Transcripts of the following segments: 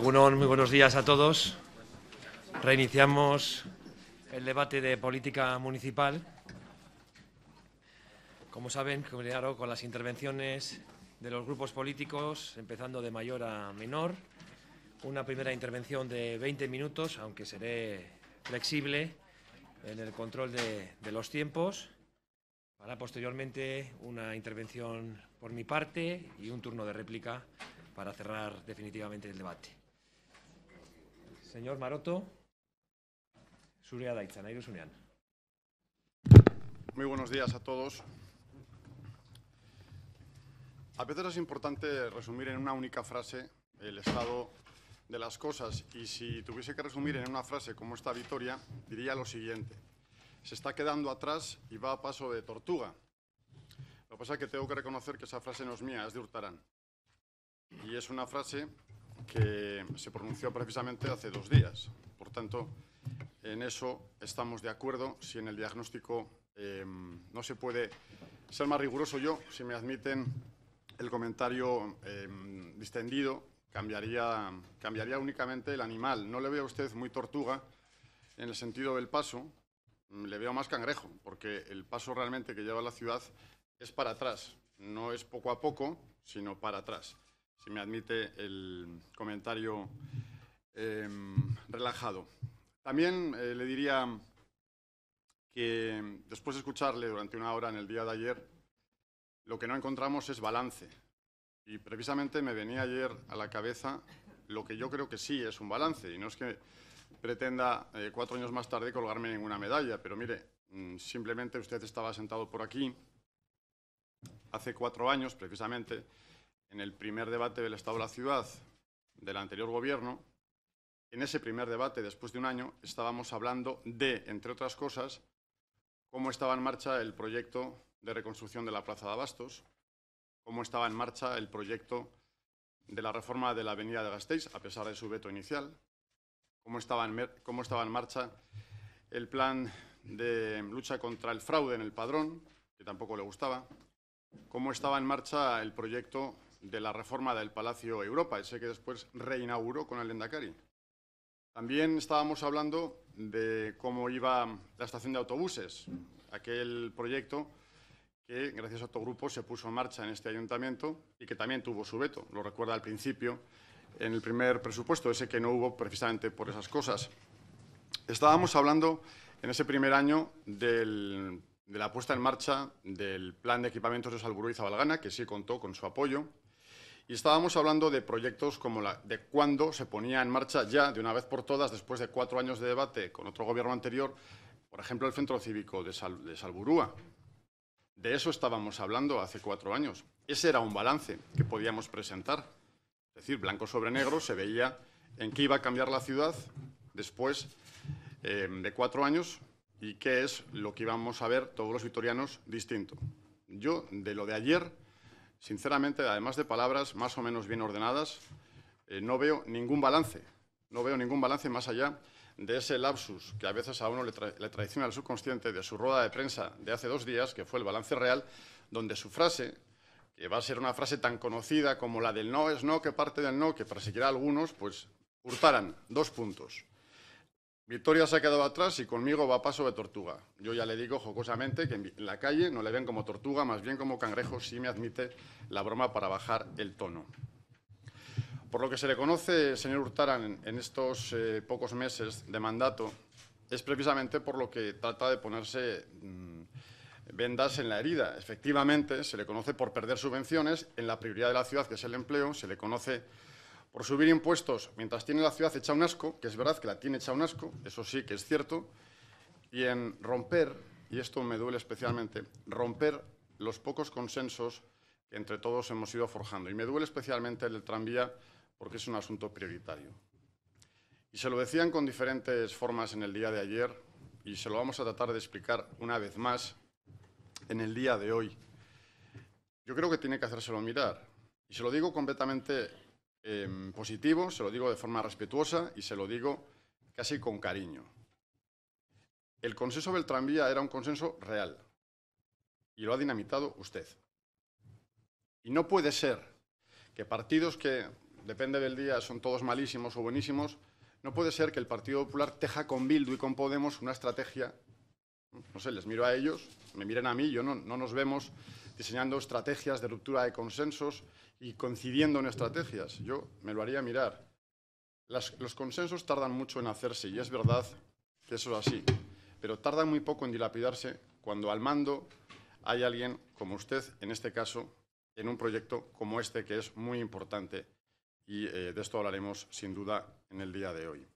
muy buenos días a todos. Reiniciamos el debate de política municipal. Como saben, comenzaré con las intervenciones de los grupos políticos, empezando de mayor a menor, una primera intervención de 20 minutos, aunque seré flexible en el control de, de los tiempos, para posteriormente una intervención por mi parte y un turno de réplica para cerrar definitivamente el debate. Señor Maroto, Surya daitza, surian. Muy buenos días a todos. A veces es importante resumir en una única frase el estado de las cosas y si tuviese que resumir en una frase como esta victoria, diría lo siguiente. Se está quedando atrás y va a paso de tortuga. Lo que pasa es que tengo que reconocer que esa frase no es mía, es de Hurtarán. Y es una frase que se pronunció precisamente hace dos días. Por tanto, en eso estamos de acuerdo. Si en el diagnóstico em, no se puede ser más riguroso yo, si me admiten el comentario em, distendido, cambiaría, cambiaría únicamente el animal. No le veo a usted muy tortuga en el sentido del paso, le veo más cangrejo, porque el paso realmente que lleva la ciudad es para atrás, no es poco a poco, sino para atrás si me admite el comentario em, relajado. También eh, le diría que después de escucharle durante una hora en el día de ayer, lo que no encontramos es balance. Y precisamente me venía ayer a la cabeza lo que yo creo que sí es un balance. Y no es que pretenda eh, cuatro años más tarde colgarme ninguna medalla, pero mire, mm, simplemente usted estaba sentado por aquí hace cuatro años precisamente en el primer debate del Estado de la Ciudad del anterior gobierno, en ese primer debate, después de un año, estábamos hablando de, entre otras cosas, cómo estaba en marcha el proyecto de reconstrucción de la Plaza de Abastos, cómo estaba en marcha el proyecto de la reforma de la Avenida de Gasteiz, a pesar de su veto inicial, cómo estaba en, cómo estaba en marcha el plan de lucha contra el fraude en el padrón, que tampoco le gustaba, cómo estaba en marcha el proyecto de la reforma del Palacio Europa, ese que después reinauguró con el Endacari. También estábamos hablando de cómo iba la estación de autobuses, aquel proyecto que gracias a grupo, se puso en marcha en este ayuntamiento y que también tuvo su veto, lo recuerda al principio, en el primer presupuesto, ese que no hubo precisamente por esas cosas. Estábamos hablando en ese primer año de la puesta en marcha del plan de equipamientos de Salburú y Zabalgana, que sí contó con su apoyo, y estábamos hablando de proyectos como la de cuándo se ponía en marcha ya, de una vez por todas, después de cuatro años de debate con otro gobierno anterior, por ejemplo, el Centro Cívico de, de Salburúa. De eso estábamos hablando hace cuatro años. Ese era un balance que podíamos presentar. Es decir, blanco sobre negro se veía en qué iba a cambiar la ciudad después eh, de cuatro años y qué es lo que íbamos a ver todos los vitorianos distinto. Yo, de lo de ayer, sinceramente, además de palabras más o menos bien ordenadas, eh, no veo ningún balance, no veo ningún balance más allá de ese lapsus que a veces a uno le, traiciona el subconsciente de su rueda de prensa de hace dos días, que fue el balance real, donde su frase, que va a ser una frase tan conocida como la del no es no, que parte del no, que para a algunos, pues hurtaran dos puntos. Victoria se ha quedado atrás y conmigo va a paso de tortuga. Yo ya le digo jocosamente que en la calle no le ven como tortuga, más bien como cangrejo, si me admite la broma para bajar el tono. Por lo que se le conoce, señor Hurtaran, en estos eh, pocos meses de mandato, es precisamente por lo que trata de ponerse mm, vendas en la herida. Efectivamente, se le conoce por perder subvenciones en la prioridad de la ciudad, que es el empleo, se le conoce por subir impuestos mientras tiene la ciudad hecha un asco, que es verdad que la tiene hecha un asco, eso sí que es cierto, y en romper, y esto me duele especialmente, romper los pocos consensos que entre todos hemos ido forjando. Y me duele especialmente el del tranvía porque es un asunto prioritario. Y se lo decían con diferentes formas en el día de ayer y se lo vamos a tratar de explicar una vez más en el día de hoy. Yo creo que tiene que hacérselo mirar. Y se lo digo completamente Em, positivo, se lo digo de forma respetuosa y se lo digo casi con cariño. El consenso beltrán tranvía era un consenso real y lo ha dinamitado usted. Y no puede ser que partidos que, depende del día, son todos malísimos o buenísimos, no puede ser que el Partido Popular teja con Bildu y con Podemos una estrategia, no sé, les miro a ellos, me miren a mí, yo no, no nos vemos diseñando estrategias de ruptura de consensos y coincidiendo en estrategias. Yo me lo haría mirar. los consensos tardan mucho en hacerse y es verdad que eso es así, pero tardan muy poco en dilapidarse cuando al mando hay alguien como usted, en este caso, en un proyecto como este que es muy importante y eh, de esto hablaremos sin duda en el día de hoy.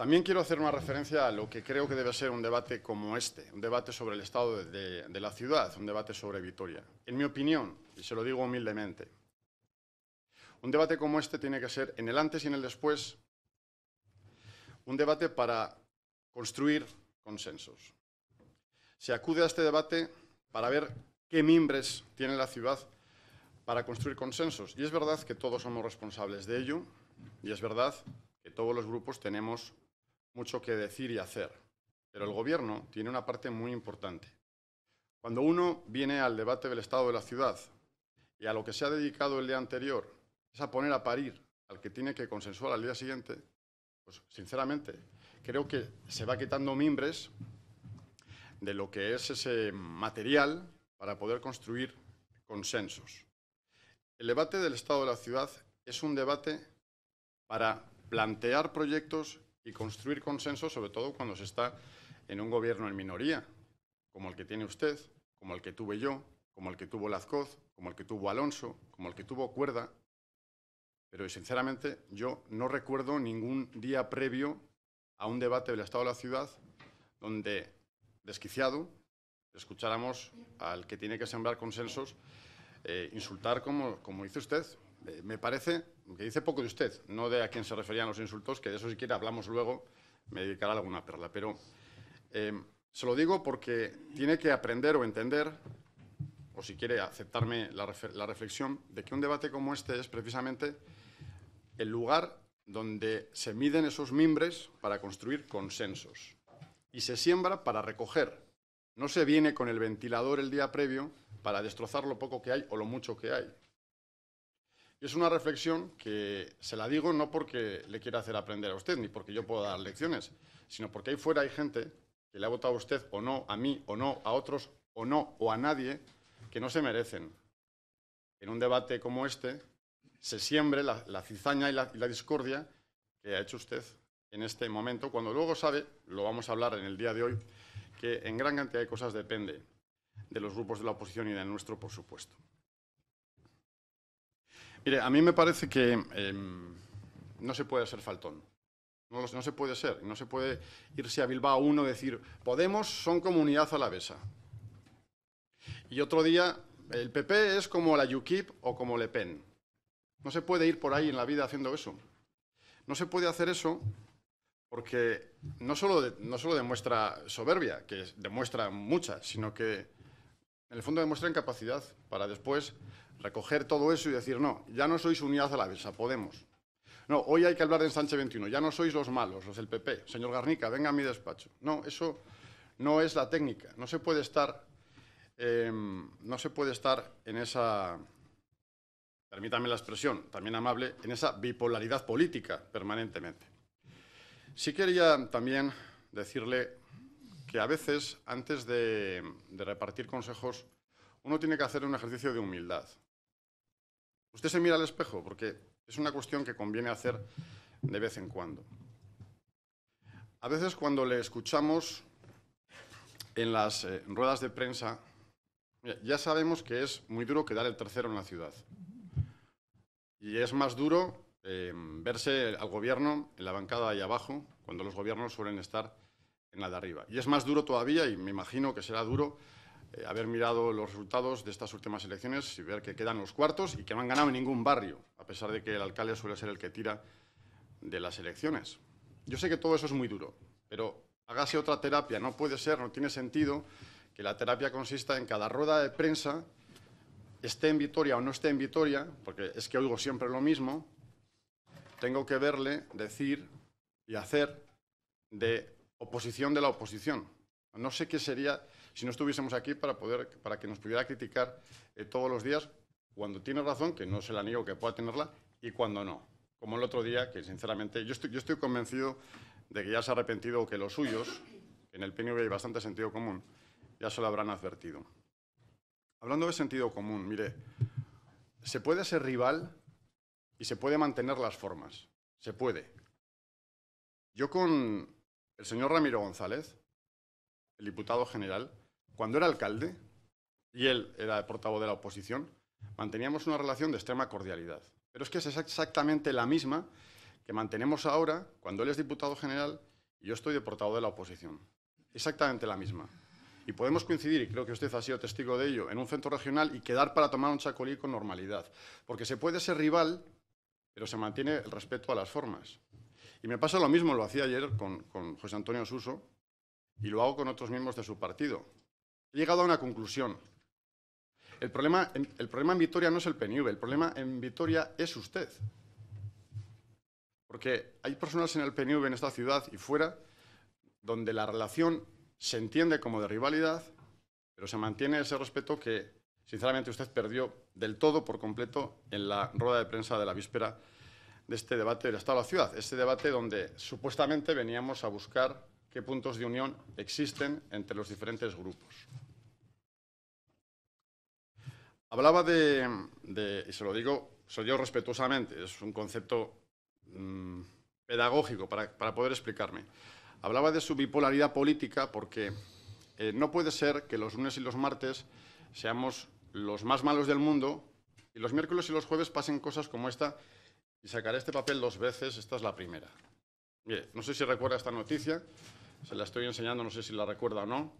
También quiero hacer una referencia a lo que creo que debe ser un debate como este, un debate sobre el estado de, la ciudad, un debate sobre Vitoria. En mi opinión, y se lo digo humildemente, un debate como este tiene que ser en el antes y en el después, un debate para construir consensos. Se acude a este debate para ver qué mimbres tiene la ciudad para construir consensos. Y es verdad que todos somos responsables de ello, y es verdad que todos los grupos tenemos mucho que decir y hacer, pero el gobierno tiene una parte muy importante. Cuando uno viene al debate del estado de la ciudad y a lo que se ha dedicado el día anterior es a poner a parir al que tiene que consensuar al día siguiente, pues sinceramente creo que se va quitando mimbres de lo que es ese material para poder construir consensos. El debate del estado de la ciudad es un debate para plantear proyectos y construir consenso, sobre todo cuando se está en un gobierno en minoría, como el que tiene usted, como el que tuve yo, como el que tuvo Lazcoz, como el que tuvo Alonso, como el que tuvo Cuerda. Pero sinceramente yo no recuerdo ningún día previo a un debate del Estado de la Ciudad donde, desquiciado, escucháramos al que tiene que sembrar consensos eh, insultar como, como hizo usted, eh, me parece que dice poco de usted, no de a quién se referían los insultos, que de eso si quiere hablamos luego, me dedicará alguna perla, pero em, se lo digo porque tiene que aprender o entender, o si quiere aceptarme la, la reflexión, de que un debate como este es precisamente el lugar donde se miden esos mimbres para construir consensos y se siembra para recoger. No se viene con el ventilador el día previo para destrozar lo poco que hay o lo mucho que hay. Y es una reflexión que se la digo no porque le quiera hacer aprender a usted, ni porque yo pueda dar lecciones, sino porque ahí fuera hay gente que le ha votado a usted o no, a mí o no, a otros o no, o a nadie, que no se merecen. En un debate como este se siembre la, cizaña y la, y la discordia que ha hecho usted en este momento, cuando luego sabe, lo vamos a hablar en el día de hoy, que en gran cantidad de cosas depende de los grupos de la oposición y de nuestro, por supuesto. Mire, a mí me parece que em, no se puede hacer faltón. No, se puede ser. No se puede irse a Bilbao uno y decir, Podemos son comunidad alavesa. Y otro día, el PP es como la UKIP o como Le Pen. No se puede ir por ahí en la vida haciendo eso. No se puede hacer eso porque no solo, no solo demuestra soberbia, que demuestra mucha, sino que en el fondo demuestra incapacidad para después Recoger todo eso y decir, no, ya no sois unidad a la mesa, Podemos. No, hoy hay que hablar de Sánchez 21, ya no sois los malos, los del PP. Señor Garnica, venga a mi despacho. No, eso no es la técnica. No se puede estar, em, no se puede estar en esa, permítame la expresión, también amable, en esa bipolaridad política permanentemente. Sí quería también decirle que a veces, antes de repartir consejos, uno tiene que hacer un ejercicio de humildad. Usted se mira al espejo porque es una cuestión que conviene hacer de vez en cuando. A veces cuando le escuchamos en las eh, ruedas de prensa, ya sabemos que es muy duro quedar el tercero en la ciudad. Y es más duro eh, verse al gobierno en la bancada ahí abajo, cuando los gobiernos suelen estar en la de arriba. Y es más duro todavía, y me imagino que será duro, eh, haber mirado los resultados de estas últimas elecciones y ver que quedan los cuartos y que no han ganado en ningún barrio, a pesar de que el alcalde suele ser el que tira de las elecciones. Yo sé que todo eso es muy duro, pero hágase otra terapia. No puede ser, no tiene sentido que la terapia consista en cada rueda de prensa, esté en Vitoria o no esté en Vitoria, porque es que oigo siempre lo mismo, tengo que verle decir y hacer de oposición de la oposición. No sé qué sería si no estuviésemos aquí para, poder, para que nos pudiera criticar eh, todos los días cuando tiene razón, que no se la niego que pueda tenerla, y cuando no. Como el otro día, que sinceramente yo estoy, yo estoy convencido de que ya se ha arrepentido que los suyos, en el PNV hay bastante sentido común, ya se lo habrán advertido. Hablando de sentido común, mire, se puede ser rival y se puede mantener las formas. Se puede. Yo con el señor Ramiro González, el diputado general, cuando era alcalde y él era portavoz de la oposición, manteníamos una relación de extrema cordialidad. Pero es que es exactamente la misma que mantenemos ahora cuando él es diputado general y yo estoy de portavoz de la oposición. Exactamente la misma. Y podemos coincidir, y creo que usted ha sido testigo de ello, en un centro regional y quedar para tomar un chacolí con normalidad. Porque se puede ser rival, pero se mantiene el respeto a las formas. Y me pasa lo mismo, lo hacía ayer con, con José Antonio Suso, y lo hago con otros miembros de su partido. He llegado a una conclusión. El problema, el problema en Vitoria no es el PNV, el problema en Vitoria es usted. Porque hay personas en el PNV, en esta ciudad y fuera, donde la relación se entiende como de rivalidad, pero se mantiene ese respeto que, sinceramente, usted perdió del todo, por completo, en la rueda de prensa de la víspera de este debate del Estado de la Ciudad. Ese debate donde supuestamente veníamos a buscar qué puntos de unión existen entre los diferentes grupos. Hablaba de, y se lo digo, soy yo respetuosamente, es un concepto mm, pedagógico para, para, poder explicarme. Hablaba de su bipolaridad política porque eh, no puede ser que los lunes y los martes seamos los más malos del mundo y los miércoles y los jueves pasen cosas como esta y sacaré este papel dos veces, esta es la primera. no sé si recuerda esta noticia, se la estoy enseñando, no sé si la recuerda o no.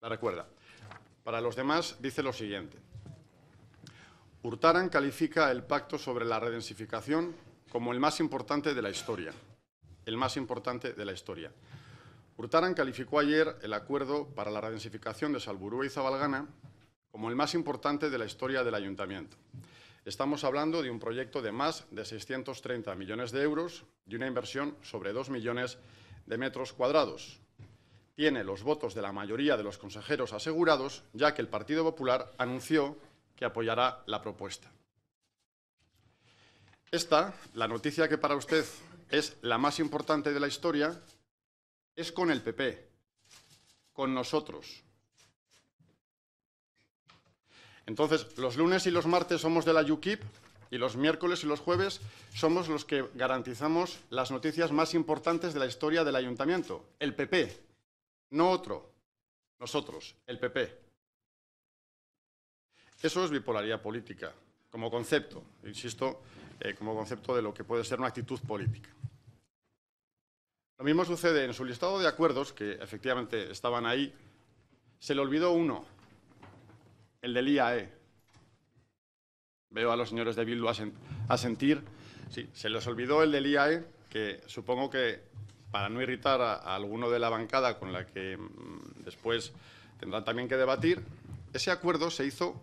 La recuerda. Para los demás dice lo siguiente. Hurtaran califica el pacto sobre la redensificación como el más importante de la historia. El más importante de la historia. Hurtaran calificó ayer el acuerdo para la redensificación de Salburúa y Zabalgana como el más importante de la historia del ayuntamiento. Estamos hablando de un proyecto de más de 630 millones de euros y una inversión sobre 2 millones de metros cuadrados. Tiene los votos de la mayoría de los consejeros asegurados, ya que el Partido Popular anunció que apoyará la propuesta. Esta, la noticia que para usted es la más importante de la historia, es con el PP, con nosotros, entonces, los lunes y los martes somos de la UKIP y los miércoles y los jueves somos los que garantizamos las noticias más importantes de la historia del ayuntamiento. El PP, no otro. Nosotros, el PP. Eso es bipolaridad política, como concepto, insisto, eh, como concepto de lo que puede ser una actitud política. Lo mismo sucede en su listado de acuerdos, que efectivamente estaban ahí, se le olvidó uno, el del IAE. Veo a los señores de Bildu sentir, Sí, se les olvidó el del IAE, que supongo que para no irritar a, alguno de la bancada con la que mm, después tendrán también que debatir, ese acuerdo se hizo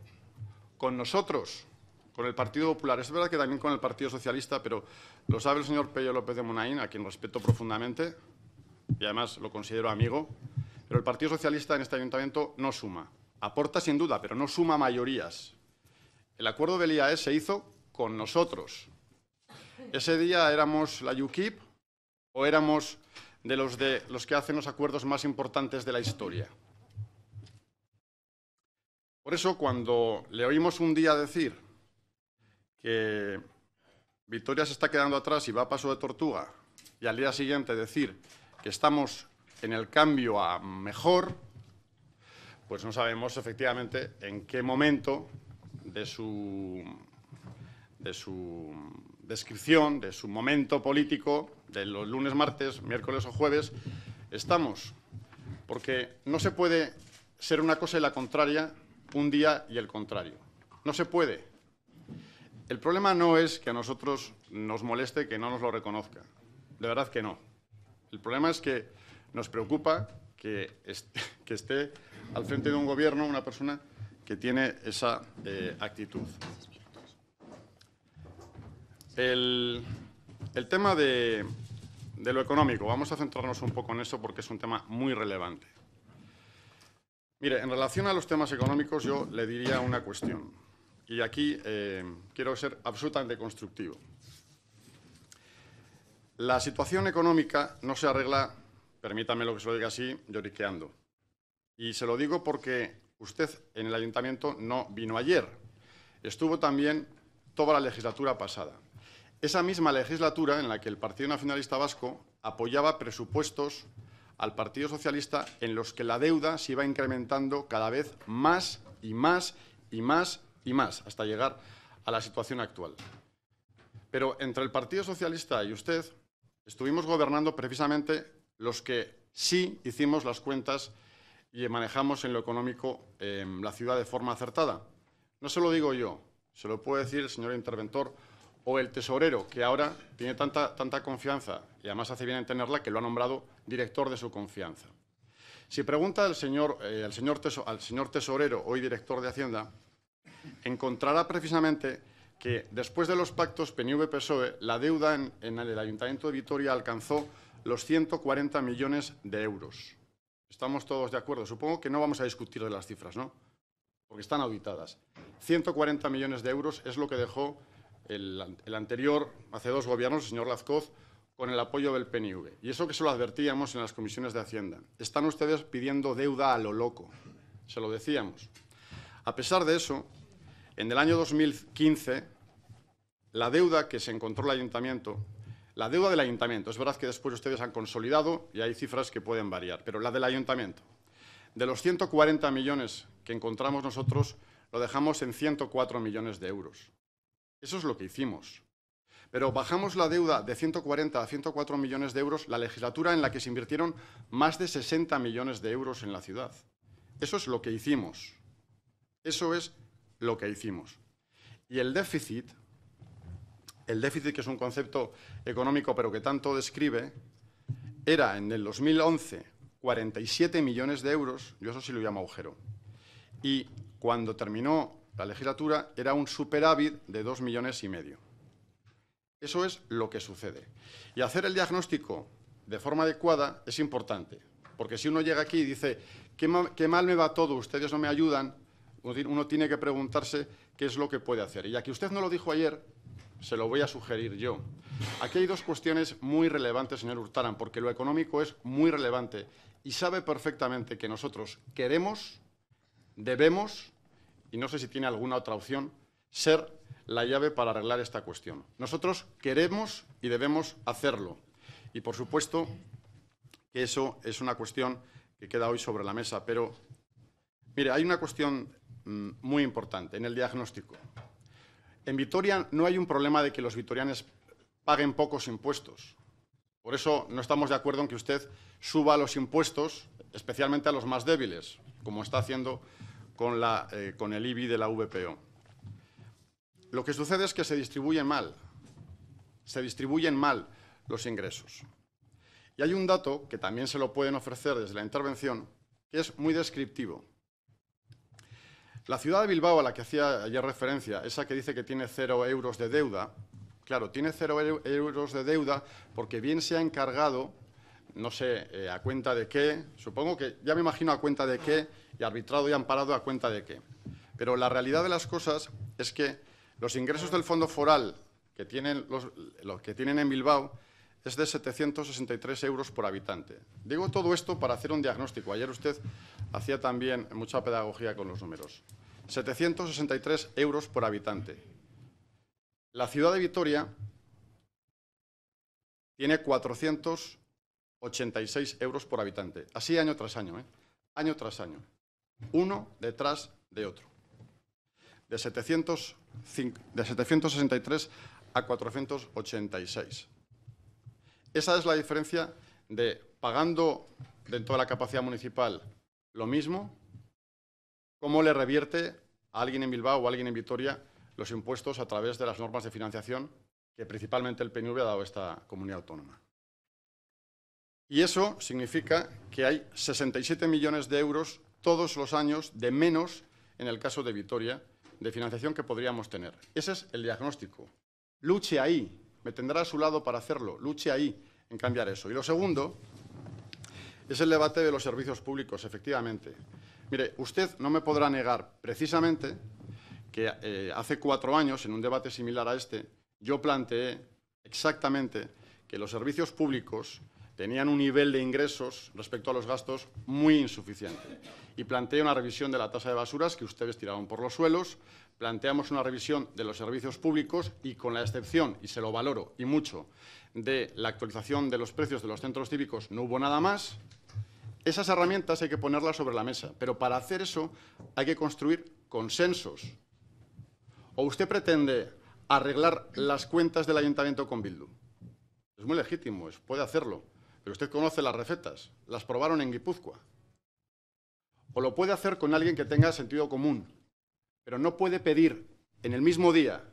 con nosotros, con el Partido Popular. Es verdad que también con el Partido Socialista, pero lo sabe el señor Pello López de Munaín, a quien respeto profundamente, y además lo considero amigo, pero el Partido Socialista en este ayuntamiento no suma aporta sin duda, pero no suma mayorías. El acuerdo del IAE se hizo con nosotros. Ese día éramos la UKIP o éramos de los, de los que hacen los acuerdos más importantes de la historia. Por eso, cuando le oímos un día decir que Victoria se está quedando atrás y va a paso de tortuga, y al día siguiente decir que estamos en el cambio a mejor, pues no sabemos efectivamente en qué momento de su, de su descripción, de su momento político, de los lunes, martes, miércoles o jueves, estamos. Porque no se puede ser una cosa y la contraria un día y el contrario. No se puede. El problema no es que a nosotros nos moleste que no nos lo reconozca. De verdad que no. El problema es que nos preocupa que, esté al frente de un gobierno una persona que tiene esa eh, actitud. El, tema de, lo económico, vamos a centrarnos un poco en eso porque es un tema muy relevante. Mire, en relación a los temas económicos yo le diría una cuestión y aquí eh, quiero ser absolutamente constructivo. La situación económica no se arregla permítame lo que se lo diga así, lloriqueando. Y se lo digo porque usted en el ayuntamiento no vino ayer. Estuvo también toda la legislatura pasada. Esa misma legislatura en la que el Partido Nacionalista Vasco apoyaba presupuestos al Partido Socialista en los que la deuda se iba incrementando cada vez más y más y más y más hasta llegar a la situación actual. Pero entre el Partido Socialista y usted estuvimos gobernando precisamente los que sí hicimos las cuentas y manejamos en lo económico em, la ciudad de forma acertada. No se lo digo yo, se lo puede decir el señor interventor o el tesorero, que ahora tiene tanta, tanta confianza y además hace bien en tenerla que lo ha nombrado director de su confianza. Si pregunta eh, al señor, señor tesorero, hoy director de Hacienda, encontrará precisamente que después de los pactos PNV-PSOE, la deuda en el Ayuntamiento de Vitoria alcanzó los 140 millones de euros. Estamos todos de acuerdo. Supongo que no vamos a discutir de las cifras, ¿no? Porque están auditadas. 140 millones de euros es lo que dejó el, anterior, hace dos gobiernos, el señor Lazcoz, con el apoyo del PNV. Y eso que se lo advertíamos en las comisiones de Hacienda. Están ustedes pidiendo deuda a lo loco. Se lo decíamos. A pesar de eso, en el año 2015, la deuda que se encontró el ayuntamiento la deuda del ayuntamiento, es verdad que después ustedes han consolidado y hay cifras que pueden variar, pero la del ayuntamiento. De los 140 millones que encontramos nosotros, lo dejamos en 104 millones de euros. Eso es lo que hicimos. Pero bajamos la deuda de 140 a 104 millones de euros la legislatura en la que se invirtieron más de 60 millones de euros en la ciudad. Eso es lo que hicimos. Eso es lo que hicimos. Y el déficit el déficit, que es un concepto económico pero que tanto describe, era en el 2011 47 millones de euros, yo eso sí lo llamo agujero, y cuando terminó la legislatura era un superávit de 2 millones y medio. Eso es lo que sucede. Y hacer el diagnóstico de forma adecuada es importante, porque si uno llega aquí y dice, qué mal, me va todo, ustedes no me ayudan, uno tiene que preguntarse qué es lo que puede hacer. Y ya que usted no lo dijo ayer, se lo voy a sugerir yo. Aquí hay dos cuestiones muy relevantes, señor Hurtaran, porque lo económico es muy relevante y sabe perfectamente que nosotros queremos, debemos, y no sé si tiene alguna otra opción, ser la llave para arreglar esta cuestión. Nosotros queremos y debemos hacerlo. Y, por supuesto, que eso es una cuestión que queda hoy sobre la mesa. Pero, mire, hay una cuestión mm, muy importante en el diagnóstico. En Vitoria no hay un problema de que los vitorianos paguen pocos impuestos. Por eso no estamos de acuerdo en que usted suba los impuestos, especialmente a los más débiles, como está haciendo con, eh, el IBI de la VPO. Lo que sucede es que se distribuyen mal, se distribuyen mal los ingresos. Y hay un dato que también se lo pueden ofrecer desde la intervención, que es muy descriptivo. La ciudad de Bilbao, a la que hacía ayer referencia, esa que dice que tiene cero euros de deuda, claro, tiene cero euros de deuda porque bien se ha encargado, no sé, eh, a cuenta de qué, supongo que ya me imagino a cuenta de qué, y arbitrado y amparado a cuenta de qué. Pero la realidad de las cosas es que los ingresos del fondo foral que tienen, los que tienen en Bilbao es de 763 euros por habitante. Digo todo esto para hacer un diagnóstico. Ayer usted hacía también mucha pedagogía con los números. 763 euros por habitante. La ciudad de Vitoria tiene 486 euros por habitante. Así año tras año, ¿eh? año tras año. Uno detrás de otro. De, de 763 a 486. Esa es la diferencia de pagando dentro de la capacidad municipal lo mismo, cómo le revierte a alguien en Bilbao o a alguien en Vitoria los impuestos a través de las normas de financiación que principalmente el PNV ha dado a esta comunidad autónoma. Y eso significa que hay 67 millones de euros todos los años de menos, en el caso de Vitoria, de financiación que podríamos tener. Ese es el diagnóstico. Luche ahí, me tendrá a su lado para hacerlo. Luche ahí en cambiar eso. Y lo segundo es el debate de los servicios públicos, efectivamente. Mire, usted no me podrá negar precisamente que eh, hace cuatro años, en un debate similar a este, yo planteé exactamente que los servicios públicos tenían un nivel de ingresos respecto a los gastos muy insuficiente. Y planteé una revisión de la tasa de basuras que ustedes tiraron por los suelos, planteamos una revisión de los servicios públicos y con la excepción, y se lo valoro y mucho, de la actualización de los precios de los centros cívicos no hubo nada más, esas herramientas hay que ponerlas sobre la mesa, pero para hacer eso hay que construir consensos. ¿O usted pretende arreglar las cuentas del ayuntamiento con Bildu? Es muy legítimo, es, puede hacerlo, pero usted conoce las recetas, las probaron en Guipúzcoa. O lo puede hacer con alguien que tenga sentido común, pero no puede pedir en el mismo día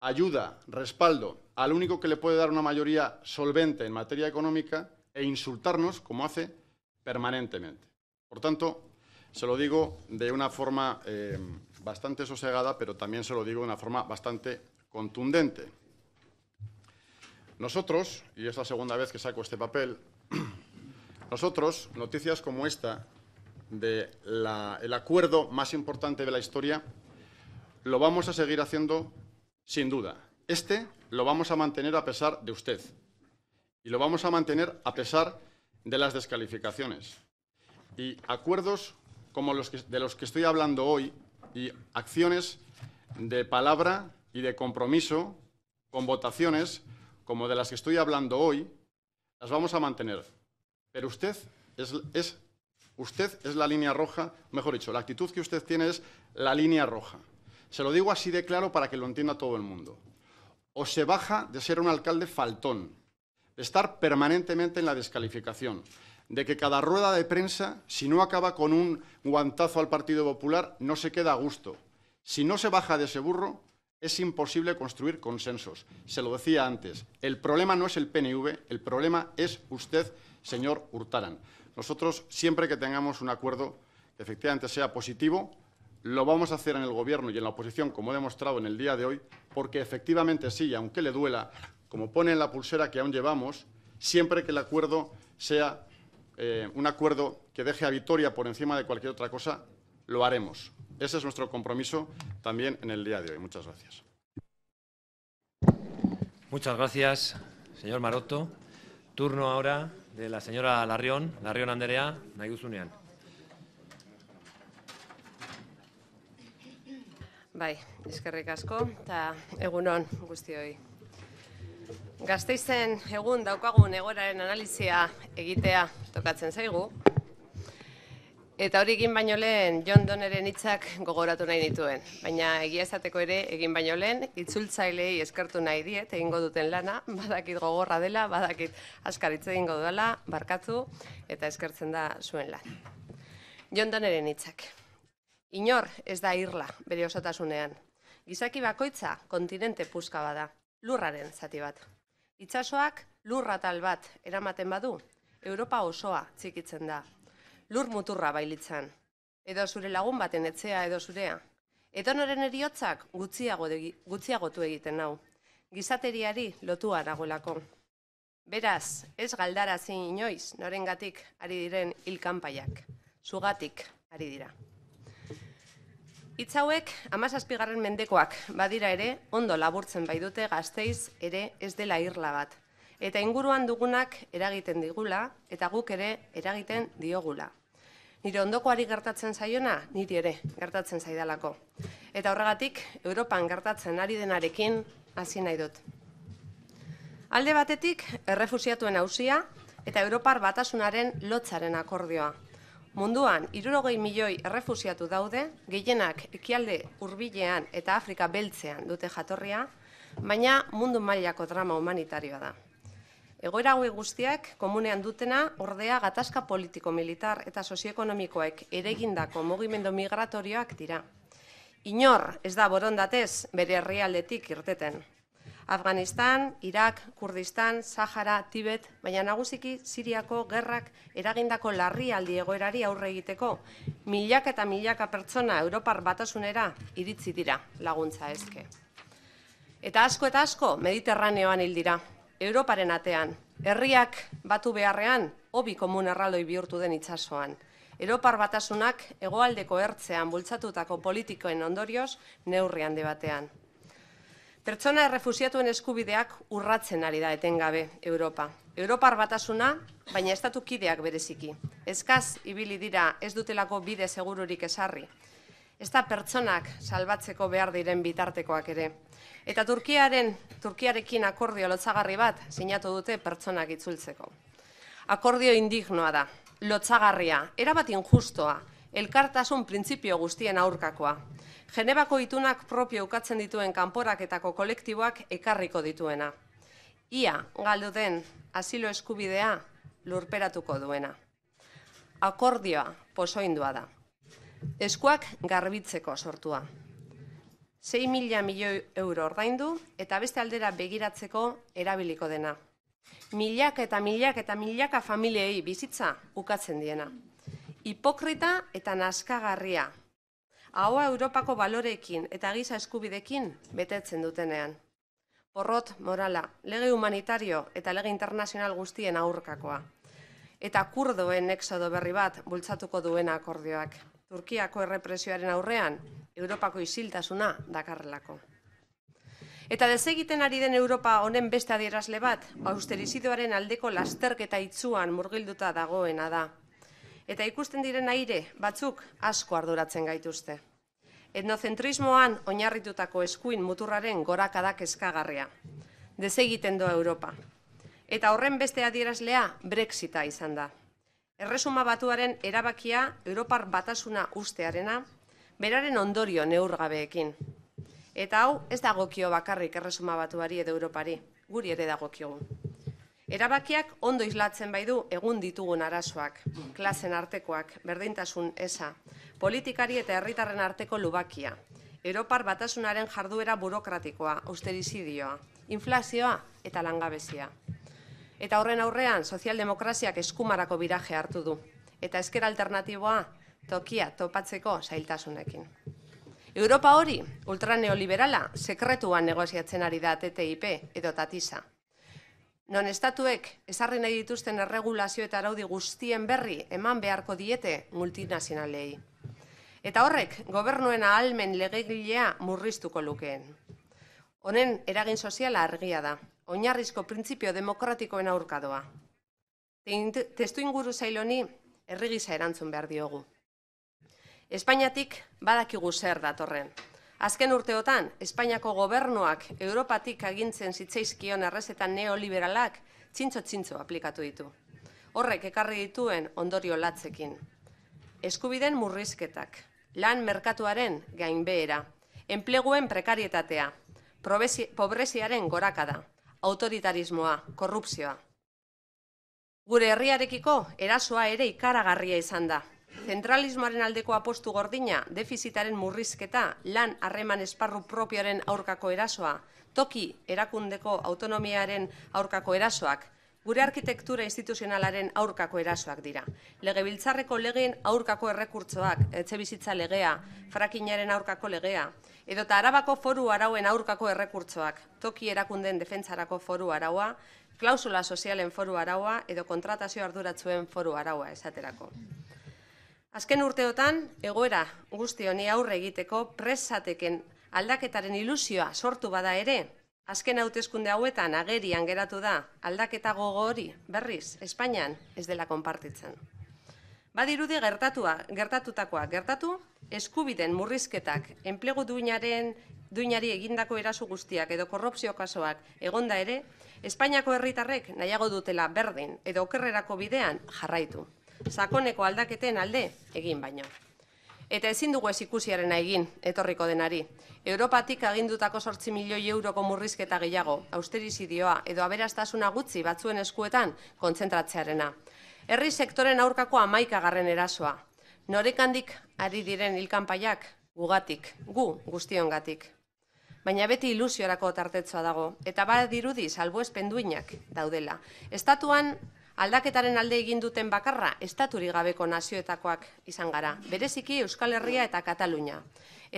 ayuda, respaldo al único que le puede dar una mayoría solvente en materia económica e insultarnos como hace permanentemente. Por tanto, se lo digo de una forma eh, bastante sosegada, pero también se lo digo de una forma bastante contundente. Nosotros, y es la segunda vez que saco este papel, nosotros, noticias como esta, del el acuerdo más importante de la historia, lo vamos a seguir haciendo sin duda. Este lo vamos a mantener a pesar de usted y lo vamos a mantener a pesar de las descalificaciones. Y acuerdos como los de los que estoy hablando hoy y acciones de palabra y de compromiso con votaciones como de las que estoy hablando hoy, las vamos a mantener. Pero usted es, es Usted es la línea roja, mejor dicho, la actitud que usted tiene es la línea roja. Se lo digo así de claro para que lo entienda todo el mundo. O se baja de ser un alcalde faltón, de estar permanentemente en la descalificación, de que cada rueda de prensa, si no acaba con un guantazo al Partido Popular, no se queda a gusto. Si no se baja de ese burro, es imposible construir consensos. Se lo decía antes, el problema no es el PNV, el problema es usted, señor Hurtaran. Nosotros, siempre que tengamos un acuerdo que efectivamente sea positivo, lo vamos a hacer en el Gobierno y en la oposición, como he demostrado en el día de hoy, porque efectivamente sí, aunque le duela, como pone en la pulsera que aún llevamos, siempre que el acuerdo sea eh, un acuerdo que deje a Vitoria por encima de cualquier otra cosa, lo haremos. Ese es nuestro compromiso también en el día de hoy. Muchas gracias. Muchas gracias, señor Maroto. Turno ahora de la señora Larrión, Larrión Anderea, nahi duzunean. Bai, eskerrik asko, eta egunon guzti hoi. Gazteizen egun daukagun egoraren analizia egitea tokatzen zaigu, Eta hori egin baino lehen John Donneren hitzak gogoratu nahi dituen. Baina egia esateko ere egin baino lehen itzultzailei eskertu nahi diet egingo duten lana, badakit gogorra dela, badakit askaritze egingo dela, barkatu eta eskertzen da zuen lan. John Donneren hitzak. Inor ez da irla bere osotasunean. Gizaki bakoitza kontinente puska bada, lurraren zati bat. Itxasoak lurra tal bat eramaten badu, Europa osoa txikitzen da lur muturra bailitzan. Edo zure lagun baten etzea edo zurea. Edo noren eriotzak gutxiago gutxiagotu egiten nau. Gizateriari lotua nagolako. Beraz, ez galdara zin inoiz norengatik ari diren hilkanpaiak. Zugatik ari dira. Itzauek, hauek amazazpigarren mendekoak badira ere ondo laburtzen bai dute gazteiz ere ez dela irla bat. Eta inguruan dugunak eragiten digula eta guk ere eragiten diogula. Nire ondokoari gertatzen zaiona, niri ere gertatzen zaidalako. Eta horregatik, Europan gertatzen ari denarekin hasi nahi dut. Alde batetik, errefusiatuen hausia eta Europar batasunaren lotzaren akordioa. Munduan, irurogei milioi errefusiatu daude, gehienak ekialde hurbilean eta Afrika beltzean dute jatorria, baina mundu mailako drama humanitarioa da. Egoera hau guztiak komunean dutena ordea gatazka politiko, militar eta sozioekonomikoek eregindako mugimendu migratorioak dira. Inor, ez da borondatez, bere herrialdetik irteten. Afganistan, Irak, Kurdistan, Sahara, Tibet, baina nagusiki Siriako gerrak eragindako larrialdi egoerari aurre egiteko, milaka eta milaka pertsona Europar batasunera iritzi dira laguntza eske. Eta asko eta asko Mediterraneoan hil dira, Europaren atean, herriak batu beharrean, hobi komun erraldoi bihurtu den itsasoan. Europar batasunak hegoaldeko ertzean bultzatutako politikoen ondorioz neurrian debatean. Pertsona errefusiatuen eskubideak urratzen ari da etengabe Europa. Europar batasuna, baina estatu kideak bereziki. Ezkaz, ibili dira ez dutelako bide segururik esarri ez pertsonak salbatzeko behar diren bitartekoak ere. Eta Turkiaren, Turkiarekin akordio lotzagarri bat sinatu dute pertsonak itzultzeko. Akordio indignoa da, lotzagarria, erabat injustoa, elkartasun printzipio guztien aurkakoa. Genebako itunak propio ukatzen dituen kanporaketako kolektiboak ekarriko dituena. Ia, galdu den, asilo eskubidea lurperatuko duena. Akordioa posoindua da eskuak garbitzeko sortua. 6 mila milioi euro ordaindu eta beste aldera begiratzeko erabiliko dena. Milak eta milak eta milaka familiei bizitza ukatzen diena. Hipokrita eta naskagarria. Ahoa Europako balorekin eta giza eskubidekin betetzen dutenean. Porrot morala, lege humanitario eta lege internazional guztien aurkakoa. Eta kurdoen eksodo berri bat bultzatuko duena akordioak. Turkiako errepresioaren aurrean, Europako isiltasuna dakarrelako. Eta desegiten ari den Europa honen beste adierazle bat, austerizidoaren aldeko lasterketa itzuan murgilduta dagoena da. Eta ikusten diren aire batzuk asko arduratzen gaituzte. Etnozentrismoan oinarritutako eskuin muturraren gorakadak eskagarria. Dezegiten doa Europa. Eta horren beste adierazlea Brexita izan da. Erresuma batuaren erabakia Europar batasuna ustearena, beraren ondorio neurgabeekin. Eta hau ez dagokio bakarrik erresuma batuari edo Europari, guri ere dagokiogu. Erabakiak ondo islatzen bai du egun ditugun arazoak, klasen artekoak, berdintasun esa, politikari eta herritarren arteko lubakia, Europar batasunaren jarduera burokratikoa, austerizidioa, inflazioa eta langabezia. Eta horren aurrean, sozialdemokraziak eskumarako biraje hartu du. Eta esker alternatiboa, tokia topatzeko zailtasunekin. Europa hori, ultraneoliberala, sekretuan negoziatzen ari da TTIP edo tatisa. Non estatuek ezarri nahi dituzten erregulazio eta araudi guztien berri eman beharko diete multinazionalei. Eta horrek, gobernuena ahalmen legegilea murriztuko lukeen. Honen eragin soziala argia da, oinarrizko printzipio demokratikoen aurkadoa. Testu inguru zailoni errigisa erantzun behar diogu. Espainiatik badakigu zer datorren. Azken urteotan, Espainiako gobernuak Europatik agintzen zitzaizkion errezetan neoliberalak txintxo-txintxo aplikatu ditu. Horrek ekarri dituen ondorio latzekin. Eskubiden murrizketak, lan merkatuaren gainbehera, enpleguen prekarietatea, pobreziaren gorakada, autoritarismoa, korrupzioa. Gure herriarekiko erasoa ere ikaragarria izan da. Zentralismoaren aldeko apostu gordina, defizitaren murrizketa, lan harreman esparru propioaren aurkako erasoa, toki erakundeko autonomiaren aurkako erasoak, Gure arkitektura instituzionalaren aurkako erasoak dira. Legebiltzarreko legeen aurkako errekurtzoak, etxe bizitza legea, frakinaren aurkako legea, edo arabako foru arauen aurkako errekurtzoak, toki erakunden defentsarako foru araua, klausula sozialen foru araua, edo kontratazio arduratzuen foru araua, esaterako. Azken urteotan, egoera guztioni aurre egiteko presateken aldaketaren ilusioa sortu bada ere, Azken hauteskunde hauetan agerian geratu da aldaketa gogo hori berriz Espainian ez dela konpartitzen. Badirudi gertatua, gertatutakoa gertatu, eskubiden murrizketak enplegu duinaren duinari egindako erasu guztiak edo korrupzio kasoak egonda ere, Espainiako herritarrek nahiago dutela berdin edo okerrerako bidean jarraitu. Sakoneko aldaketen alde egin baino. Eta ezin dugu ez egin, etorriko denari. Europatik agindutako sortzi milioi euroko murrizketa gehiago, austerizidioa edo aberastasuna gutzi batzuen eskuetan kontzentratzearena. Herri sektoren aurkako amaikagarren erasoa. Norekandik ari diren hilkanpaiak, gugatik, gu guztiongatik. Baina beti ilusiorako tartetzoa dago, eta bat dirudi salbo penduinak daudela. Estatuan Aldaketaren alde egin duten bakarra estaturi gabeko nazioetakoak izan gara, bereziki Euskal Herria eta Katalunia.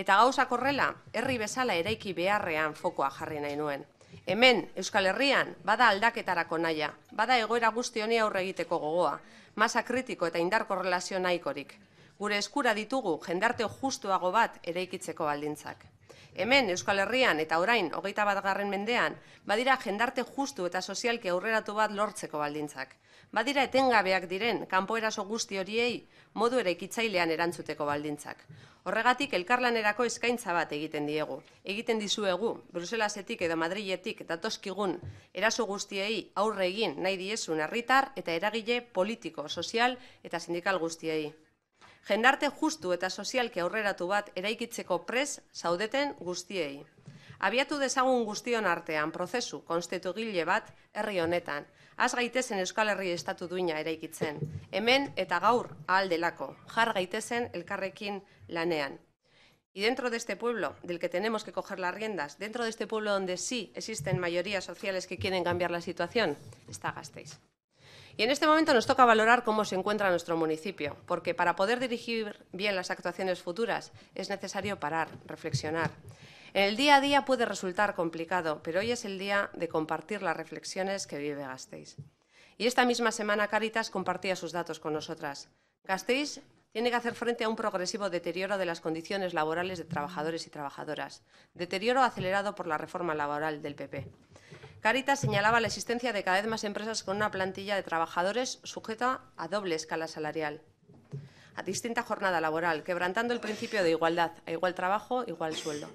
Eta gauzak horrela, herri bezala eraiki beharrean fokoa jarri nahi nuen. Hemen, Euskal Herrian, bada aldaketarako naia, bada egoera guzti honi aurre egiteko gogoa, masa kritiko eta indarko relazio nahikorik. Gure eskura ditugu jendarte justuago bat eraikitzeko baldintzak. Hemen, Euskal Herrian eta orain, hogeita bat garren mendean, badira jendarte justu eta sozialke aurreratu bat lortzeko baldintzak badira etengabeak diren kanpoeraso guzti horiei modu eraikitzailean erantzuteko baldintzak. Horregatik elkarlanerako eskaintza bat egiten diegu. Egiten dizuegu, Bruselasetik edo eta datoskigun eraso guztiei aurre egin nahi diezun herritar eta eragile politiko, sozial eta sindikal guztiei. Jendarte justu eta sozialke aurreratu bat eraikitzeko pres zaudeten guztiei. Abiatu dezagun guztion artean prozesu konstitugile bat herri honetan, Az gaitezen Euskal Herri estatu duina eraikitzen, hemen eta gaur ahal delako, jar gaitezen elkarrekin lanean. Y dentro de este pueblo, del que tenemos que coger las riendas, dentro de este pueblo donde sí existen mayorías sociales que quieren cambiar la situación, está Gasteiz. Y en este momento nos toca valorar cómo se encuentra nuestro municipio, porque para poder dirigir bien las actuaciones futuras es necesario parar, reflexionar el día a día puede resultar complicado, pero hoy es el día de compartir las reflexiones que vive Gasteiz. Y esta misma semana Caritas compartía sus datos con nosotras. Gasteiz tiene que hacer frente a un progresivo deterioro de las condiciones laborales de trabajadores y trabajadoras, deterioro acelerado por la reforma laboral del PP. Caritas señalaba la existencia de cada vez más empresas con una plantilla de trabajadores sujeta a doble escala salarial, a distinta jornada laboral, quebrantando el principio de igualdad, a igual trabajo, igual sueldo.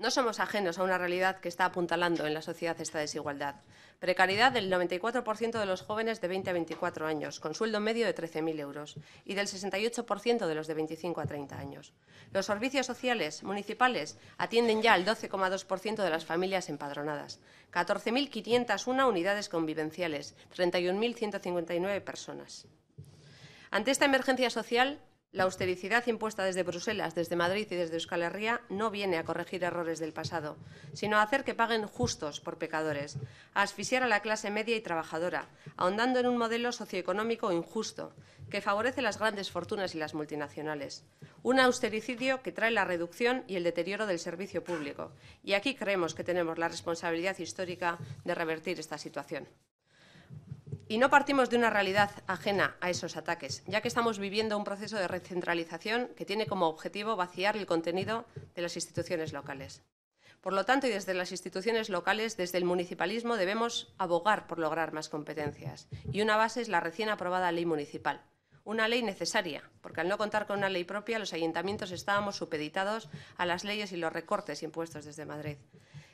No somos ajenos a una realidad que está apuntalando en la sociedad esta desigualdad. Precariedad del 94% de los jóvenes de 20 a 24 años, con sueldo medio de 13.000 euros, y del 68% de los de 25 a 30 años. Los servicios sociales municipales atienden ya al 12,2% de las familias empadronadas, 14.501 unidades convivenciales, 31.159 personas. Ante esta emergencia social, la austericidad impuesta desde Bruselas, desde Madrid y desde Euskal Herria no viene a corregir errores del pasado, sino a hacer que paguen justos por pecadores, a asfixiar a la clase media y trabajadora, ahondando en un modelo socioeconómico injusto que favorece las grandes fortunas y las multinacionales. Un austericidio que trae la reducción y el deterioro del servicio público. Y aquí creemos que tenemos la responsabilidad histórica de revertir esta situación. Y no partimos de una realidad ajena a esos ataques, ya que estamos viviendo un proceso de recentralización que tiene como objetivo vaciar el contenido de las instituciones locales. Por lo tanto, y desde las instituciones locales, desde el municipalismo, debemos abogar por lograr más competencias. Y una base es la recién aprobada ley municipal. Una ley necesaria, porque al no contar con una ley propia, los ayuntamientos estábamos supeditados a las leyes y los recortes impuestos desde Madrid.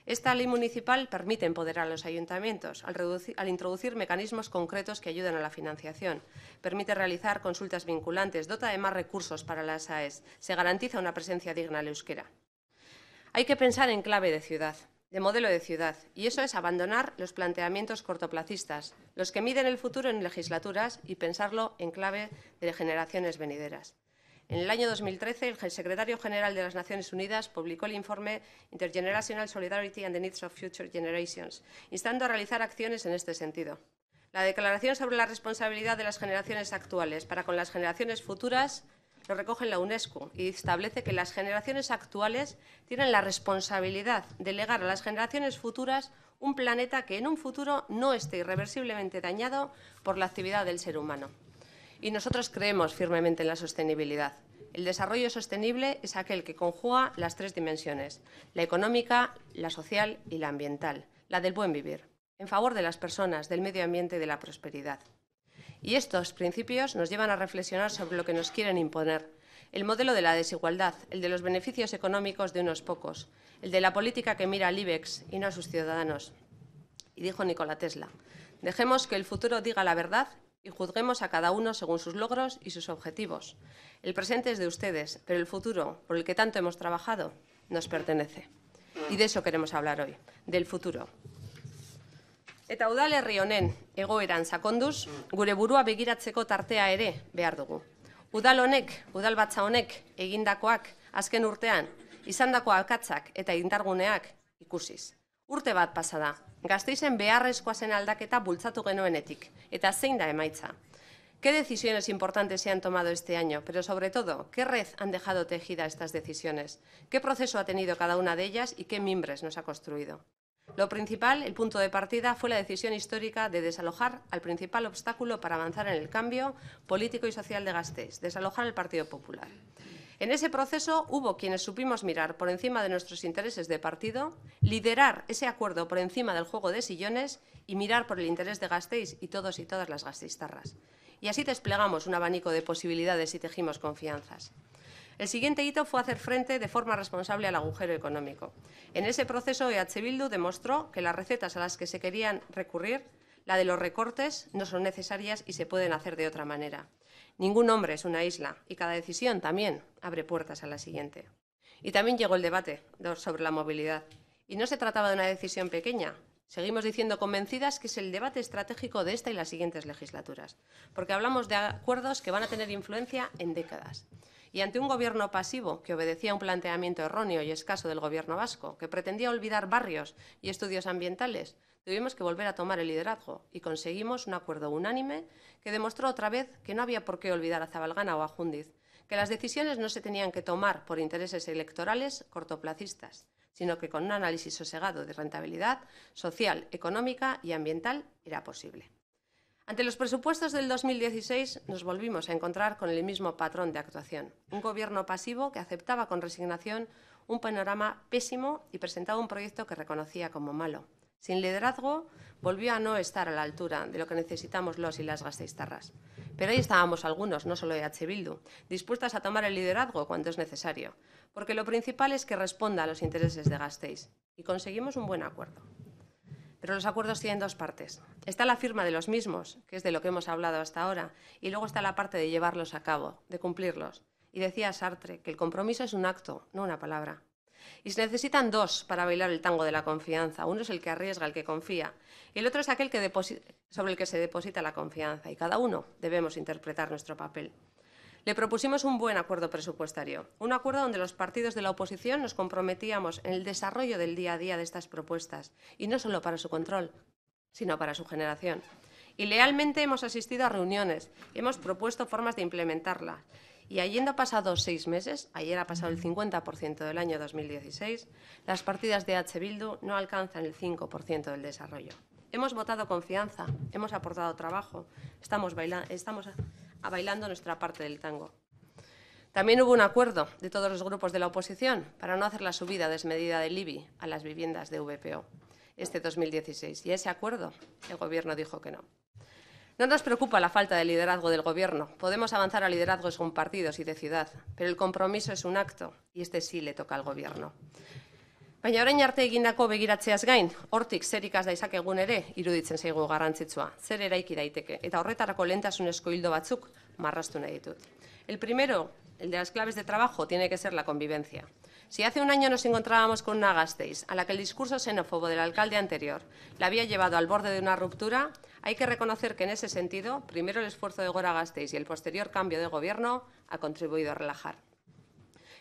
Esta ley municipal permite empoderar a los ayuntamientos al, introducir mecanismos concretos que ayuden a la financiación. Permite realizar consultas vinculantes, dota de más recursos para las AES, se garantiza una presencia digna la euskera. Hay que pensar en clave de ciudad, de modelo de ciudad, y eso es abandonar los planteamientos cortoplacistas, los que miden el futuro en legislaturas y pensarlo en clave de generaciones venideras. En el año 2013, el secretario general de las Naciones Unidas publicó el informe Intergenerational Solidarity and the Needs of Future Generations, instando a realizar acciones en este sentido. La Declaración sobre la responsabilidad de las generaciones actuales para con las generaciones futuras lo recoge la UNESCO y establece que las generaciones actuales tienen la responsabilidad de legar a las generaciones futuras un planeta que en un futuro no esté irreversiblemente dañado por la actividad del ser humano. Y nosotros creemos firmemente en la sostenibilidad. El desarrollo sostenible es aquel que conjuga las tres dimensiones, la económica, la social y la ambiental, la del buen vivir, en favor de las personas, del medio ambiente y de la prosperidad. Y estos principios nos llevan a reflexionar sobre lo que nos quieren imponer, el modelo de la desigualdad, el de los beneficios económicos de unos pocos, el de la política que mira al IBEX y no a sus ciudadanos. Y dijo Nikola Tesla, dejemos que el futuro diga la verdad y juzguemos a cada uno según sus logros y sus objetivos. El presente es de ustedes, pero el futuro por el que tanto hemos trabajado nos pertenece. Y de eso queremos hablar hoy, del futuro. Eta udal herri honen egoeran sakonduz, gure burua begiratzeko tartea ere behar dugu. Udal honek, udal batza honek egindakoak azken urtean, izandako alkatzak eta indarguneak ikusiz. Urte bat pasada, Gasteizen beharrezkoa zen aldaketa bultzatu genuenetik, eta zein da emaitza. ¿Qué decisiones importantes se han tomado este año? Pero sobre todo, ¿qué red han dejado tejida estas decisiones? ¿Qué proceso ha tenido cada una de ellas y qué mimbres nos ha construido? Lo principal, el punto de partida, fue la decisión histórica de desalojar al principal obstáculo para avanzar en el cambio político y social de Gasteiz, desalojar al Partido Popular. En ese proceso hubo quienes supimos mirar por encima de nuestros intereses de partido, liderar ese acuerdo por encima del juego de sillones y mirar por el interés de Gasteiz y todos y todas las gasteiztarras. Y así desplegamos un abanico de posibilidades y tejimos confianzas. El siguiente hito fue hacer frente de forma responsable al agujero económico. En ese proceso, EH Bildu demostró que las recetas a las que se querían recurrir la de los recortes no son necesarias y se pueden hacer de otra manera. Ningún hombre es una isla y cada decisión también abre puertas a la siguiente. Y también llegó el debate sobre la movilidad. Y no se trataba de una decisión pequeña. Seguimos diciendo convencidas que es el debate estratégico de esta y las siguientes legislaturas, porque hablamos de acuerdos que van a tener influencia en décadas. Y ante un gobierno pasivo que obedecía a un planteamiento erróneo y escaso del gobierno vasco, que pretendía olvidar barrios y estudios ambientales, tuvimos que volver a tomar el liderazgo y conseguimos un acuerdo unánime que demostró otra vez que no había por qué olvidar a Zabalgana o a Jundiz, que las decisiones no se tenían que tomar por intereses electorales cortoplacistas, sino que con un análisis sosegado de rentabilidad social, económica y ambiental era posible. Ante los presupuestos del 2016 nos volvimos a encontrar con el mismo patrón de actuación, un gobierno pasivo que aceptaba con resignación un panorama pésimo y presentaba un proyecto que reconocía como malo. Sin liderazgo volvió a no estar a la altura de lo que necesitamos los y las gasteiztarras. Pero ahí estábamos algunos, no solo de Bildu, dispuestas a tomar el liderazgo cuando es necesario, porque lo principal es que responda a los intereses de Gasteiz y conseguimos un buen acuerdo. Pero los acuerdos tienen dos partes. Está la firma de los mismos, que es de lo que hemos hablado hasta ahora, y luego está la parte de llevarlos a cabo, de cumplirlos. Y decía Sartre que el compromiso es un acto, no una palabra. Y se necesitan dos para bailar el tango de la confianza. Uno es el que arriesga, el que confía, y el otro es aquel sobre el que se deposita la confianza. Y cada uno debemos interpretar nuestro papel. Le propusimos un buen acuerdo presupuestario, un acuerdo donde los partidos de la oposición nos comprometíamos en el desarrollo del día a día de estas propuestas, y no solo para su control, sino para su generación. Y lealmente hemos asistido a reuniones hemos propuesto formas de implementarlas. Y hayendo pasado seis meses, ayer ha pasado el 50% del año 2016, las partidas de H. Bildu no alcanzan el 5% del desarrollo. Hemos votado confianza, hemos aportado trabajo, estamos, bailando nuestra parte del tango. También hubo un acuerdo de todos los grupos de la oposición para no hacer la subida desmedida del IBI a las viviendas de VPO este 2016. Y ese acuerdo el Gobierno dijo que no. No nos preocupa la falta de liderazgo del Gobierno. Podemos avanzar a liderazgos esgun partidos y de ciudad, pero el compromiso es un acto y este sí le toca al Gobierno. Baina orain arte egindako begiratzeaz gain, hortik zer ikas daizak egun ere iruditzen zaigu garrantzitsua. Zer eraiki daiteke eta horretarako lentasun hildo batzuk marrastu nahi ditut. El primero, el de las claves de trabajo, tiene que ser la convivencia. Si hace un año nos encontrábamos con una Gasteiz, a la que el discurso xenófobo del alcalde anterior la había llevado al borde de una ruptura, hay que reconocer que en ese sentido, primero el esfuerzo de Gora Gasteiz y el posterior cambio de gobierno ha contribuido a relajar.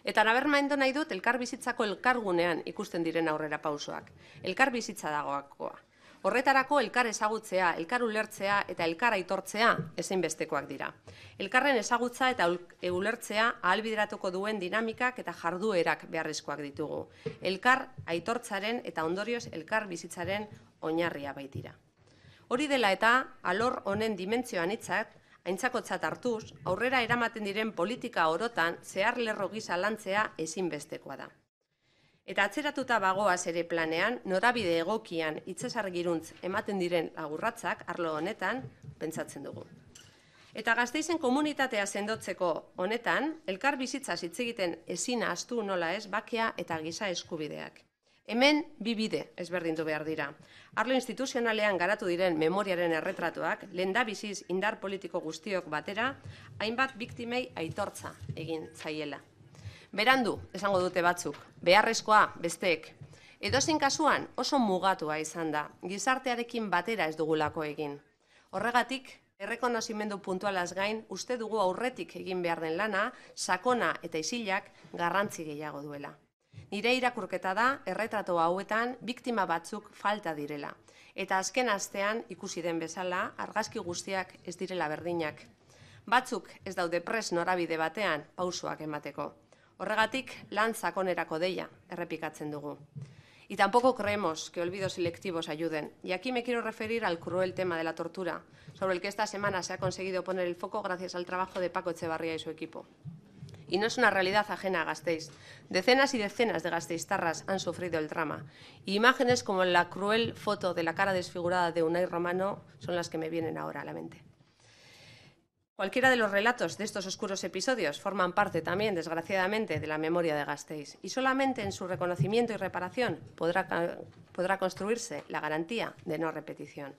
Eta naberma endo nahi dut, elkar bizitzako elkar gunean ikusten diren aurrera pausoak. Elkar bizitza dagoakoa. Horretarako elkar ezagutzea, elkar ulertzea eta elkar aitortzea ezinbestekoak dira. Elkarren ezagutza eta e, ulertzea ahalbideratuko duen dinamikak eta jarduerak beharrezkoak ditugu. Elkar aitortzaren eta ondorioz elkar bizitzaren oinarria baitira. Hori dela eta alor honen dimentsioan itzak, aintzakotzat hartuz, aurrera eramaten diren politika orotan zeharlerro lerro gisa lantzea ezinbestekoa da. Eta atzeratuta bagoaz ere planean, norabide egokian itzesargiruntz ematen diren lagurratzak arlo honetan, pentsatzen dugu. Eta gazteizen komunitatea sendotzeko honetan, elkar bizitza hitz egiten ezin astu nola ez bakea eta giza eskubideak. Hemen bi bide du behar dira. Arlo instituzionalean garatu diren memoriaren erretratuak, lendabiziz indar politiko guztiok batera, hainbat biktimei aitortza egin zaiela. Berandu, esango dute batzuk, beharrezkoa besteek. Edozin kasuan oso mugatua izan da, gizartearekin batera ez dugulako egin. Horregatik, errekonozimendu puntualaz gain, uste dugu aurretik egin behar den lana, sakona eta isilak garrantzi gehiago duela. Nire irakurketa da, erretratoa hauetan, biktima batzuk falta direla. Eta azken astean, ikusi den bezala, argazki guztiak ez direla berdinak. Batzuk ez daude pres norabide batean, pausoak emateko. Horregatik, lan sakonerako deia errepikatzen dugu. Y tampoco creemos que olvidos selectivos ayuden. Y aquí me quiero referir al cruel tema de la tortura, sobre el que esta semana se ha conseguido poner el foco gracias al trabajo de Paco Echevarría y su equipo. Y no es una realidad ajena a Gasteiz. Decenas y decenas de gasteiztarras han sufrido el drama. Y imágenes como la cruel foto de la cara desfigurada de Unai Romano son las que me vienen ahora a la mente. Cualquiera de los relatos de estos oscuros episodios forman parte también, desgraciadamente, de la memoria de Gasteiz y solamente en su reconocimiento y reparación podrá, construirse la garantía de no repetición.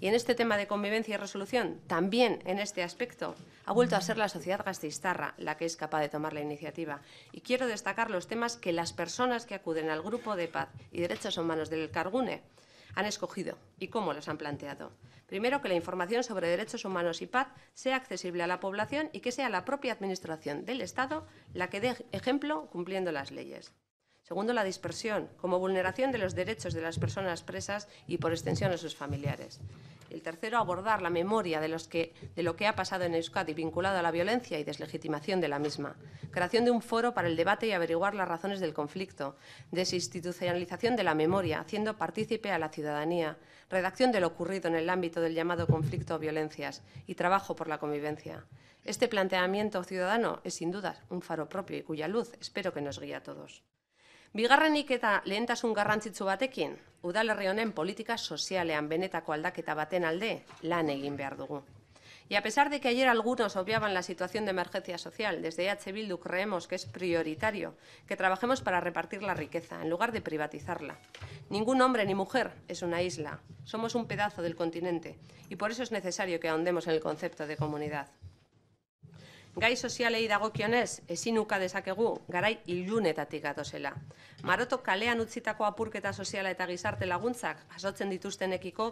Y en este tema de convivencia y resolución, también en este aspecto, ha vuelto a ser la sociedad gasteiztarra la que es capaz de tomar la iniciativa. Y quiero destacar los temas que las personas que acuden al Grupo de Paz y Derechos Humanos del Cargune han escogido y cómo los han planteado. Primero, que la información sobre derechos humanos y paz sea accesible a la población y que sea la propia Administración del Estado la que dé ejemplo cumpliendo las leyes. Segundo, la dispersión, como vulneración de los derechos de las personas presas y por extensión a sus familiares. El tercero, abordar la memoria de, lo que ha pasado en Euskadi vinculado a la violencia y deslegitimación de la misma. Creación de un foro para el debate y averiguar las razones del conflicto. Desinstitucionalización de la memoria, haciendo partícipe a la ciudadanía. Redacción de lo ocurrido en el ámbito del llamado conflicto o violencias. Y trabajo por la convivencia. Este planteamiento ciudadano es sin duda un faro propio y cuya luz espero que nos guíe a todos. Bigarrenik eta lehentasun garrantzitsu batekin, udalerri honen politika sozialean benetako aldaketa baten alde lan egin behar dugu. Y a pesar de que ayer algunos obviaban la situación de emergencia social, desde EH Bildu creemos que es prioritario que trabajemos para repartir la riqueza, en lugar de privatizarla. Ningún hombre ni mujer es una isla, somos un pedazo del continente y por eso es necesario que ahondemos en el concepto de comunidad. Gai sozialei dagokionez, ezin uka dezakegu garai ilunetatik gatozela. Maroto kalean utzitako apurketa soziala eta gizarte laguntzak azotzen dituztenekiko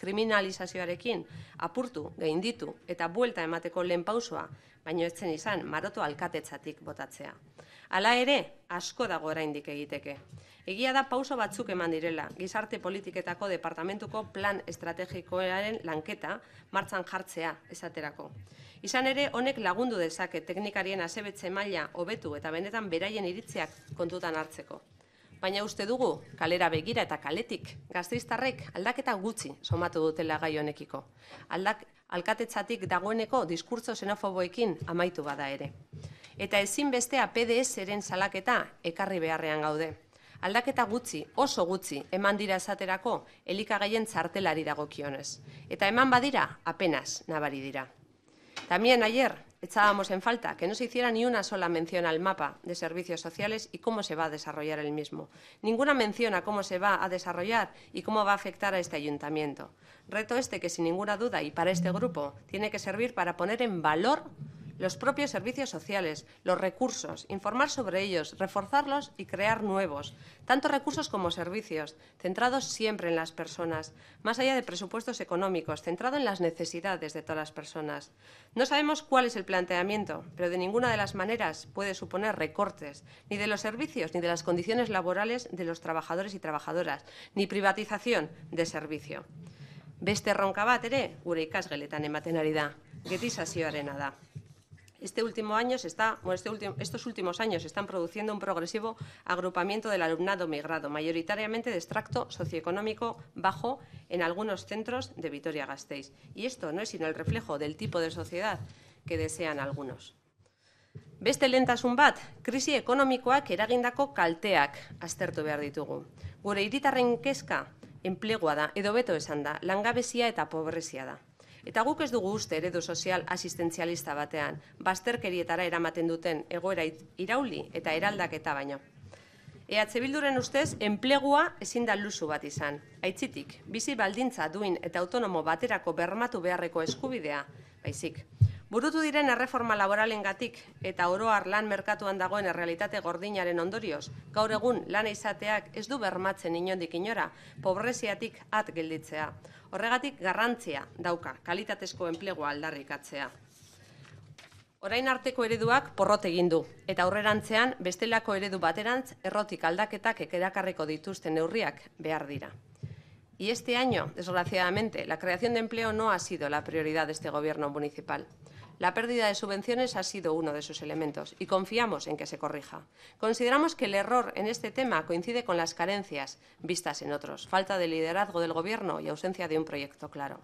kriminalizazioarekin apurtu, gainditu eta buelta emateko lehen pausua, baino ez zen izan maroto alkatetzatik botatzea. Hala ere, asko dago oraindik egiteke. Egia da pauso batzuk eman direla, gizarte politiketako departamentuko plan estrategikoaren lanketa martzan jartzea esaterako. Izan ere, honek lagundu dezake teknikarien azebetxe maila hobetu eta benetan beraien iritziak kontutan hartzeko. Baina uste dugu, kalera begira eta kaletik, gazteiztarrek aldaketa gutxi somatu dutela gai honekiko. Aldak, alkatetzatik dagoeneko diskurtso xenofoboekin amaitu bada ere. Eta ezin bestea PDS-eren salaketa ekarri beharrean gaude. Aldaketa gutxi, oso gutxi, eman dira esaterako elikagaien txartelari dagokionez. Eta eman badira, apenas nabari dira. También ayer estábamos en falta que no se hiciera ni una sola mención al mapa de servicios sociales y cómo se va a desarrollar el mismo. Ninguna mención a cómo se va a desarrollar y cómo va a afectar a este ayuntamiento. Reto este que, sin ninguna duda, y para este grupo, tiene que servir para poner en valor los propios servicios sociales, los recursos, informar sobre ellos, reforzarlos y crear nuevos, tanto recursos como servicios, centrados siempre en las personas, más allá de presupuestos económicos, centrado en las necesidades de todas las personas. No sabemos cuál es el planteamiento, pero de ninguna de las maneras puede suponer recortes, ni de los servicios, ni de las condiciones laborales de los trabajadores y trabajadoras, ni privatización de servicio. Beste erronka bat ere, gure ikasgeletan ematen ari este último año está, este estos últimos años se están produciendo un progresivo agrupamiento del alumnado migrado, mayoritariamente de extracto socioeconómico bajo en algunos centros de Vitoria-Gasteiz. Y esto no es sino el reflejo del tipo de sociedad que desean algunos. Beste lenta bat, krisi ekonomikoak eragindako kalteak aztertu behar ditugu. Gure iritarren kezka enplegua da, edo beto esanda langabezia eta pobresiada. Eta guk ez dugu uste eredu sozial asistentzialista batean, bazterkerietara eramaten duten egoera irauli eta eraldaketa baino. EH Bilduren ustez, enplegua ezin da luzu bat izan. Aitzitik, bizi baldintza duin eta autonomo baterako bermatu beharreko eskubidea, baizik. Burutu diren erreforma laboralengatik gatik eta oroar lan merkatuan dagoen errealitate gordinaren ondorioz, gaur egun lan izateak ez du bermatzen inondik inora, pobreziatik at gelditzea. Horregatik garrantzia dauka, kalitatezko enplegua aldarrikatzea. Orain arteko ereduak porrot egin du eta aurrerantzean bestelako eredu baterantz errotik aldaketak ekerakarreko dituzten neurriak behar dira. Y este año, desgraciadamente, la creación de empleo no ha sido la prioridad de este gobierno municipal. La pérdida de subvenciones ha sido uno de sus elementos y confiamos en que se corrija. Consideramos que el error en este tema coincide con las carencias vistas en otros, falta de liderazgo del Gobierno y ausencia de un proyecto claro.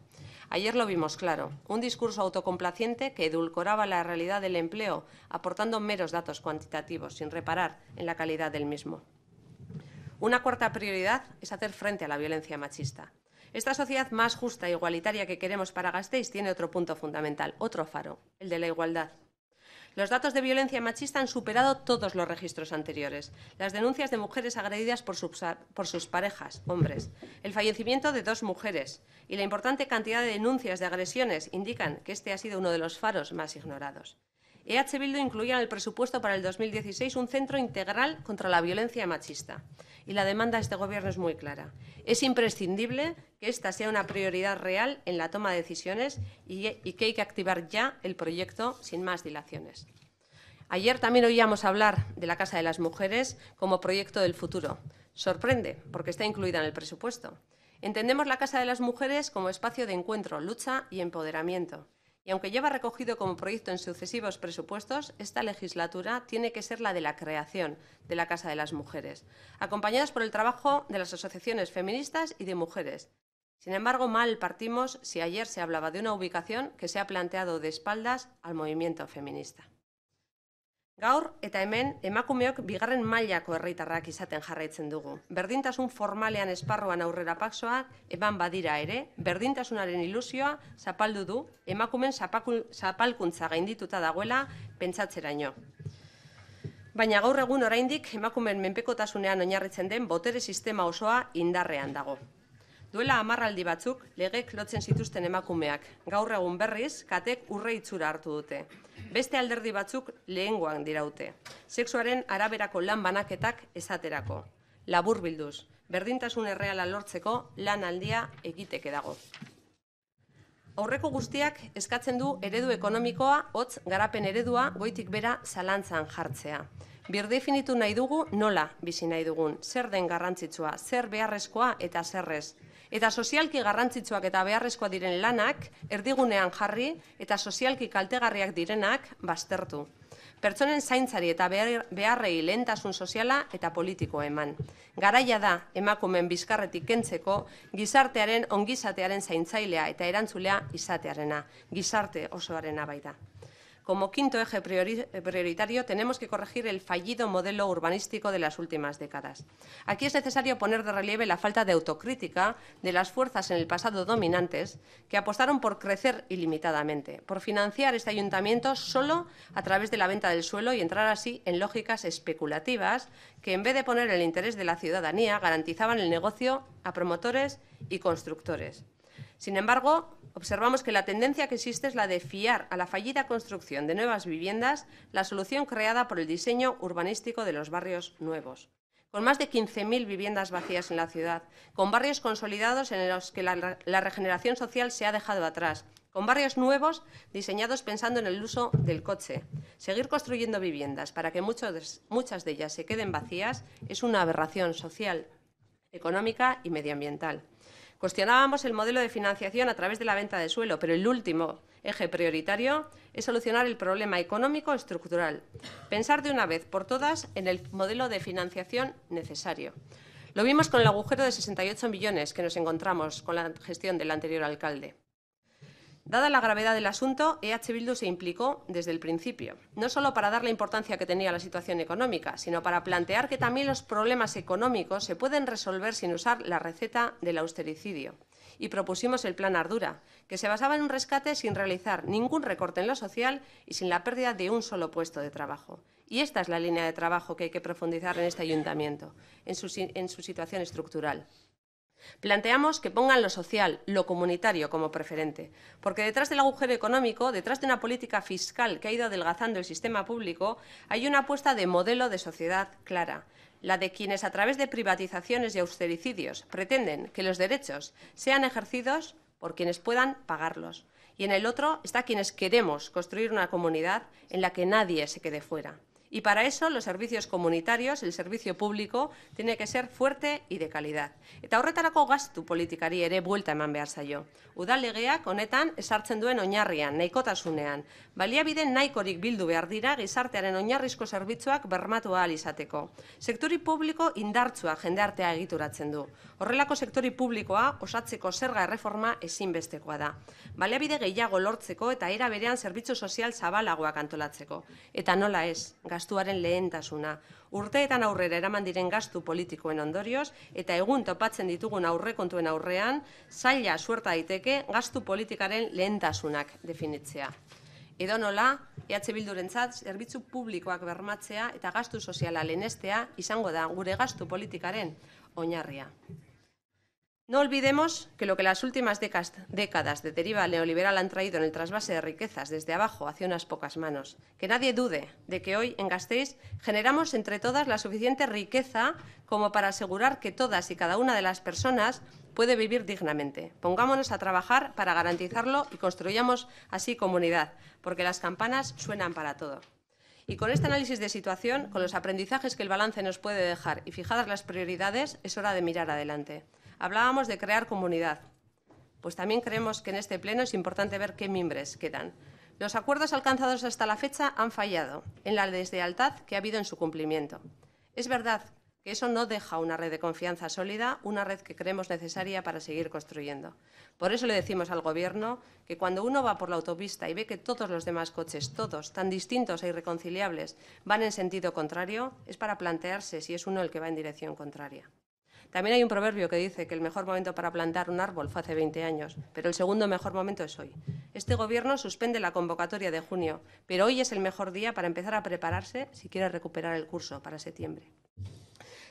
Ayer lo vimos claro, un discurso autocomplaciente que edulcoraba la realidad del empleo, aportando meros datos cuantitativos sin reparar en la calidad del mismo. Una cuarta prioridad es hacer frente a la violencia machista. Esta sociedad más justa e igualitaria que queremos para Gasteiz tiene otro punto fundamental, otro faro, el de la igualdad. Los datos de violencia machista han superado todos los registros anteriores. Las denuncias de mujeres agredidas por sus, parejas, hombres. El fallecimiento de dos mujeres y la importante cantidad de denuncias de agresiones indican que este ha sido uno de los faros más ignorados. EH Bildu incluía en el presupuesto para el 2016 un centro integral contra la violencia machista y la demanda de este Gobierno es muy clara. Es imprescindible que esta sea una prioridad real en la toma de decisiones y, que hay que activar ya el proyecto sin más dilaciones. Ayer también oíamos hablar de la Casa de las Mujeres como proyecto del futuro. Sorprende, porque está incluida en el presupuesto. Entendemos la Casa de las Mujeres como espacio de encuentro, lucha y empoderamiento y aunque lleva recogido como proyecto en sucesivos presupuestos, esta legislatura tiene que ser la de la creación de la Casa de las Mujeres, acompañadas por el trabajo de las asociaciones feministas y de mujeres. Sin embargo, mal partimos si ayer se hablaba de una ubicación que se ha planteado de espaldas al movimiento feminista. Gaur eta hemen emakumeok bigarren mailako herritarrak izaten jarraitzen dugu. Berdintasun formalean esparruan aurrera paksoa eban badira ere, berdintasunaren ilusioa zapaldu du emakumen zapalkuntza gaindituta dagoela pentsatzeraino. Baina gaur egun oraindik emakumen menpekotasunean oinarritzen den botere sistema osoa indarrean dago. Duela amarraldi batzuk legek lotzen zituzten emakumeak. Gaur egun berriz, katek urreitzura hartu dute beste alderdi batzuk lehengoan diraute. Sexuaren araberako lan banaketak esaterako. Labur bilduz, berdintasun erreala lortzeko lan aldia egiteke dago. Aurreko guztiak eskatzen du eredu ekonomikoa, hotz garapen eredua goitik bera zalantzan jartzea. Birdefinitu nahi dugu nola bizi nahi dugun, zer den garrantzitsua, zer beharrezkoa eta zerrez, eta sozialki garrantzitsuak eta beharrezkoa diren lanak erdigunean jarri eta sozialki kaltegarriak direnak baztertu. Pertsonen zaintzari eta beharrei lehentasun soziala eta politiko eman. Garaia da emakumeen bizkarretik kentzeko gizartearen ongizatearen zaintzailea eta erantzulea izatearena, gizarte osoarena baita. Como quinto eje prioritario, tenemos que corregir el fallido modelo urbanístico de las últimas décadas. Aquí es necesario poner de relieve la falta de autocrítica de las fuerzas en el pasado dominantes que apostaron por crecer ilimitadamente, por financiar este ayuntamiento solo a través de la venta del suelo y entrar así en lógicas especulativas que, en vez de poner el interés de la ciudadanía, garantizaban el negocio a promotores y constructores. Sin embargo, observamos que la tendencia que existe es la de fiar a la fallida construcción de nuevas viviendas la solución creada por el diseño urbanístico de los barrios nuevos. Con más de 15.000 viviendas vacías en la ciudad, con barrios consolidados en los que la, regeneración social se ha dejado atrás, con barrios nuevos diseñados pensando en el uso del coche. Seguir construyendo viviendas para que muchas de ellas se queden vacías es una aberración social, económica y medioambiental. Cuestionábamos el modelo de financiación a través de la venta de suelo, pero el último eje prioritario es solucionar el problema económico estructural. Pensar de una vez por todas en el modelo de financiación necesario. Lo vimos con el agujero de 68 millones que nos encontramos con la gestión del anterior alcalde. Dada la gravedad del asunto, EH Bildu se implicó desde el principio, no solo para dar la importancia que tenía la situación económica, sino para plantear que también los problemas económicos se pueden resolver sin usar la receta del austericidio. Y propusimos el plan Ardura, que se basaba en un rescate sin realizar ningún recorte en lo social y sin la pérdida de un solo puesto de trabajo. Y esta es la línea de trabajo que hay que profundizar en este ayuntamiento, en su, en su situación estructural. Planteamos que pongan lo social, lo comunitario como preferente, porque detrás del agujero económico, detrás de una política fiscal que ha ido adelgazando el sistema público, hay una apuesta de modelo de sociedad clara, la de quienes a través de privatizaciones y austericidios pretenden que los derechos sean ejercidos por quienes puedan pagarlos. Y en el otro está quienes queremos construir una comunidad en la que nadie se quede fuera. Y para eso los servicios comunitarios, el servicio público, tiene que ser fuerte y de calidad. Eta horretarako gastu politikari ere buelta eman behar zaio. Udal legeak honetan esartzen duen oinarrian, nahikotasunean. Baliabide naikorik bildu behar dira gizartearen oinarrizko zerbitzuak bermatu ahal izateko. Sektori publiko indartsua jendeartea egituratzen du. Horrelako sektori publikoa osatzeko zerga erreforma ezinbestekoa da. Baleabide gehiago lortzeko eta era berean zerbitzu sozial zabalagoak antolatzeko. Eta nola ez, gastuaren lehentasuna. Urteetan aurrera eraman diren gastu politikoen ondorioz eta egun topatzen ditugun aurrekontuen aurrean, zaila suerta daiteke gastu politikaren lehentasunak definitzea. Edo nola, EH Bildurentzat zerbitzu publikoak bermatzea eta gastu soziala lehenestea izango da gure gastu politikaren Oñarría. No olvidemos que lo que las últimas décadas de deriva neoliberal han traído en el trasvase de riquezas desde abajo hacia unas pocas manos. Que nadie dude de que hoy en Gasteiz generamos entre todas la suficiente riqueza como para asegurar que todas y cada una de las personas puede vivir dignamente. Pongámonos a trabajar para garantizarlo y construyamos así comunidad, porque las campanas suenan para todo. Y con este análisis de situación, con los aprendizajes que el balance nos puede dejar y fijadas las prioridades, es hora de mirar adelante. Hablábamos de crear comunidad. Pues también creemos que en este pleno es importante ver qué mimbres quedan. Los acuerdos alcanzados hasta la fecha han fallado en la deslealtad que ha habido en su cumplimiento. Es verdad que eso no deja una red de confianza sólida, una red que creemos necesaria para seguir construyendo. Por eso le decimos al Gobierno que cuando uno va por la autopista y ve que todos los demás coches, todos, tan distintos e irreconciliables, van en sentido contrario, es para plantearse si es uno el que va en dirección contraria. También hay un proverbio que dice que el mejor momento para plantar un árbol fue hace 20 años, pero el segundo mejor momento es hoy. Este Gobierno suspende la convocatoria de junio, pero hoy es el mejor día para empezar a prepararse si quiere recuperar el curso para septiembre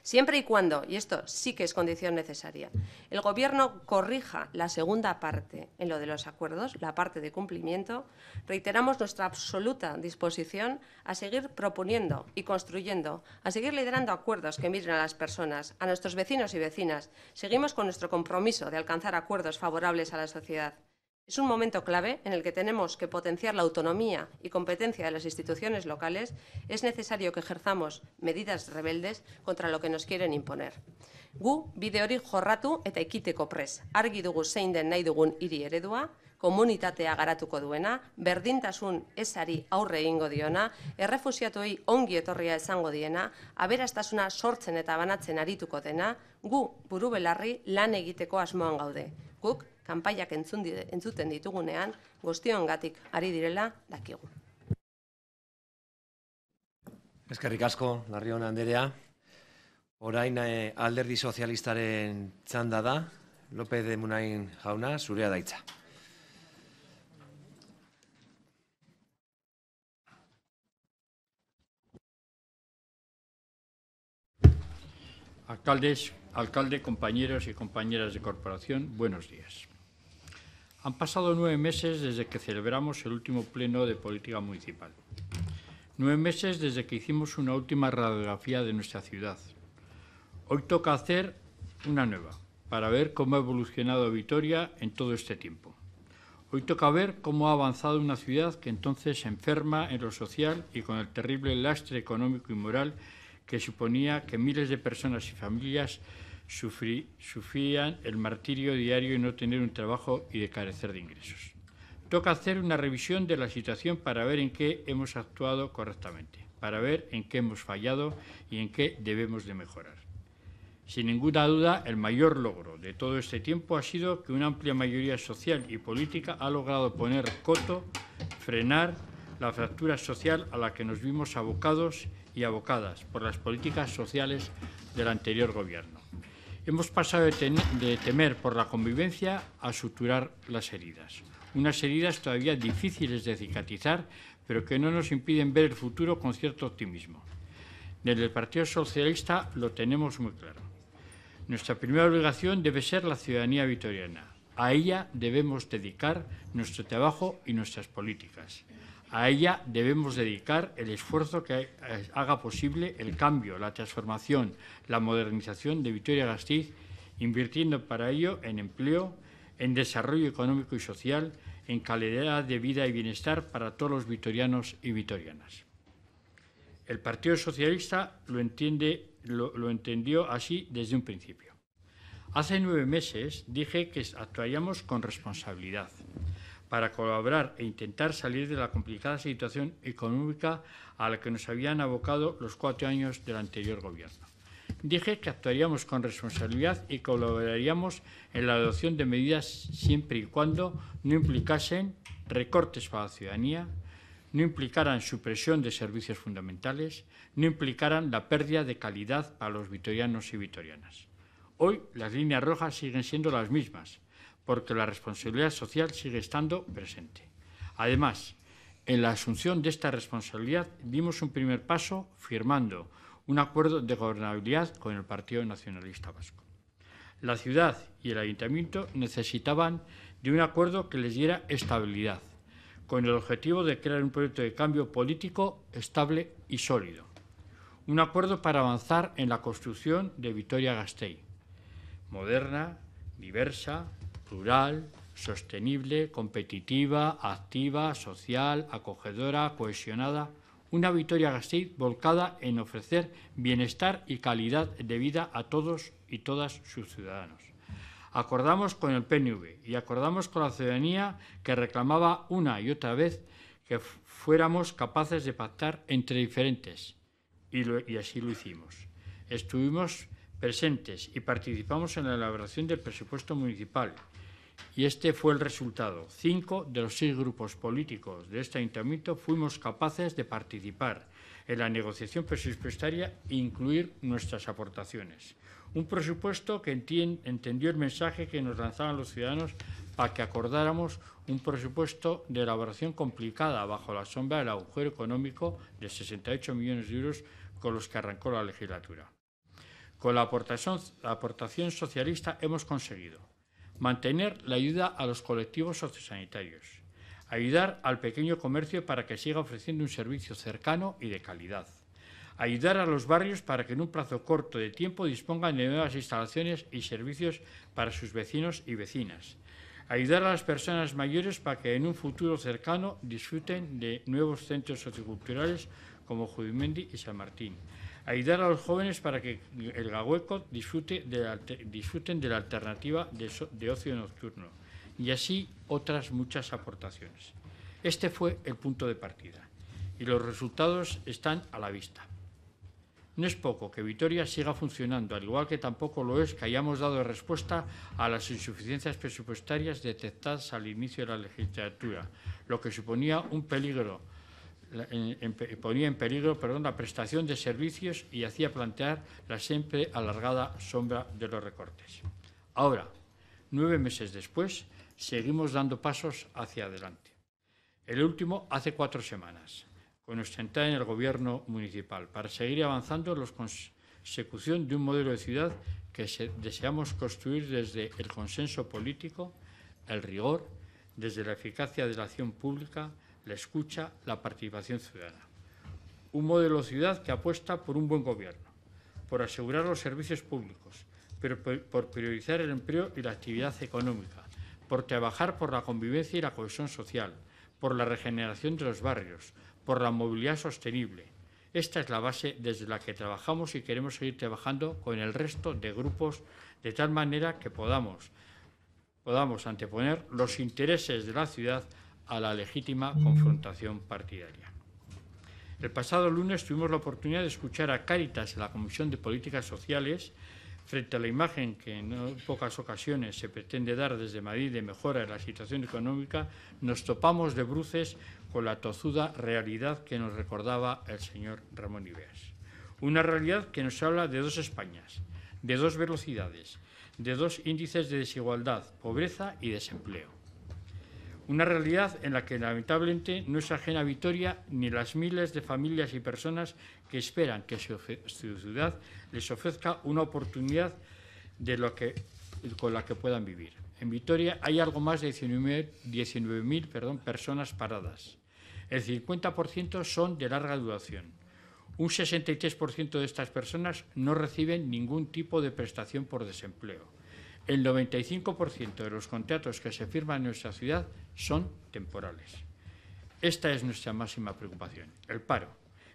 siempre y cuando, y esto sí que es condición necesaria, el Gobierno corrija la segunda parte en lo de los acuerdos, la parte de cumplimiento, reiteramos nuestra absoluta disposición a seguir proponiendo y construyendo, a seguir liderando acuerdos que miren a las personas, a nuestros vecinos y vecinas. Seguimos con nuestro compromiso de alcanzar acuerdos favorables a la sociedad. Es un momento clave en el que tenemos que potenciar la autonomía y competencia de las instituciones locales. Es necesario que ejerzamos medidas rebeldes contra lo que nos quieren imponer. Gu bide hori jorratu eta ekiteko pres. Argi dugu zein den nahi dugun hiri eredua, komunitatea garatuko duena, berdintasun esari aurre egingo diona, errefusiatuei ongi etorria esango diena, aberastasuna sortzen eta banatzen arituko dena, gu buru belarri lan egiteko asmoan gaude. Guk kanpaiak entzun entzuten ditugunean gostiongatik ari direla dakigu. Eskerrik asko Larriona Anderea. Orain eh, Alderdi Sozialistaren txanda da Lope de Munain Jauna zurea daitza. Alcaldes, alcalde, compañeros y compañeras de corporación, buenos días. Han pasado nueve meses desde que celebramos el último pleno de política municipal. Nueve meses desde que hicimos una última radiografía de nuestra ciudad. Hoy toca hacer una nueva, para ver cómo ha evolucionado Vitoria en todo este tiempo. Hoy toca ver cómo ha avanzado una ciudad que entonces se enferma en lo social y con el terrible lastre económico y moral que suponía que miles de personas y familias sufrían el martirio diario de no tener un trabajo y de carecer de ingresos. Toca hacer una revisión de la situación para ver en qué hemos actuado correctamente, para ver en qué hemos fallado y en qué debemos de mejorar. Sin ninguna duda, el mayor logro de todo este tiempo ha sido que una amplia mayoría social y política ha logrado poner coto, frenar la fractura social a la que nos vimos abocados y abocadas por las políticas sociales del anterior gobierno. Hemos pasado de, temer por la convivencia a suturar las heridas. Unas heridas todavía difíciles de cicatrizar, pero que no nos impiden ver el futuro con cierto optimismo. Desde el Partido Socialista lo tenemos muy claro. Nuestra primera obligación debe ser la ciudadanía vitoriana. A ella debemos dedicar nuestro trabajo y nuestras políticas. A ella debemos dedicar el esfuerzo que haga posible el cambio, la transformación, la modernización de vitoria gastiz invirtiendo para ello en empleo, en desarrollo económico y social, en calidad de vida y bienestar para todos los vitorianos y vitorianas. El Partido Socialista lo, entiende, lo, lo entendió así desde un principio. Hace nueve meses dije que actuaríamos con responsabilidad para colaborar e intentar salir de la complicada situación económica a la que nos habían abocado los cuatro años del anterior gobierno. Dije que actuaríamos con responsabilidad y colaboraríamos en la adopción de medidas siempre y cuando no implicasen recortes para la ciudadanía, no implicaran supresión de servicios fundamentales, no implicaran la pérdida de calidad para los vitorianos y vitorianas. Hoy las líneas rojas siguen siendo las mismas, porque la responsabilidad social sigue estando presente. Además, en la asunción de esta responsabilidad dimos un primer paso firmando un acuerdo de gobernabilidad con el Partido Nacionalista Vasco. La ciudad y el ayuntamiento necesitaban de un acuerdo que les diera estabilidad, con el objetivo de crear un proyecto de cambio político estable y sólido. Un acuerdo para avanzar en la construcción de Vitoria-Gasteiz, moderna, diversa, rural, sostenible, competitiva, activa, social, acogedora, cohesionada. Una Victoria Gasteiz volcada en ofrecer bienestar y calidad de vida a todos y todas sus ciudadanos. Acordamos con el PNV y acordamos con la ciudadanía que reclamaba una y otra vez que fuéramos capaces de pactar entre diferentes. y así lo hicimos. Estuvimos presentes y participamos en la elaboración del presupuesto municipal y este fue el resultado. Cinco de los seis grupos políticos de este ayuntamiento fuimos capaces de participar en la negociación presupuestaria e incluir nuestras aportaciones. Un presupuesto que entendió el mensaje que nos lanzaban los ciudadanos para que acordáramos un presupuesto de elaboración complicada bajo la sombra del agujero económico de 68 millones de euros con los que arrancó la legislatura. Con la aportación, la aportación socialista hemos conseguido mantener la ayuda a los colectivos sociosanitarios, ayudar al pequeño comercio para que siga ofreciendo un servicio cercano y de calidad, ayudar a los barrios para que en un plazo corto de tiempo dispongan de nuevas instalaciones y servicios para sus vecinos y vecinas, ayudar a las personas mayores para que en un futuro cercano disfruten de nuevos centros socioculturales como Judimendi y San Martín, ayudar a los jóvenes para que el Gahueco disfrute disfruten de la alternativa de, de ocio nocturno y así otras muchas aportaciones. Este fue el punto de partida y los resultados están a la vista. No es poco que Vitoria siga funcionando, al igual que tampoco lo es que hayamos dado respuesta a las insuficiencias presupuestarias detectadas al inicio de la legislatura, lo que suponía un peligro ponía en peligro perdón, la prestación de servicios y hacía plantear la siempre alargada sombra de los recortes. Ahora, nueve meses después, seguimos dando pasos hacia adelante. El último hace cuatro semanas, con nuestra en el Gobierno municipal, para seguir avanzando en la consecución de un modelo de ciudad que deseamos construir desde el consenso político, el rigor, desde la eficacia de la acción pública, la escucha, la participación ciudadana. Un modelo de ciudad que apuesta por un buen gobierno, por asegurar los servicios públicos, pero por priorizar el empleo y la actividad económica, por trabajar por la convivencia y la cohesión social, por la regeneración de los barrios, por la movilidad sostenible. Esta es la base desde la que trabajamos y queremos seguir trabajando con el resto de grupos de tal manera que podamos, podamos anteponer los intereses de la ciudad a la legítima mm. confrontación partidaria. El pasado lunes tuvimos la oportunidad de escuchar a Cáritas en la Comisión de Políticas Sociales frente a la imagen que en pocas ocasiones se pretende dar desde Madrid de mejora de la situación económica, nos topamos de bruces con la tozuda realidad que nos recordaba el señor Ramón Ibeas. Una realidad que nos habla de dos Españas, de dos velocidades, de dos índices de desigualdad, pobreza y desempleo una realidad en la que lamentablemente no es ajena a Vitoria ni las miles de familias y personas que esperan que su, ciudad les ofrezca una oportunidad de lo que, con la que puedan vivir. En Vitoria hay algo más de 19.000 personas paradas. El 50% son de larga duración. Un 63% de estas personas no reciben ningún tipo de prestación por desempleo. El 95% de los contratos que se firman en nuestra ciudad son temporales. Esta es nuestra máxima preocupación, el paro,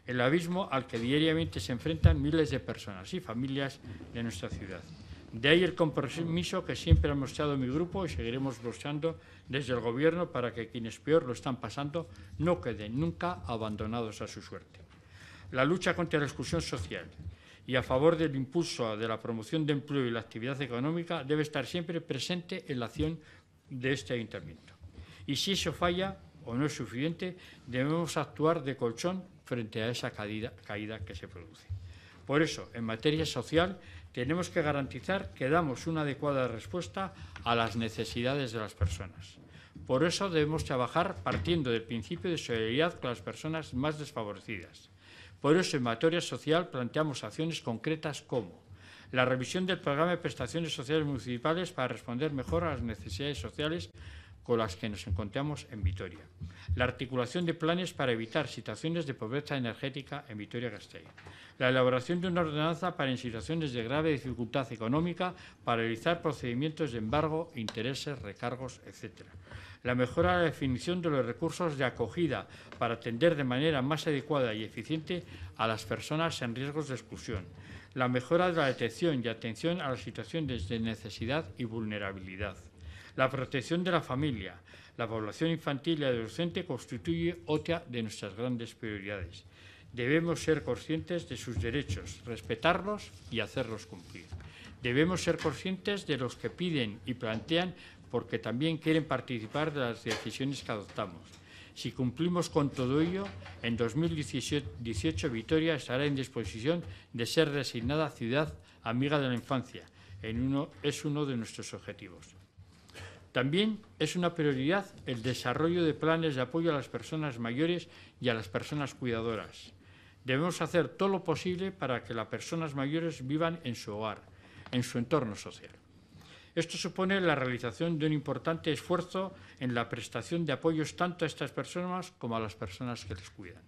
el abismo al que diariamente se enfrentan miles de personas y familias de nuestra ciudad. De ahí el compromiso que siempre ha mostrado mi grupo y seguiremos luchando desde el Gobierno para que quienes peor lo están pasando no queden nunca abandonados a su suerte. La lucha contra la exclusión social, y a favor del impulso de la promoción de empleo y la actividad económica debe estar siempre presente en la acción de este ayuntamiento. Y si eso falla o no es suficiente, debemos actuar de colchón frente a esa caída, que se produce. Por eso, en materia social, tenemos que garantizar que damos una adecuada respuesta a las necesidades de las personas. Por eso debemos trabajar partiendo del principio de solidaridad con las personas más desfavorecidas por eso, en materia social, planteamos acciones concretas como la revisión del programa de prestaciones sociales municipales para responder mejor a las necesidades sociales con las que nos encontramos en Vitoria, la articulación de planes para evitar situaciones de pobreza energética en Vitoria-Gasteiz, la elaboración de una ordenanza para en situaciones de grave dificultad económica para realizar procedimientos de embargo, intereses, recargos, etcétera la mejora de la definición de los recursos de acogida para atender de manera más adecuada y eficiente a las personas en riesgos de exclusión, la mejora de la detección y atención a las situaciones de necesidad y vulnerabilidad. La protección de la familia, la población infantil y adolescente constituye otra de nuestras grandes prioridades. Debemos ser conscientes de sus derechos, respetarlos y hacerlos cumplir. Debemos ser conscientes de los que piden y plantean porque también quieren participar de las decisiones que adoptamos. Si cumplimos con todo ello, en 2018 Vitoria estará en disposición de ser designada ciudad amiga de la infancia. es uno de nuestros objetivos. También es una prioridad el desarrollo de planes de apoyo a las personas mayores y a las personas cuidadoras. Debemos hacer todo lo posible para que las personas mayores vivan en su hogar, en su entorno social. Esto supone la realización de un importante esfuerzo en la prestación de apoyos tanto a estas personas como a las personas que les cuidan.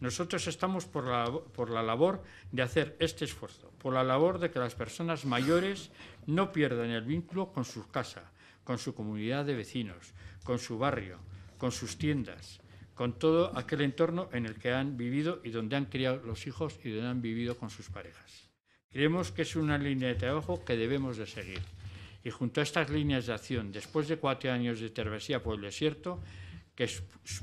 Nosotros estamos por la, por la, labor de hacer este esfuerzo, por la labor de que las personas mayores no pierdan el vínculo con su casa, con su comunidad de vecinos, con su barrio, con sus tiendas, con todo aquel entorno en el que han vivido y donde han criado los hijos y donde han vivido con sus parejas. Creemos que es una línea de trabajo que debemos de seguir y junto a estas líneas de acción, después de cuatro años de travesía por el desierto, que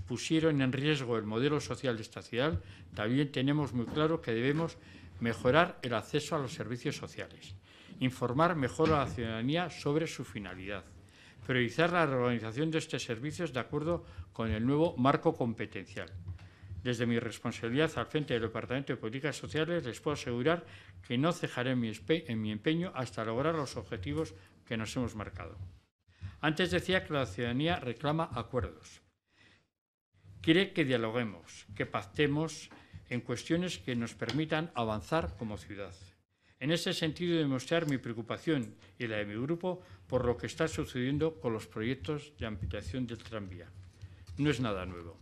pusieron en riesgo el modelo social de esta ciudad, también tenemos muy claro que debemos mejorar el acceso a los servicios sociales, informar mejor a la ciudadanía sobre su finalidad, priorizar la reorganización de estos servicios de acuerdo con el nuevo marco competencial. Desde mi responsabilidad al frente del Departamento de Políticas Sociales, les puedo asegurar que no cejaré en mi, empeño hasta lograr los objetivos que nos hemos marcado. Antes decía que la ciudadanía reclama acuerdos. Quiere que dialoguemos, que pactemos en cuestiones que nos permitan avanzar como ciudad. En ese sentido, demostrar mi preocupación y la de mi grupo por lo que está sucediendo con los proyectos de ampliación del tranvía. No es nada nuevo.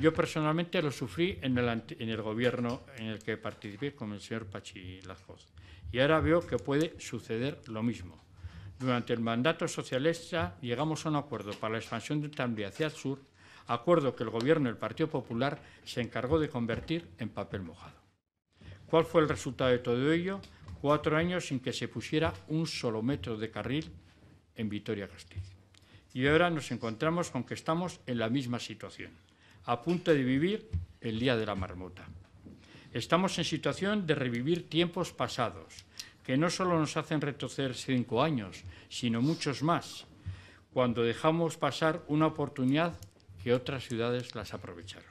Yo personalmente lo sufrí en el, gobierno en el que participé con el señor Pachi Lajoz. Y ahora veo que puede suceder lo mismo. Durante el mandato socialista llegamos a un acuerdo para la expansión de tranvía hacia el sur, acuerdo que el Gobierno del Partido Popular se encargó de convertir en papel mojado. ¿Cuál fue el resultado de todo ello? Cuatro años sin que se pusiera un solo metro de carril en vitoria castilla Y ahora nos encontramos con que estamos en la misma situación, a punto de vivir el Día de la Marmota. Estamos en situación de revivir tiempos pasados, que no solo nos hacen retroceder cinco años, sino muchos más, cuando dejamos pasar una oportunidad que otras ciudades las aprovecharon.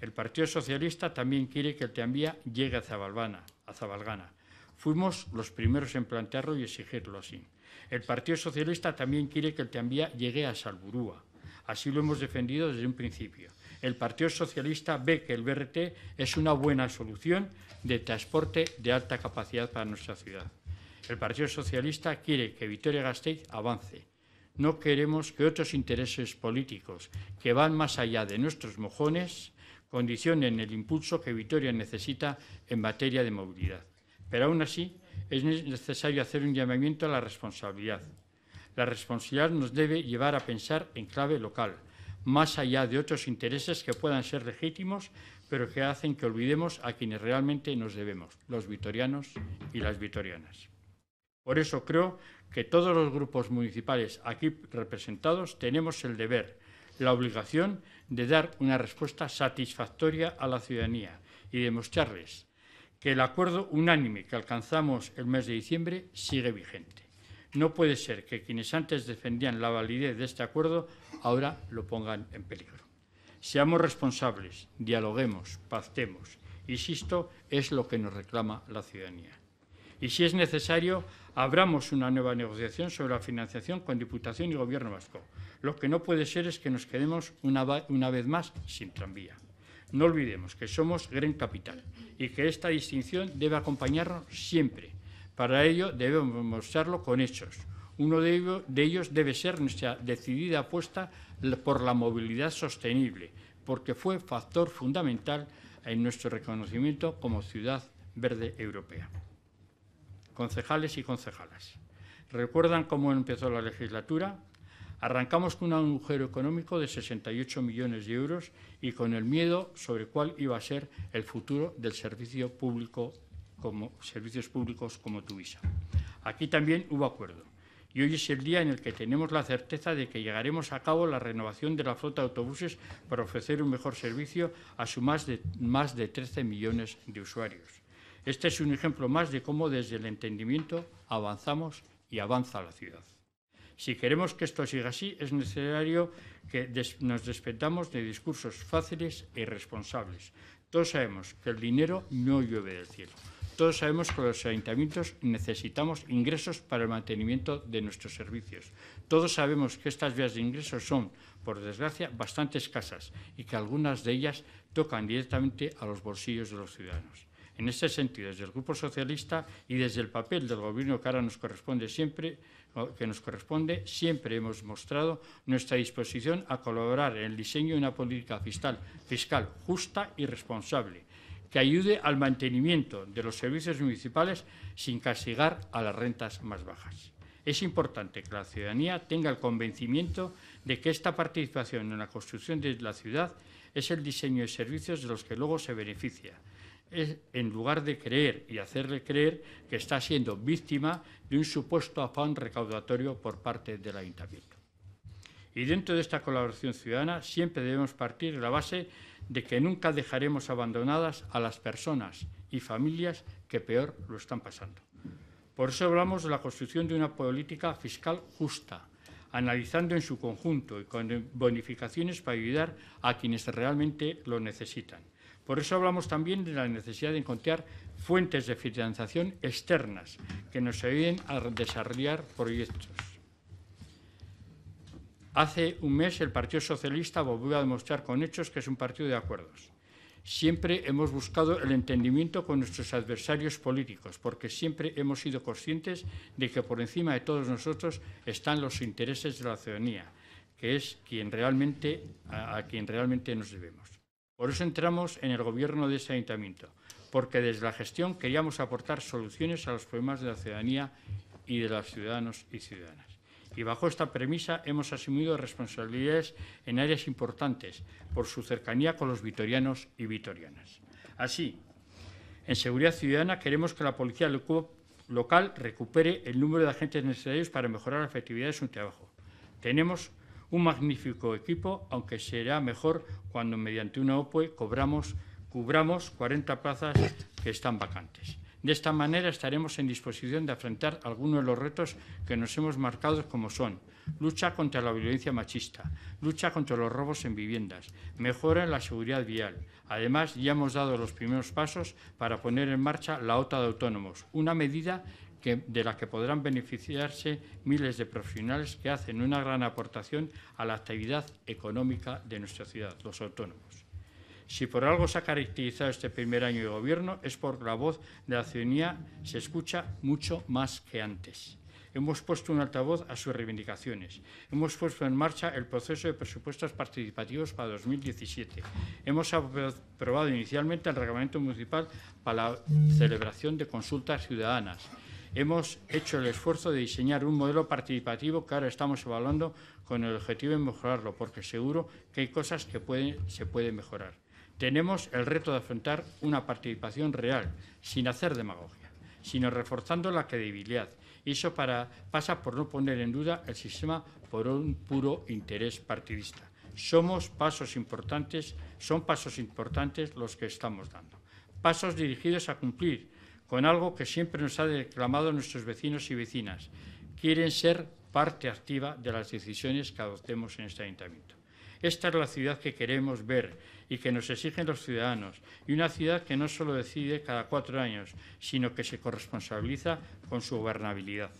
El Partido Socialista también quiere que el tranvía llegue a Zabalbana, a Zabalgana. Fuimos los primeros en plantearlo y exigirlo así. El Partido Socialista también quiere que el tranvía llegue a Salburúa. Así lo hemos defendido desde un principio el Partido Socialista ve que el BRT es una buena solución de transporte de alta capacidad para nuestra ciudad. El Partido Socialista quiere que Vitoria-Gasteiz avance. No queremos que otros intereses políticos que van más allá de nuestros mojones condicionen el impulso que Vitoria necesita en materia de movilidad. Pero aún así, es necesario hacer un llamamiento a la responsabilidad. La responsabilidad nos debe llevar a pensar en clave local, más allá de otros intereses que puedan ser legítimos, pero que hacen que olvidemos a quienes realmente nos debemos, los vitorianos y las vitorianas. Por eso creo que todos los grupos municipales aquí representados tenemos el deber, la obligación de dar una respuesta satisfactoria a la ciudadanía y demostrarles que el acuerdo unánime que alcanzamos el mes de diciembre sigue vigente. No puede ser que quienes antes defendían la validez de este acuerdo ahora lo pongan en peligro. Seamos responsables, dialoguemos, pactemos. Insisto, es lo que nos reclama la ciudadanía. Y si es necesario, abramos una nueva negociación sobre la financiación con Diputación y Gobierno vasco. Lo que no puede ser es que nos quedemos una, vez más sin tranvía. No olvidemos que somos gran capital y que esta distinción debe acompañarnos siempre para ello debemos mostrarlo con hechos. Uno de ellos debe ser nuestra decidida apuesta por la movilidad sostenible, porque fue factor fundamental en nuestro reconocimiento como ciudad verde europea. Concejales y concejalas, ¿recuerdan cómo empezó la legislatura? Arrancamos con un agujero económico de 68 millones de euros y con el miedo sobre cuál iba a ser el futuro del servicio público como servicios públicos como Tuvisa. Aquí también hubo acuerdo y hoy es el día en el que tenemos la certeza de que llegaremos a cabo la renovación de la flota de autobuses para ofrecer un mejor servicio a su más de, más de 13 millones de usuarios. Este es un ejemplo más de cómo desde el entendimiento avanzamos y avanza la ciudad. Si queremos que esto siga así, es necesario que nos despedamos de discursos fáciles e irresponsables. Todos sabemos que el dinero no llueve del cielo. Todos sabemos que los ayuntamientos necesitamos ingresos para el mantenimiento de nuestros servicios. Todos sabemos que estas vías de ingresos son, por desgracia, bastante escasas y que algunas de ellas tocan directamente a los bolsillos de los ciudadanos. En este sentido, desde el Grupo Socialista y desde el papel del Gobierno que ahora nos corresponde siempre, que nos corresponde, siempre hemos mostrado nuestra disposición a colaborar en el diseño de una política fiscal, fiscal justa y responsable, que ayude al mantenimiento de los servicios municipales sin castigar a las rentas más bajas. Es importante que la ciudadanía tenga el convencimiento de que esta participación en la construcción de la ciudad es el diseño de servicios de los que luego se beneficia, en lugar de creer y hacerle creer que está siendo víctima de un supuesto afán recaudatorio por parte del ayuntamiento. Y dentro de esta colaboración ciudadana siempre debemos partir de la base de que nunca dejaremos abandonadas a las personas y familias que peor lo están pasando. Por eso hablamos de la construcción de una política fiscal justa, analizando en su conjunto y con bonificaciones para ayudar a quienes realmente lo necesitan. Por eso hablamos también de la necesidad de encontrar fuentes de financiación externas que nos ayuden a desarrollar proyectos. Hace un mes el Partido Socialista volvió a demostrar con hechos que es un partido de acuerdos. Siempre hemos buscado el entendimiento con nuestros adversarios políticos, porque siempre hemos sido conscientes de que por encima de todos nosotros están los intereses de la ciudadanía, que es quien realmente, a, quien realmente nos debemos. Por eso entramos en el gobierno de ese ayuntamiento, porque desde la gestión queríamos aportar soluciones a los problemas de la ciudadanía y de los ciudadanos y ciudadanas y bajo esta premisa hemos asumido responsabilidades en áreas importantes por su cercanía con los vitorianos y vitorianas. Así, en Seguridad Ciudadana queremos que la policía local recupere el número de agentes necesarios para mejorar la efectividad de su trabajo. Tenemos un magnífico equipo, aunque será mejor cuando mediante una OPE cobramos, cubramos 40 plazas que están vacantes. De esta manera estaremos en disposición de afrontar algunos de los retos que nos hemos marcado como son lucha contra la violencia machista, lucha contra los robos en viviendas, mejora en la seguridad vial. Además, ya hemos dado los primeros pasos para poner en marcha la OTA de autónomos, una medida de la que podrán beneficiarse miles de profesionales que hacen una gran aportación a la actividad económica de nuestra ciudad, los autónomos. Si por algo se ha caracterizado este primer año de gobierno es por la voz de la ciudadanía se escucha mucho más que antes. Hemos puesto un altavoz a sus reivindicaciones. Hemos puesto en marcha el proceso de presupuestos participativos para 2017. Hemos aprobado inicialmente el reglamento municipal para la celebración de consultas ciudadanas. Hemos hecho el esfuerzo de diseñar un modelo participativo que ahora estamos evaluando con el objetivo de mejorarlo, porque seguro que hay cosas que se pueden mejorar. Tenemos el reto de afrontar una participación real, sin hacer demagogia, sino reforzando la credibilidad. Y eso pasa por no poner en duda el sistema por un puro interés partidista. Somos pasos importantes, son pasos importantes los que estamos dando. Pasos dirigidos a cumplir con algo que siempre nos ha declamado nuestros vecinos y vecinas. Quieren ser parte activa de las decisiones que adoptemos en este ayuntamiento. Esta es la ciudad que queremos ver y que nos exigen los ciudadanos, y una ciudad que no solo decide cada cuatro años, sino que se corresponsabiliza con su gobernabilidad.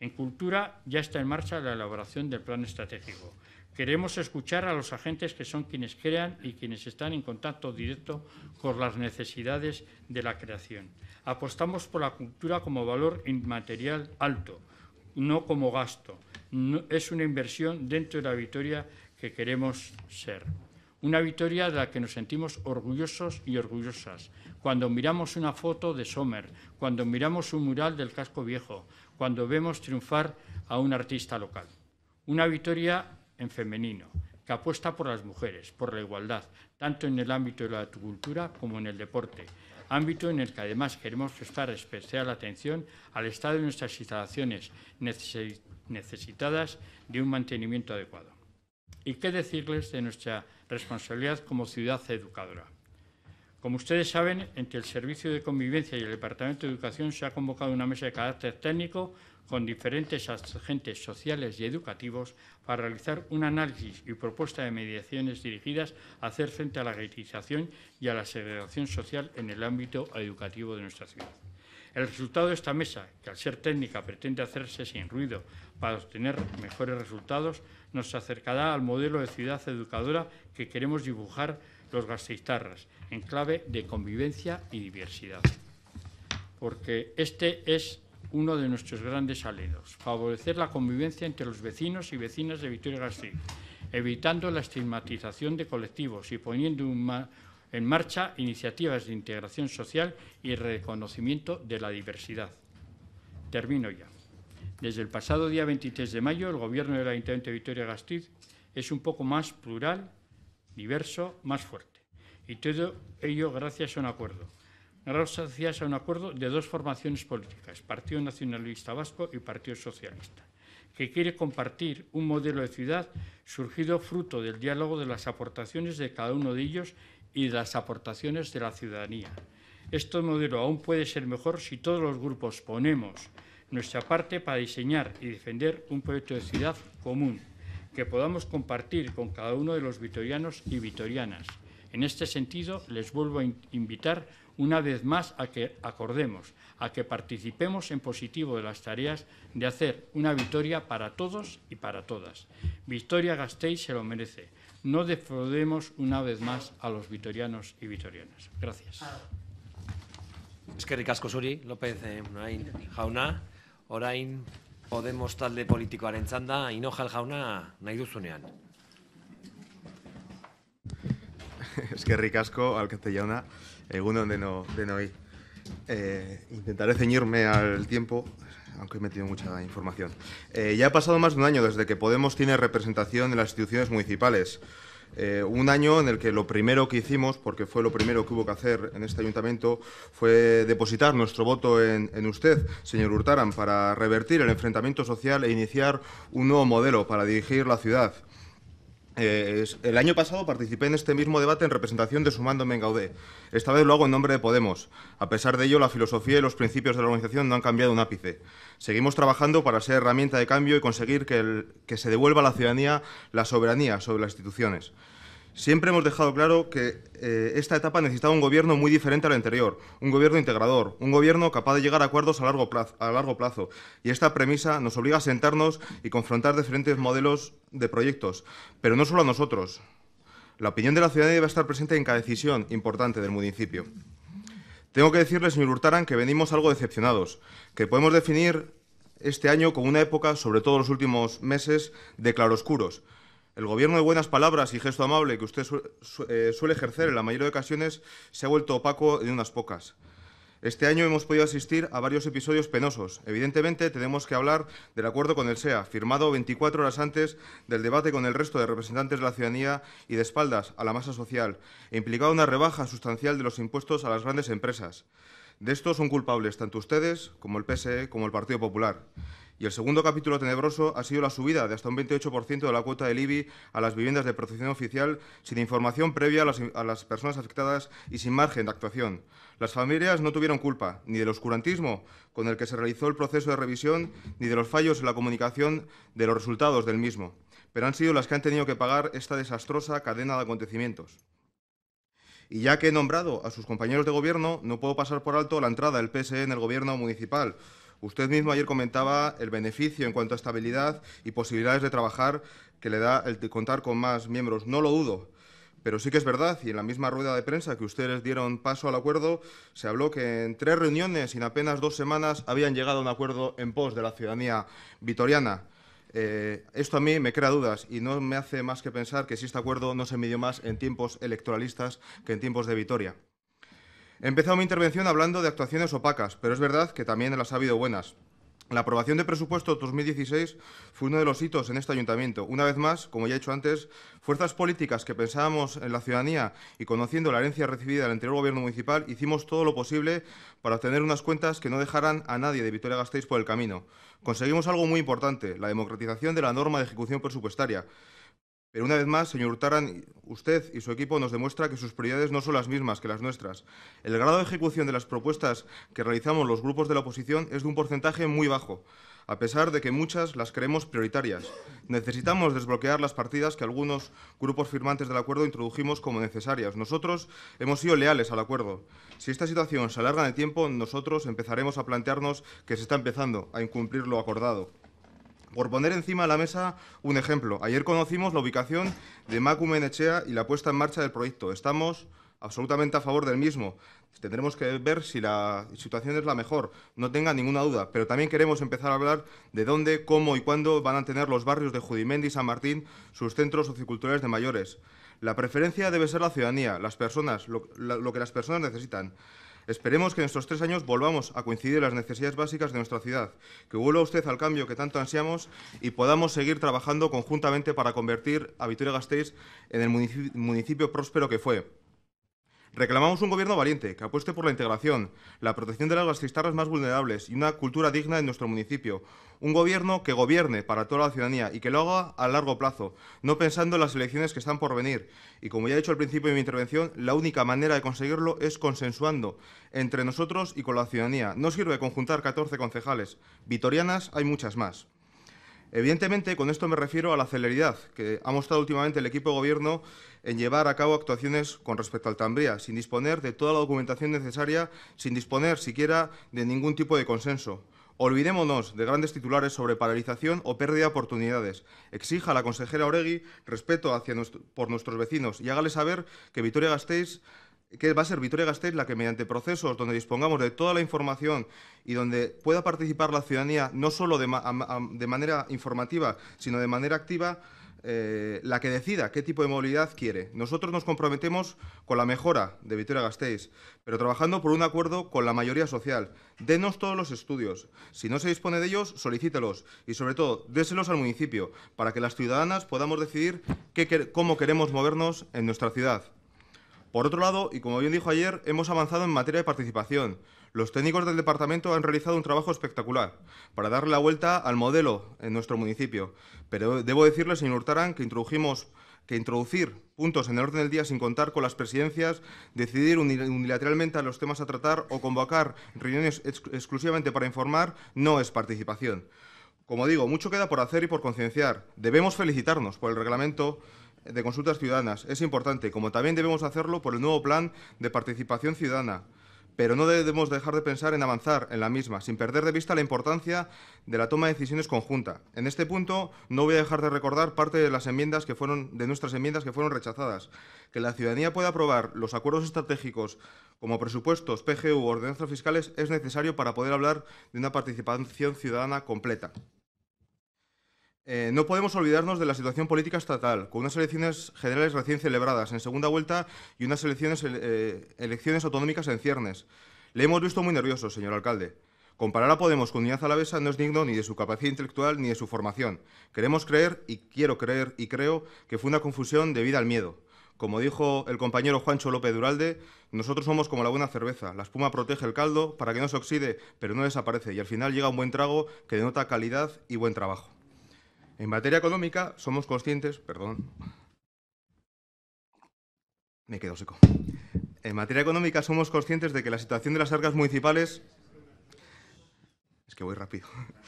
En cultura ya está en marcha la elaboración del plan estratégico. Queremos escuchar a los agentes que son quienes crean y quienes están en contacto directo con las necesidades de la creación. Apostamos por la cultura como valor inmaterial alto, no como gasto. es una inversión dentro de la Victoria que queremos ser. Una victoria de la que nos sentimos orgullosos y orgullosas. Cuando miramos una foto de Sommer, cuando miramos un mural del casco viejo, cuando vemos triunfar a un artista local. Una victoria en femenino, que apuesta por las mujeres, por la igualdad, tanto en el ámbito de la cultura como en el deporte, ámbito en el que además queremos prestar especial atención al estado de nuestras instalaciones necesitadas de un mantenimiento adecuado y qué decirles de nuestra responsabilidad como ciudad educadora. Como ustedes saben, entre el Servicio de Convivencia y el Departamento de Educación se ha convocado una mesa de carácter técnico con diferentes agentes sociales y educativos para realizar un análisis y propuesta de mediaciones dirigidas a hacer frente a la gaitización y a la segregación social en el ámbito educativo de nuestra ciudad. El resultado de esta mesa, que al ser técnica pretende hacerse sin ruido para obtener mejores resultados, nos acercará al modelo de ciudad educadora que queremos dibujar los gasteiztarras, en clave de convivencia y diversidad. Porque este es uno de nuestros grandes aliados favorecer la convivencia entre los vecinos y vecinas de Vitoria-Gasteiz, evitando la estigmatización de colectivos y poniendo un, en marcha iniciativas de integración social y reconocimiento de la diversidad. Termino ya. Desde el pasado día 23 de mayo, el Gobierno de la de vitoria Gastiz es un poco más plural, diverso, más fuerte. Y todo ello gracias a un acuerdo. Gracias a un acuerdo de dos formaciones políticas, Partido Nacionalista Vasco y Partido Socialista, que quiere compartir un modelo de ciudad surgido fruto del diálogo de las aportaciones de cada uno de ellos y las aportaciones de la ciudadanía. Este modelo aún puede ser mejor si todos los grupos ponemos nuestra parte para diseñar y defender un proyecto de ciudad común que podamos compartir con cada uno de los vitorianos y vitorianas. En este sentido, les vuelvo a invitar una vez más a que acordemos, a que participemos en positivo de las tareas de hacer una victoria para todos y para todas. Victoria Gasteiz se lo merece. no defraudemos una vez más a los vitorianos y vitorianas. Gracias. Es que ricasco zuri, López eh, jauna, orain Podemos talde politikoaren da inojal jauna nahi duzunean. Eskerrik asko, alkate jauna, egun honen denoi. Deno Eh, intentaré ceñirme al tiempo, aunque he metido mucha información. Eh, ya ha pasado más de un año desde que Podemos tiene representación en las instituciones municipales. Eh, un año en el que lo primero que hicimos, porque fue lo primero que hubo que hacer en este ayuntamiento, fue depositar nuestro voto en, usted, señor Hurtaran, para revertir el enfrentamiento social e iniciar un nuevo modelo para dirigir la ciudad. Eh, el año pasado participé en este mismo debate en representación de Sumando en e. Esta vez lo hago en nombre de Podemos. A pesar de ello, la filosofía y los principios de la organización no han cambiado un ápice. Seguimos trabajando para ser herramienta de cambio y conseguir que, que se devuelva a la ciudadanía la soberanía sobre las instituciones. Siempre hemos dejado claro que eh, esta etapa necesitaba un gobierno muy diferente al anterior, un gobierno integrador, un gobierno capaz de llegar a acuerdos a largo, plazo, Y esta premisa nos obliga a sentarnos y confrontar diferentes modelos de proyectos, pero no solo a nosotros. La opinión de la ciudadanía debe estar presente en cada decisión importante del municipio. Tengo que decirle, señor Hurtaran, que venimos algo decepcionados, que podemos definir este año como una época, sobre todo los últimos meses, de claroscuros, el gobierno de buenas palabras y gesto amable que usted eh, suele ejercer en la mayoría de ocasiones se ha vuelto opaco en unas pocas. Este año hemos podido asistir a varios episodios penosos. Evidentemente, tenemos que hablar del acuerdo con el SEA, firmado 24 horas antes del debate con el resto de representantes de la ciudadanía y de espaldas a la masa social, e implicado una rebaja sustancial de los impuestos a las grandes empresas. De esto son culpables tanto ustedes como el PSE como el Partido Popular. Y el segundo capítulo tenebroso ha sido la subida de hasta un 28% de la cuota del IBI a las viviendas de protección oficial sin información previa a las, a las, personas afectadas y sin margen de actuación. Las familias no tuvieron culpa ni del oscurantismo con el que se realizó el proceso de revisión ni de los fallos en la comunicación de los resultados del mismo, pero han sido las que han tenido que pagar esta desastrosa cadena de acontecimientos. Y ya que he nombrado a sus compañeros de gobierno, no puedo pasar por alto la entrada del PSE en el gobierno municipal. Usted mismo ayer comentaba el beneficio en cuanto a estabilidad y posibilidades de trabajar que le da el contar con más miembros. No lo dudo. Pero sí que es verdad, y en la misma rueda de prensa que ustedes dieron paso al acuerdo, se habló que en tres reuniones y en apenas dos semanas habían llegado a un acuerdo en pos de la ciudadanía vitoriana. Eh, esto a mí me crea dudas y no me hace más que pensar que si este acuerdo no se midió más en tiempos electoralistas que en tiempos de Vitoria. He empezado mi intervención hablando de actuaciones opacas, pero es verdad que también las ha habido buenas. La aprobación de presupuesto 2016 fue uno de los hitos en este ayuntamiento. Una vez más, como ya he dicho antes, fuerzas políticas que pensábamos en la ciudadanía y conociendo la herencia recibida del anterior gobierno municipal, hicimos todo lo posible para obtener unas cuentas que no dejaran a nadie de Vitoria-Gasteiz por el camino. Conseguimos algo muy importante, la democratización de la norma de ejecución presupuestaria, pero una vez más, señor Tarán, usted y su equipo nos demuestra que sus prioridades no son las mismas que las nuestras. El grado de ejecución de las propuestas que realizamos los grupos de la oposición es de un porcentaje muy bajo, a pesar de que muchas las creemos prioritarias. Necesitamos desbloquear las partidas que algunos grupos firmantes del acuerdo introdujimos como necesarias. Nosotros hemos sido leales al acuerdo. Si esta situación se alarga en el tiempo, nosotros empezaremos a plantearnos que se está empezando a incumplir lo acordado. Por poner encima de la mesa un ejemplo, ayer conocimos la ubicación de macumen y la puesta en marcha del proyecto. Estamos absolutamente a favor del mismo. Tendremos que ver si la situación es la mejor, no tenga ninguna duda, pero también queremos empezar a hablar de dónde, cómo y cuándo van a tener los barrios de Judimendi y San Martín sus centros socioculturales de mayores. La preferencia debe ser la ciudadanía, las personas, lo que las personas necesitan. Esperemos que en estos tres años volvamos a coincidir las necesidades básicas de nuestra ciudad, que vuelva usted al cambio que tanto ansiamos y podamos seguir trabajando conjuntamente para convertir a Vitoria-Gasteiz en el municipio próspero que fue. Reclamamos un gobierno valiente que apueste por la integración, la protección de las gastristas más vulnerables y una cultura digna en nuestro municipio. Un gobierno que gobierne para toda la ciudadanía y que lo haga a largo plazo, no pensando en las elecciones que están por venir. Y como ya he dicho al principio de mi intervención, la única manera de conseguirlo es consensuando entre nosotros y con la ciudadanía. No sirve conjuntar 14 concejales. Vitorianas hay muchas más. Evidentemente, con esto me refiero a la celeridad que ha mostrado últimamente el equipo de gobierno en llevar a cabo actuaciones con respecto al Tambría, sin disponer de toda la documentación necesaria, sin disponer siquiera de ningún tipo de consenso. Olvidémonos de grandes titulares sobre paralización o pérdida de oportunidades. Exija a la consejera Oregui respeto por nuestros vecinos y hágale saber que Vitoria-Gasteiz que va a ser Vitoria-Gasteiz la que mediante procesos donde dispongamos de toda la información y donde pueda participar la ciudadanía no solo de, manera informativa, sino de manera activa, eh, la que decida qué tipo de movilidad quiere. Nosotros nos comprometemos con la mejora de Vitoria-Gasteiz, pero trabajando por un acuerdo con la mayoría social. Denos todos los estudios. Si no se dispone de ellos, solicítelos y, sobre todo, déselos al municipio para que las ciudadanas podamos decidir cómo queremos movernos en nuestra ciudad. Por otro lado, y como bien dijo ayer, hemos avanzado en materia de participación. Los técnicos del departamento han realizado un trabajo espectacular para darle la vuelta al modelo en nuestro municipio. Pero debo decirle, señor Hurtarán, que introducir puntos en el orden del día sin contar con las presidencias, decidir unilateralmente a los temas a tratar o convocar reuniones exclusivamente para informar no es participación. Como digo, mucho queda por hacer y por concienciar. Debemos felicitarnos por el reglamento de consultas ciudadanas. Es importante, como también debemos hacerlo por el nuevo plan de participación ciudadana. Pero no debemos dejar de pensar en avanzar en la misma, sin perder de vista la importancia de la toma de decisiones conjunta. En este punto no voy a dejar de recordar parte de las enmiendas que fueron, de nuestras enmiendas que fueron rechazadas. Que la ciudadanía pueda aprobar los acuerdos estratégicos como presupuestos, PGU ordenanzas fiscales es necesario para poder hablar de una participación ciudadana completa. Eh, no podemos olvidarnos de la situación política estatal, con unas elecciones generales recién celebradas en segunda vuelta y unas elecciones, eh, elecciones autonómicas en ciernes. Le hemos visto muy nervioso, señor alcalde. Comparar a Podemos con Unidad Alavesa no es digno ni de su capacidad intelectual ni de su formación. Queremos creer, y quiero creer y creo, que fue una confusión debida al miedo. Como dijo el compañero Juancho López Duralde, nosotros somos como la buena cerveza. La espuma protege el caldo para que no se oxide, pero no desaparece, y al final llega un buen trago que denota calidad y buen trabajo. En materia económica, somos conscientes, perdón, me quedo seco. En materia económica, somos conscientes de que la situación de las arcas municipales. Es que voy rápido.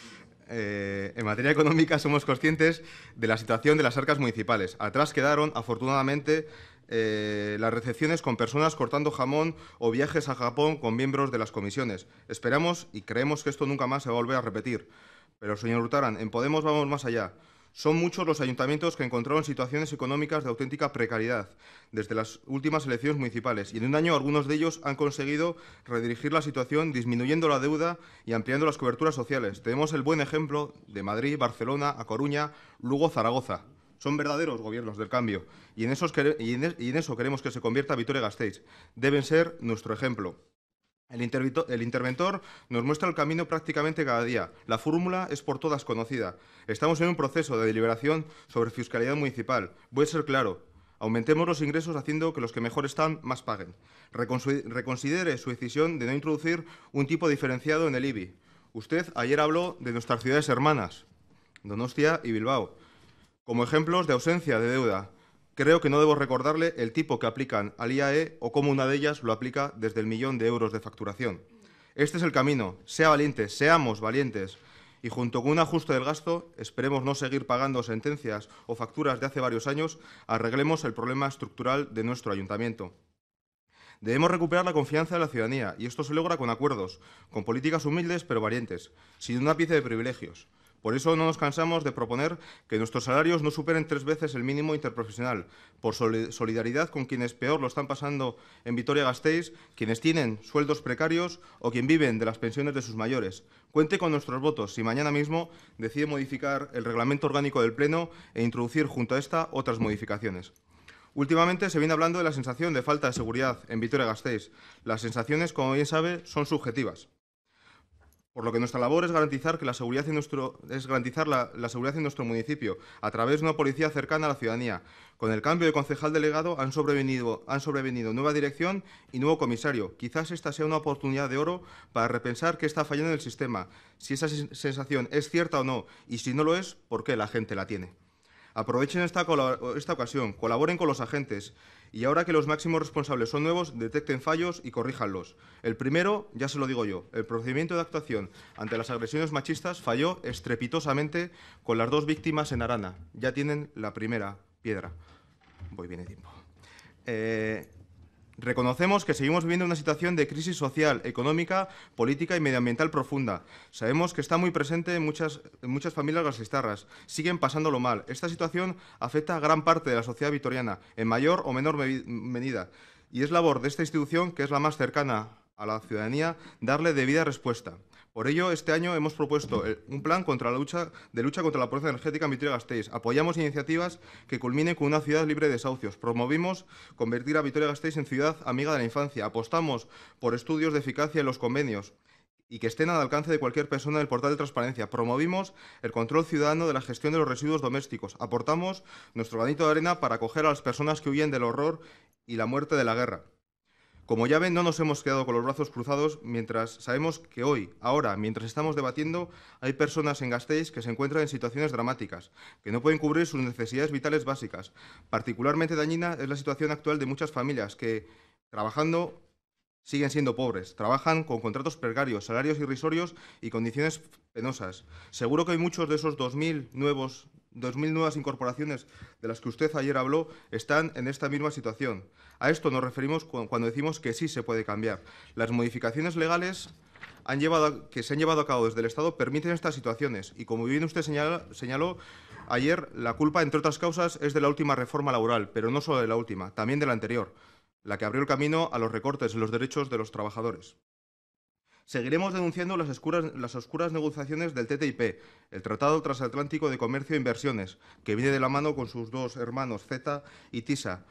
Eh, en materia económica, somos conscientes de la situación de las arcas municipales. Atrás quedaron, afortunadamente, eh, las recepciones con personas cortando jamón o viajes a Japón con miembros de las comisiones. Esperamos y creemos que esto nunca más se vuelve a repetir. Pero, señor Rutaran, en Podemos vamos más allá. Son muchos los ayuntamientos que encontraron situaciones económicas de auténtica precariedad desde las últimas elecciones municipales y en un año algunos de ellos han conseguido redirigir la situación disminuyendo la deuda y ampliando las coberturas sociales. Tenemos el buen ejemplo de Madrid, Barcelona, A Coruña, Lugo, Zaragoza. Son verdaderos gobiernos del cambio y en, eso queremos que se convierta Vitoria-Gasteiz. Deben ser nuestro ejemplo. El, interventor nos muestra el camino prácticamente cada día. La fórmula es por todas conocida. Estamos en un proceso de deliberación sobre fiscalidad municipal. Voy a ser claro. Aumentemos los ingresos haciendo que los que mejor están más paguen. Reconsidere su decisión de no introducir un tipo diferenciado en el IBI. Usted ayer habló de nuestras ciudades hermanas, Donostia y Bilbao, como ejemplos de ausencia de deuda. Creo que no debo recordarle el tipo que aplican al IAE o cómo una de ellas lo aplica desde el millón de euros de facturación. Este es el camino. Sea valiente, seamos valientes. Y junto con un ajuste del gasto, esperemos no seguir pagando sentencias o facturas de hace varios años, arreglemos el problema estructural de nuestro ayuntamiento. Debemos recuperar la confianza de la ciudadanía y esto se logra con acuerdos, con políticas humildes pero valientes, sin una pieza de privilegios. Por eso no nos cansamos de proponer que nuestros salarios no superen tres veces el mínimo interprofesional, por solidaridad con quienes peor lo están pasando en Vitoria-Gasteiz, quienes tienen sueldos precarios o quien viven de las pensiones de sus mayores. Cuente con nuestros votos si mañana mismo decide modificar el reglamento orgánico del Pleno e introducir junto a esta otras modificaciones. Últimamente se viene hablando de la sensación de falta de seguridad en Vitoria-Gasteiz. Las sensaciones, como bien sabe, son subjetivas. Por lo que nuestra labor es garantizar, que la, seguridad en nuestro, es garantizar la, seguridad en nuestro municipio a través de una policía cercana a la ciudadanía. Con el cambio de concejal delegado han sobrevenido, han sobrevenido nueva dirección y nuevo comisario. Quizás esta sea una oportunidad de oro para repensar qué está fallando en el sistema, si esa sensación es cierta o no, y si no lo es, por qué la gente la tiene. Aprovechen esta, esta ocasión, colaboren con los agentes, y ahora que los máximos responsables son nuevos, detecten fallos y corríjanlos. El primero, ya se lo digo yo, el procedimiento de actuación ante las agresiones machistas falló estrepitosamente con las dos víctimas en Arana. Ya tienen la primera piedra. Voy bien de tiempo. Eh, Reconocemos que seguimos viviendo una situación de crisis social, económica, política y medioambiental profunda. Sabemos que está muy presente en muchas, familias muchas familias gasistarras. Siguen pasándolo mal. Esta situación afecta a gran parte de la sociedad vitoriana, en mayor o menor medida. Y es labor de esta institución, que es la más cercana a la ciudadanía, darle debida respuesta. Por ello, este año hemos propuesto un plan contra la lucha, de lucha contra la pobreza energética en Vitoria-Gasteiz. Apoyamos iniciativas que culminen con una ciudad libre de desahucios. Promovimos convertir a Vitoria-Gasteiz en ciudad amiga de la infancia. Apostamos por estudios de eficacia en los convenios y que estén al alcance de cualquier persona del portal de transparencia. Promovimos el control ciudadano de la gestión de los residuos domésticos. Aportamos nuestro granito de arena para acoger a las personas que huyen del horror y la muerte de la guerra. Como ya ven, no nos hemos quedado con los brazos cruzados mientras sabemos que hoy, ahora, mientras estamos debatiendo, hay personas en Gasteiz que se encuentran en situaciones dramáticas, que no pueden cubrir sus necesidades vitales básicas. Particularmente dañina es la situación actual de muchas familias que, trabajando, siguen siendo pobres, trabajan con contratos precarios, salarios irrisorios y condiciones penosas. Seguro que hay muchos de esos 2.000 nuevos 2.000 nuevas incorporaciones de las que usted ayer habló están en esta misma situación. A esto nos referimos cuando decimos que sí se puede cambiar. Las modificaciones legales que se han llevado a cabo desde el Estado permiten estas situaciones y, como bien usted señaló ayer, la culpa, entre otras causas, es de la última reforma laboral, pero no solo de la última, también de la anterior la que abrió el camino a los recortes en los derechos de los trabajadores. Seguiremos denunciando las oscuras, negociaciones del TTIP, el Tratado Transatlántico de Comercio e Inversiones, que viene de la mano con sus dos hermanos, Zeta y TISA,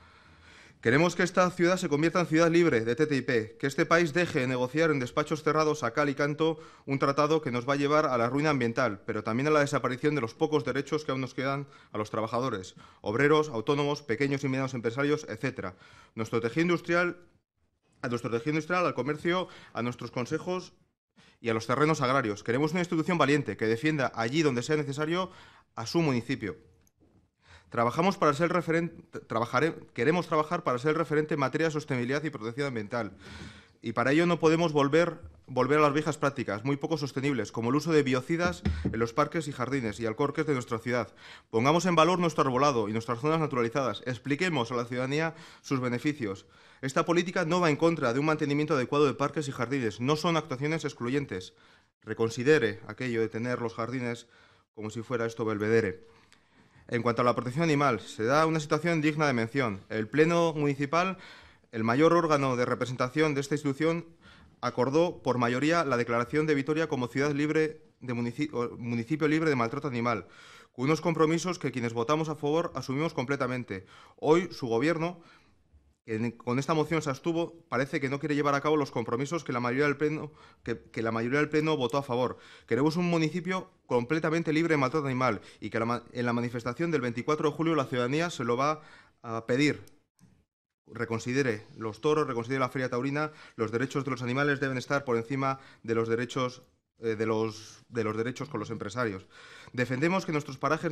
Queremos que esta ciudad se convierta en ciudad libre de TTIP, que este país deje de negociar en despachos cerrados a cal y canto un tratado que nos va a llevar a la ruina ambiental, pero también a la desaparición de los pocos derechos que aún nos quedan a los trabajadores, obreros, autónomos, pequeños y medianos empresarios, etc. Nuestro tejido industrial, a nuestro tejido industrial, al comercio, a nuestros consejos y a los terrenos agrarios. Queremos una institución valiente que defienda allí donde sea necesario a su municipio. Trabajamos para ser queremos trabajar para ser referente en materia de sostenibilidad y protección ambiental. Y para ello no podemos volver, volver a las viejas prácticas, muy poco sostenibles, como el uso de biocidas en los parques y jardines y alcorques de nuestra ciudad. Pongamos en valor nuestro arbolado y nuestras zonas naturalizadas. Expliquemos a la ciudadanía sus beneficios. Esta política no va en contra de un mantenimiento adecuado de parques y jardines. No son actuaciones excluyentes. Reconsidere aquello de tener los jardines como si fuera esto belvedere. En cuanto a la protección animal, se da una situación digna de mención. El Pleno Municipal, el mayor órgano de representación de esta institución, acordó por mayoría la declaración de Vitoria como ciudad libre de municipio, municipio libre de maltrato animal, con unos compromisos que quienes votamos a favor asumimos completamente. Hoy su gobierno con esta moción se abstuvo, parece que no quiere llevar a cabo los compromisos que la mayoría del Pleno, votó a favor. Queremos un municipio completamente libre de maltrato animal y que en la manifestación del 24 de julio la ciudadanía se lo va a pedir. Reconsidere los toros, reconsidere la feria taurina, los derechos de los animales deben estar por encima de los derechos eh, de los, de los derechos con los empresarios. Defendemos que nuestros parajes,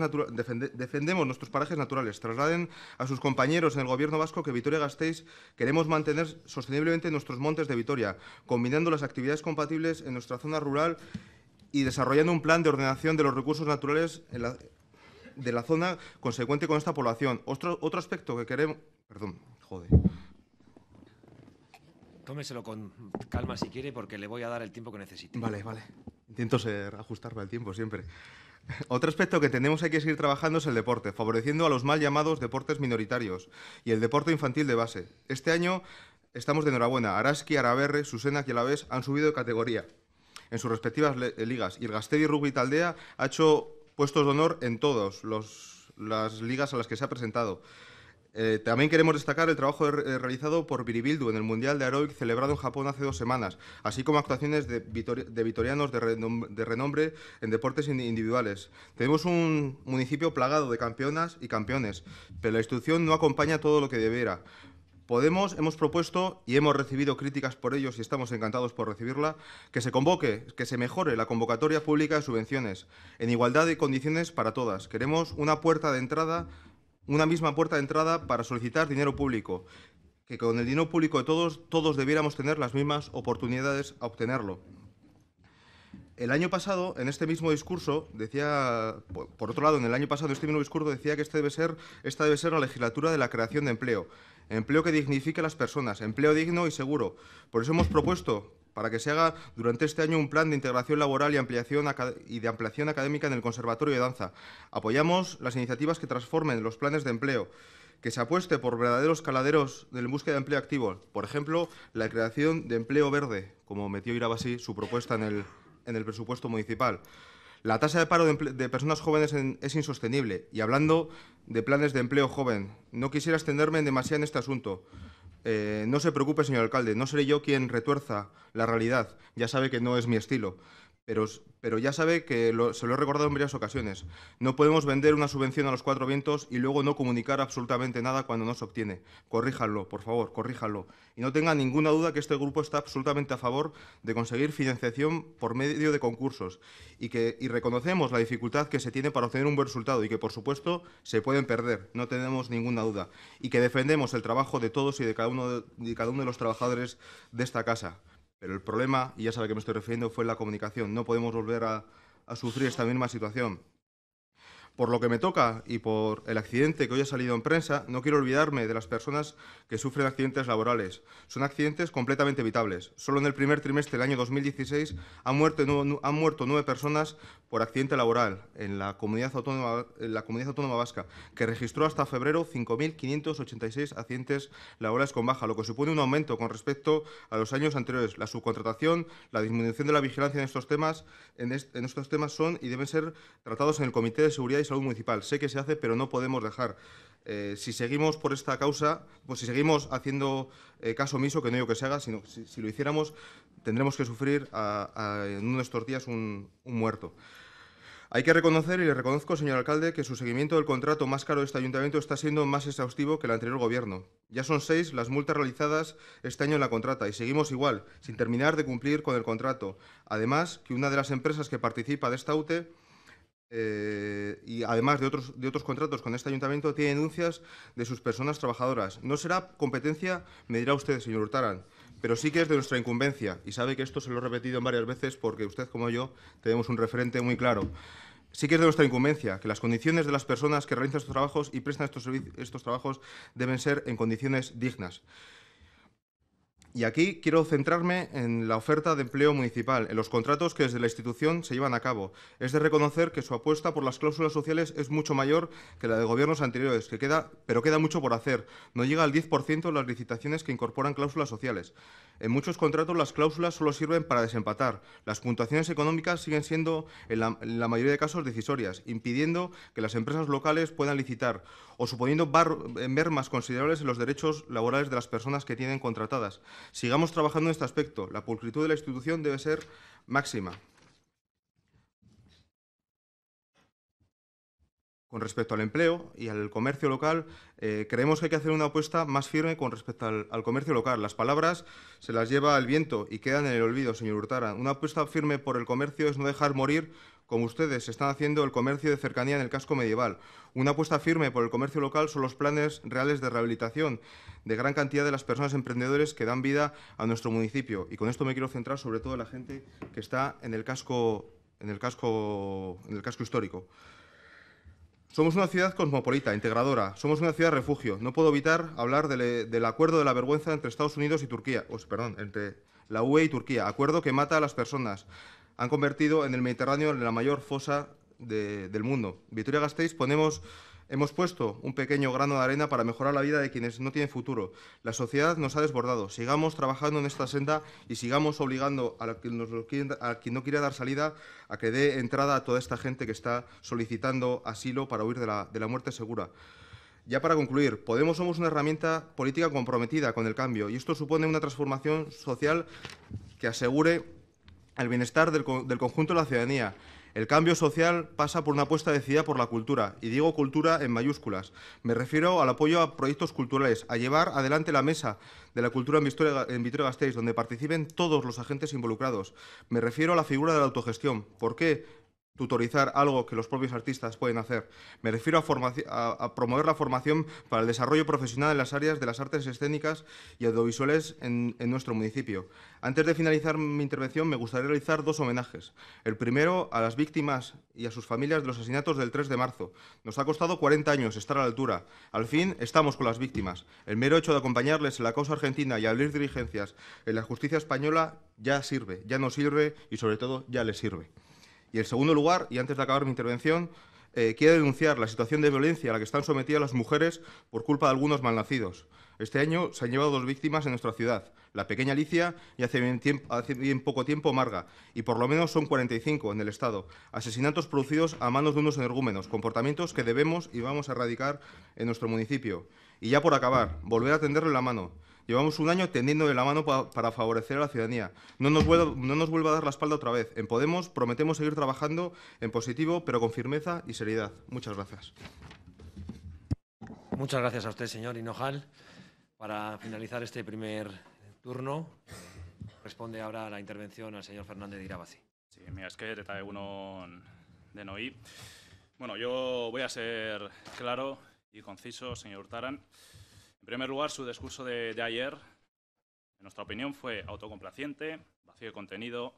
defendemos nuestros parajes naturales. Trasladen a sus compañeros en el Gobierno vasco que Vitoria-Gasteiz queremos mantener sosteniblemente nuestros montes de Vitoria, combinando las actividades compatibles en nuestra zona rural y desarrollando un plan de ordenación de los recursos naturales de la zona consecuente con esta población. Otro, otro aspecto que queremos... Perdón, jode. Tómeselo con calma si quiere porque le voy a dar el tiempo que necesite. Vale, vale. Intento ser, ajustarme al tiempo siempre. Otro aspecto que tenemos hay que seguir trabajando es el deporte, favoreciendo a los mal llamados deportes minoritarios y el deporte infantil de base. Este año estamos de enhorabuena. Araski, Araberre, Susena y Alavés han subido de categoría en sus respectivas eh, ligas y el Gastedi Rugby Taldea ha hecho puestos de honor en todas las ligas a las que se ha presentado. Eh, también queremos destacar el trabajo eh, realizado por Viribildu en el Mundial de Aeroic celebrado en Japón hace dos semanas, así como actuaciones de, de vitorianos de, renombre en deportes individuales. Tenemos un municipio plagado de campeonas y campeones, pero la institución no acompaña todo lo que debiera. Podemos, hemos propuesto y hemos recibido críticas por ello y estamos encantados por recibirla, que se convoque, que se mejore la convocatoria pública de subvenciones, en igualdad de condiciones para todas. Queremos una puerta de entrada una misma puerta de entrada para solicitar dinero público, que con el dinero público de todos, todos debiéramos tener las mismas oportunidades a obtenerlo. El año pasado, en este mismo discurso, decía, por otro lado, en el año pasado, en este mismo discurso decía que este debe ser, esta debe ser la legislatura de la creación de empleo, empleo que dignifique a las personas, empleo digno y seguro. Por eso hemos propuesto para que se haga durante este año un plan de integración laboral y, ampliación de ampliación académica en el Conservatorio de Danza. Apoyamos las iniciativas que transformen los planes de empleo, que se apueste por verdaderos caladeros de búsqueda de empleo activo, por ejemplo, la creación de empleo verde, como metió Irabasi su propuesta en el, presupuesto municipal. La tasa de paro de, personas jóvenes es insostenible y hablando de planes de empleo joven, no quisiera extenderme en demasiado en este asunto. Eh, no se preocupe, señor alcalde, no seré yo quien retuerza la realidad. Ya sabe que no es mi estilo pero, ya sabe que se lo he recordado en varias ocasiones. No podemos vender una subvención a los cuatro vientos y luego no comunicar absolutamente nada cuando no se obtiene. Corríjanlo, por favor, corríjanlo. Y no tenga ninguna duda que este grupo está absolutamente a favor de conseguir financiación por medio de concursos y, que, reconocemos la dificultad que se tiene para obtener un buen resultado y que, por supuesto, se pueden perder, no tenemos ninguna duda, y que defendemos el trabajo de todos y de cada uno de los trabajadores de esta casa. Pero el problema, y ya sabe a qué me estoy refiriendo, fue la comunicación. No podemos volver a sufrir esta misma situación. Por lo que me toca y por el accidente que hoy ha salido en prensa, no quiero olvidarme de las personas que sufren accidentes laborales. Son accidentes completamente evitables. Solo en el primer trimestre del año 2016 han muerto, muerto nueve personas por accidente laboral en la comunidad autónoma, en la comunidad autónoma vasca, que registró hasta febrero 5.586 accidentes laborales con baja, lo que supone un aumento con respecto a los años anteriores. La subcontratación, la disminución de la vigilancia en estos temas, en estos temas son y deben ser tratados en el Comité de Seguridad Salud Municipal. Sé que se hace, pero no podemos dejar. Eh, si seguimos por esta causa, pues si seguimos haciendo eh, caso omiso, que no digo que se haga, sino si, lo hiciéramos, tendremos que sufrir en uno de estos días un, un muerto. Hay que reconocer, y le reconozco, señor alcalde, que su seguimiento del contrato más caro de este ayuntamiento está siendo más exhaustivo que el anterior gobierno. Ya son seis las multas realizadas este año en la contrata y seguimos igual, sin terminar de cumplir con el contrato. Además, que una de las empresas que participa de esta UTE eh, y además de otros, de otros contratos con este ayuntamiento, tiene denuncias de sus personas trabajadoras. No será competencia, me dirá usted, señor hurtarán, pero sí que es de nuestra incumbencia y sabe que esto se lo he repetido varias veces porque usted como yo tenemos un referente muy claro. Sí que es de nuestra incumbencia que las condiciones de las personas que realizan estos trabajos y prestan estos, estos trabajos deben ser en condiciones dignas. Y aquí quiero centrarme en la oferta de empleo municipal, en los contratos que desde la institución se llevan a cabo. Es de reconocer que su apuesta por las cláusulas sociales es mucho mayor que la de gobiernos anteriores, que queda, pero queda mucho por hacer. No llega al 10% las licitaciones que incorporan cláusulas sociales. En muchos contratos las cláusulas solo sirven para desempatar. Las puntuaciones económicas siguen siendo, en la, mayoría de casos, decisorias, impidiendo que las empresas locales puedan licitar o suponiendo eh, mermas considerables en los derechos laborales de las personas que tienen contratadas. Sigamos trabajando en este aspecto. La pulcritud de la institución debe ser máxima. Con respecto al empleo y al comercio local, eh, creemos que hay que hacer una apuesta más firme con respecto al, comercio local. Las palabras se las lleva el viento y quedan en el olvido, señor Hurtara. Una apuesta firme por el comercio es no dejar morir, como ustedes están haciendo, el comercio de cercanía en el casco medieval. Una apuesta firme por el comercio local son los planes reales de rehabilitación de gran cantidad de las personas emprendedores que dan vida a nuestro municipio. Y con esto me quiero centrar sobre todo en la gente que está en el casco histórico. Somos una ciudad cosmopolita, integradora, somos una ciudad refugio. No puedo evitar hablar del, eh, acuerdo de la vergüenza entre Estados Unidos y Turquía, o, perdón, entre la UE y Turquía, acuerdo que mata a las personas. Han convertido en el Mediterráneo en la mayor fosa del mundo. Victoria Gasteiz ponemos Hemos puesto un pequeño grano de arena para mejorar la vida de quienes no tienen futuro. La sociedad nos ha desbordado. Sigamos trabajando en esta senda y sigamos obligando a, quien no quiera dar salida a que dé entrada a toda esta gente que está solicitando asilo para huir de la, muerte segura. Ya para concluir, Podemos somos una herramienta política comprometida con el cambio y esto supone una transformación social que asegure el bienestar del conjunto de la ciudadanía el cambio social pasa por una apuesta decidida por la cultura, y digo cultura en mayúsculas. Me refiero al apoyo a proyectos culturales, a llevar adelante la mesa de la cultura en Vitoria-Gasteiz, donde participen todos los agentes involucrados. Me refiero a la figura de la autogestión. ¿Por qué? tutorizar algo que los propios artistas pueden hacer. Me refiero a, promover la formación para el desarrollo profesional en las áreas de las artes escénicas y audiovisuales en, en, nuestro municipio. Antes de finalizar mi intervención, me gustaría realizar dos homenajes. El primero a las víctimas y a sus familias de los asesinatos del 3 de marzo. Nos ha costado 40 años estar a la altura. Al fin, estamos con las víctimas. El mero hecho de acompañarles en la causa argentina y abrir diligencias en la justicia española ya sirve, ya nos sirve y sobre todo ya les sirve. Y en segundo lugar, y antes de acabar mi intervención, eh, quiero denunciar la situación de violencia a la que están sometidas las mujeres por culpa de algunos malnacidos. Este año se han llevado dos víctimas en nuestra ciudad, la pequeña Alicia y hace hace bien, poco tiempo Marga, y por lo menos son 45 en el Estado, asesinatos producidos a manos de unos energúmenos, comportamientos que debemos y vamos a erradicar en nuestro municipio. Y ya por acabar, volver a tenderle la mano. Llevamos un año tendiendo de la mano para favorecer a la ciudadanía. No nos, vuelva, no nos a dar la espalda otra vez. En Podemos prometemos seguir trabajando en positivo, pero con firmeza y seriedad. Muchas gracias. Muchas gracias a usted, señor Hinojal. Para finalizar este primer turno, responde ahora la intervención al señor Fernández de Irabazi. Sí, mira, es que te uno de Noí. Bueno, yo voy a ser claro y conciso, señor Taran. En primer lugar, su discurso de, ayer, en nuestra opinión, fue autocomplaciente, vacío de contenido,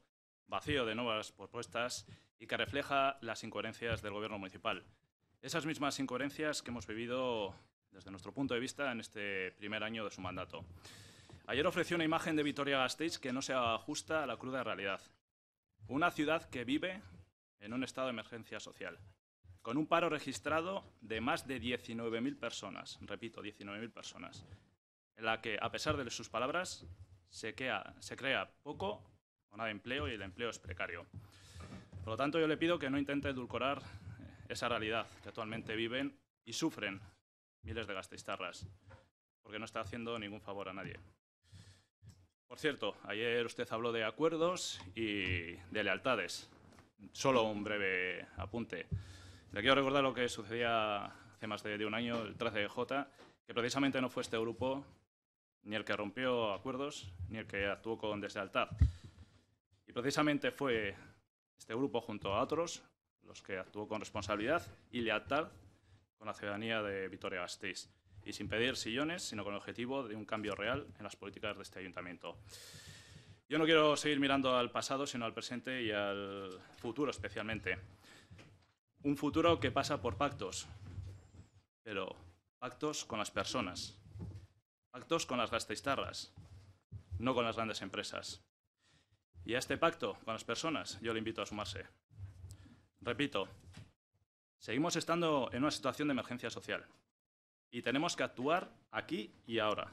vacío de nuevas propuestas y que refleja las incoherencias del Gobierno municipal. Esas mismas incoherencias que hemos vivido desde nuestro punto de vista en este primer año de su mandato. Ayer ofreció una imagen de Vitoria-Gasteiz que no se ajusta a la cruda realidad. Una ciudad que vive en un estado de emergencia social con un paro registrado de más de 19.000 personas, repito, 19.000 personas, en la que, a pesar de sus palabras, se, se crea poco o nada de empleo y el empleo es precario. Por lo tanto, yo le pido que no intente edulcorar eh, esa realidad que actualmente viven y sufren miles de gastistarras, porque no está haciendo ningún favor a nadie. Por cierto, ayer usted habló de acuerdos y de lealtades. Solo un breve apunte. Le quiero recordar lo que sucedía hace más de, un año, el 13J, que precisamente no fue este grupo ni el que rompió acuerdos, ni el que actuó con deslealtad. Y precisamente fue este grupo junto a otros los que actuó con responsabilidad y lealtad con la ciudadanía de Vitoria-Gasteiz y sin pedir sillones, sino con el objetivo de un cambio real en las políticas de este ayuntamiento. Yo no quiero seguir mirando al pasado, sino al presente y al futuro especialmente. Un futuro que pasa por pactos, pero pactos con las personas, pactos con las gasteiztarras, no con las grandes empresas. Y a este pacto con las personas yo le invito a sumarse. Repito, seguimos estando en una situación de emergencia social y tenemos que actuar aquí y ahora.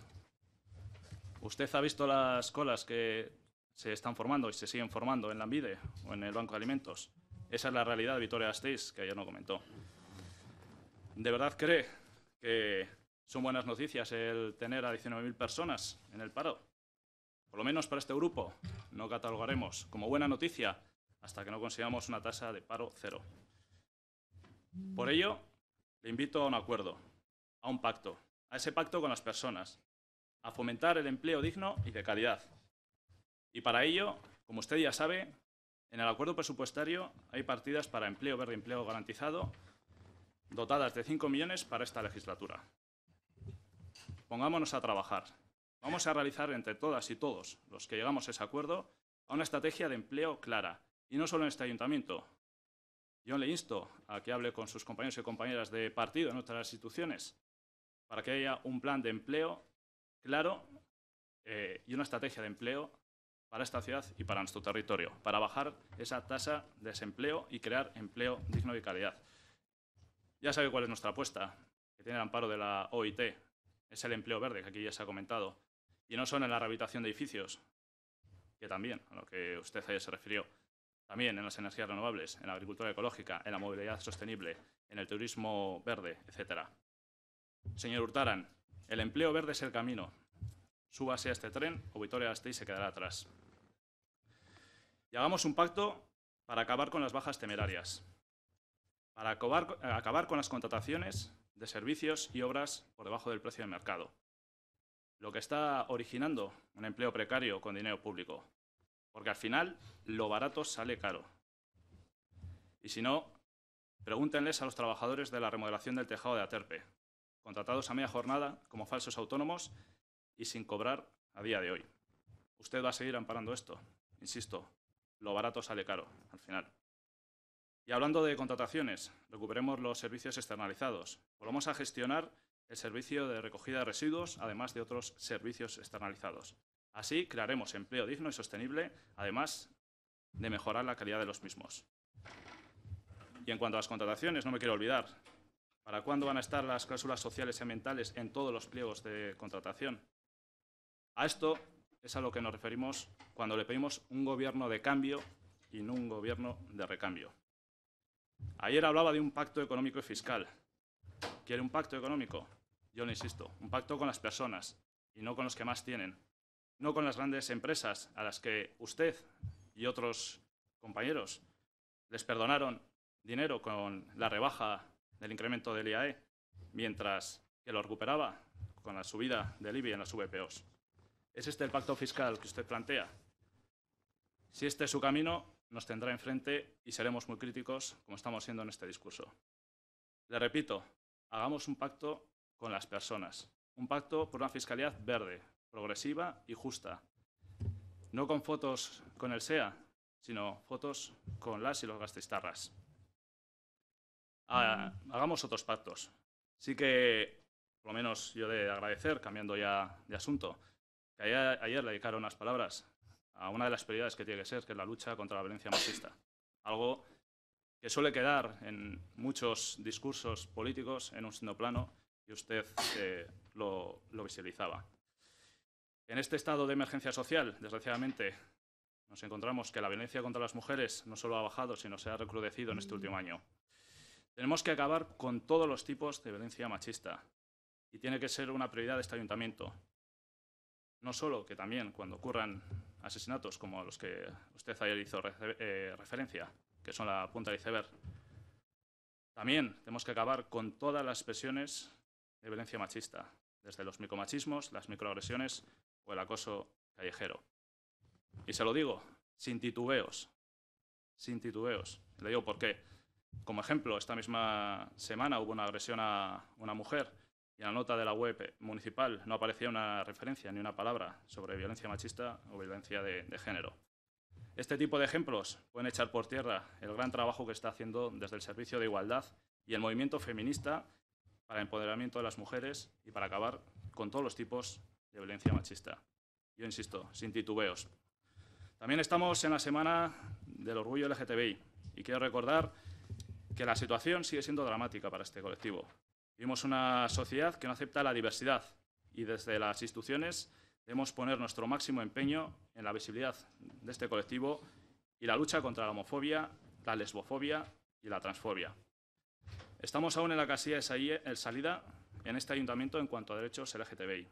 Usted ha visto las colas que se están formando y se siguen formando en la Mide o en el Banco de Alimentos. Esa es la realidad de Vitoria que ayer no comentó. ¿De verdad cree que son buenas noticias el tener a 19.000 personas en el paro? Por lo menos para este grupo no catalogaremos como buena noticia hasta que no consigamos una tasa de paro cero. Por ello, le invito a un acuerdo, a un pacto, a ese pacto con las personas, a fomentar el empleo digno y de calidad. Y para ello, como usted ya sabe, en el acuerdo presupuestario hay partidas para empleo verde empleo garantizado dotadas de 5 millones para esta legislatura. Pongámonos a trabajar. Vamos a realizar entre todas y todos los que llegamos a ese acuerdo a una estrategia de empleo clara, y no solo en este ayuntamiento. Yo le insto a que hable con sus compañeros y compañeras de partido en otras instituciones para que haya un plan de empleo claro eh, y una estrategia de empleo para esta ciudad y para nuestro territorio, para bajar esa tasa de desempleo y crear empleo digno y calidad. Ya sabe cuál es nuestra apuesta, que tiene el amparo de la OIT, es el empleo verde, que aquí ya se ha comentado, y no solo en la rehabilitación de edificios, que también, a lo que usted se refirió, también en las energías renovables, en la agricultura ecológica, en la movilidad sostenible, en el turismo verde, etcétera. Señor Hurtaran, el empleo verde es el camino, Súbase a este tren o vitoria y se quedará atrás. Y hagamos un pacto para acabar con las bajas temerarias, para acabar, acabar con las contrataciones de servicios y obras por debajo del precio del mercado, lo que está originando un empleo precario con dinero público, porque al final lo barato sale caro. Y si no, pregúntenles a los trabajadores de la remodelación del tejado de Aterpe, contratados a media jornada como falsos autónomos y sin cobrar a día de hoy. Usted va a seguir amparando esto. Insisto, lo barato sale caro, al final. Y hablando de contrataciones, recuperemos los servicios externalizados. Volvamos a gestionar el servicio de recogida de residuos, además de otros servicios externalizados. Así crearemos empleo digno y sostenible, además de mejorar la calidad de los mismos. Y en cuanto a las contrataciones, no me quiero olvidar. ¿Para cuándo van a estar las cláusulas sociales y ambientales en todos los pliegos de contratación? A esto es a lo que nos referimos cuando le pedimos un gobierno de cambio y no un gobierno de recambio. Ayer hablaba de un pacto económico y fiscal. ¿Quiere un pacto económico? Yo le insisto, un pacto con las personas y no con los que más tienen. No con las grandes empresas a las que usted y otros compañeros les perdonaron dinero con la rebaja del incremento del IAE, mientras que lo recuperaba con la subida del IBI en las VPOs. ¿Es este el pacto fiscal que usted plantea? Si este es su camino, nos tendrá enfrente y seremos muy críticos, como estamos siendo en este discurso. Le repito, hagamos un pacto con las personas, un pacto por una fiscalidad verde, progresiva y justa. No con fotos con el SEA, sino fotos con las y los gastistarras. Ah, hagamos otros pactos. Sí que, por lo menos yo de agradecer, cambiando ya de asunto, ayer, le dedicaron unas palabras a una de las prioridades que tiene que ser, que es la lucha contra la violencia machista. Algo que suele quedar en muchos discursos políticos en un segundo plano y usted eh, lo, visualizaba. En este estado de emergencia social, desgraciadamente, nos encontramos que la violencia contra las mujeres no solo ha bajado, sino se ha recrudecido en este mm. último año. Tenemos que acabar con todos los tipos de violencia machista y tiene que ser una prioridad de este ayuntamiento no solo que también cuando ocurran asesinatos como los que usted ayer hizo eh, referencia, que son la punta del iceberg, también tenemos que acabar con todas las expresiones de violencia machista, desde los micomachismos, las microagresiones o el acoso callejero. Y se lo digo, sin titubeos, sin titubeos. Le digo por qué. Como ejemplo, esta misma semana hubo una agresión a una mujer en la nota de la web municipal no aparecía una referencia ni una palabra sobre violencia machista o violencia de, de género. Este tipo de ejemplos pueden echar por tierra el gran trabajo que está haciendo desde el Servicio de Igualdad y el movimiento feminista para el empoderamiento de las mujeres y para acabar con todos los tipos de violencia machista. Yo insisto, sin titubeos. También estamos en la semana del orgullo LGTBI y quiero recordar que la situación sigue siendo dramática para este colectivo. Vivimos una sociedad que no acepta la diversidad y desde las instituciones debemos poner nuestro máximo empeño en la visibilidad de este colectivo y la lucha contra la homofobia, la lesbofobia y la transfobia. Estamos aún en la casilla de salida en este ayuntamiento en cuanto a derechos LGTBI.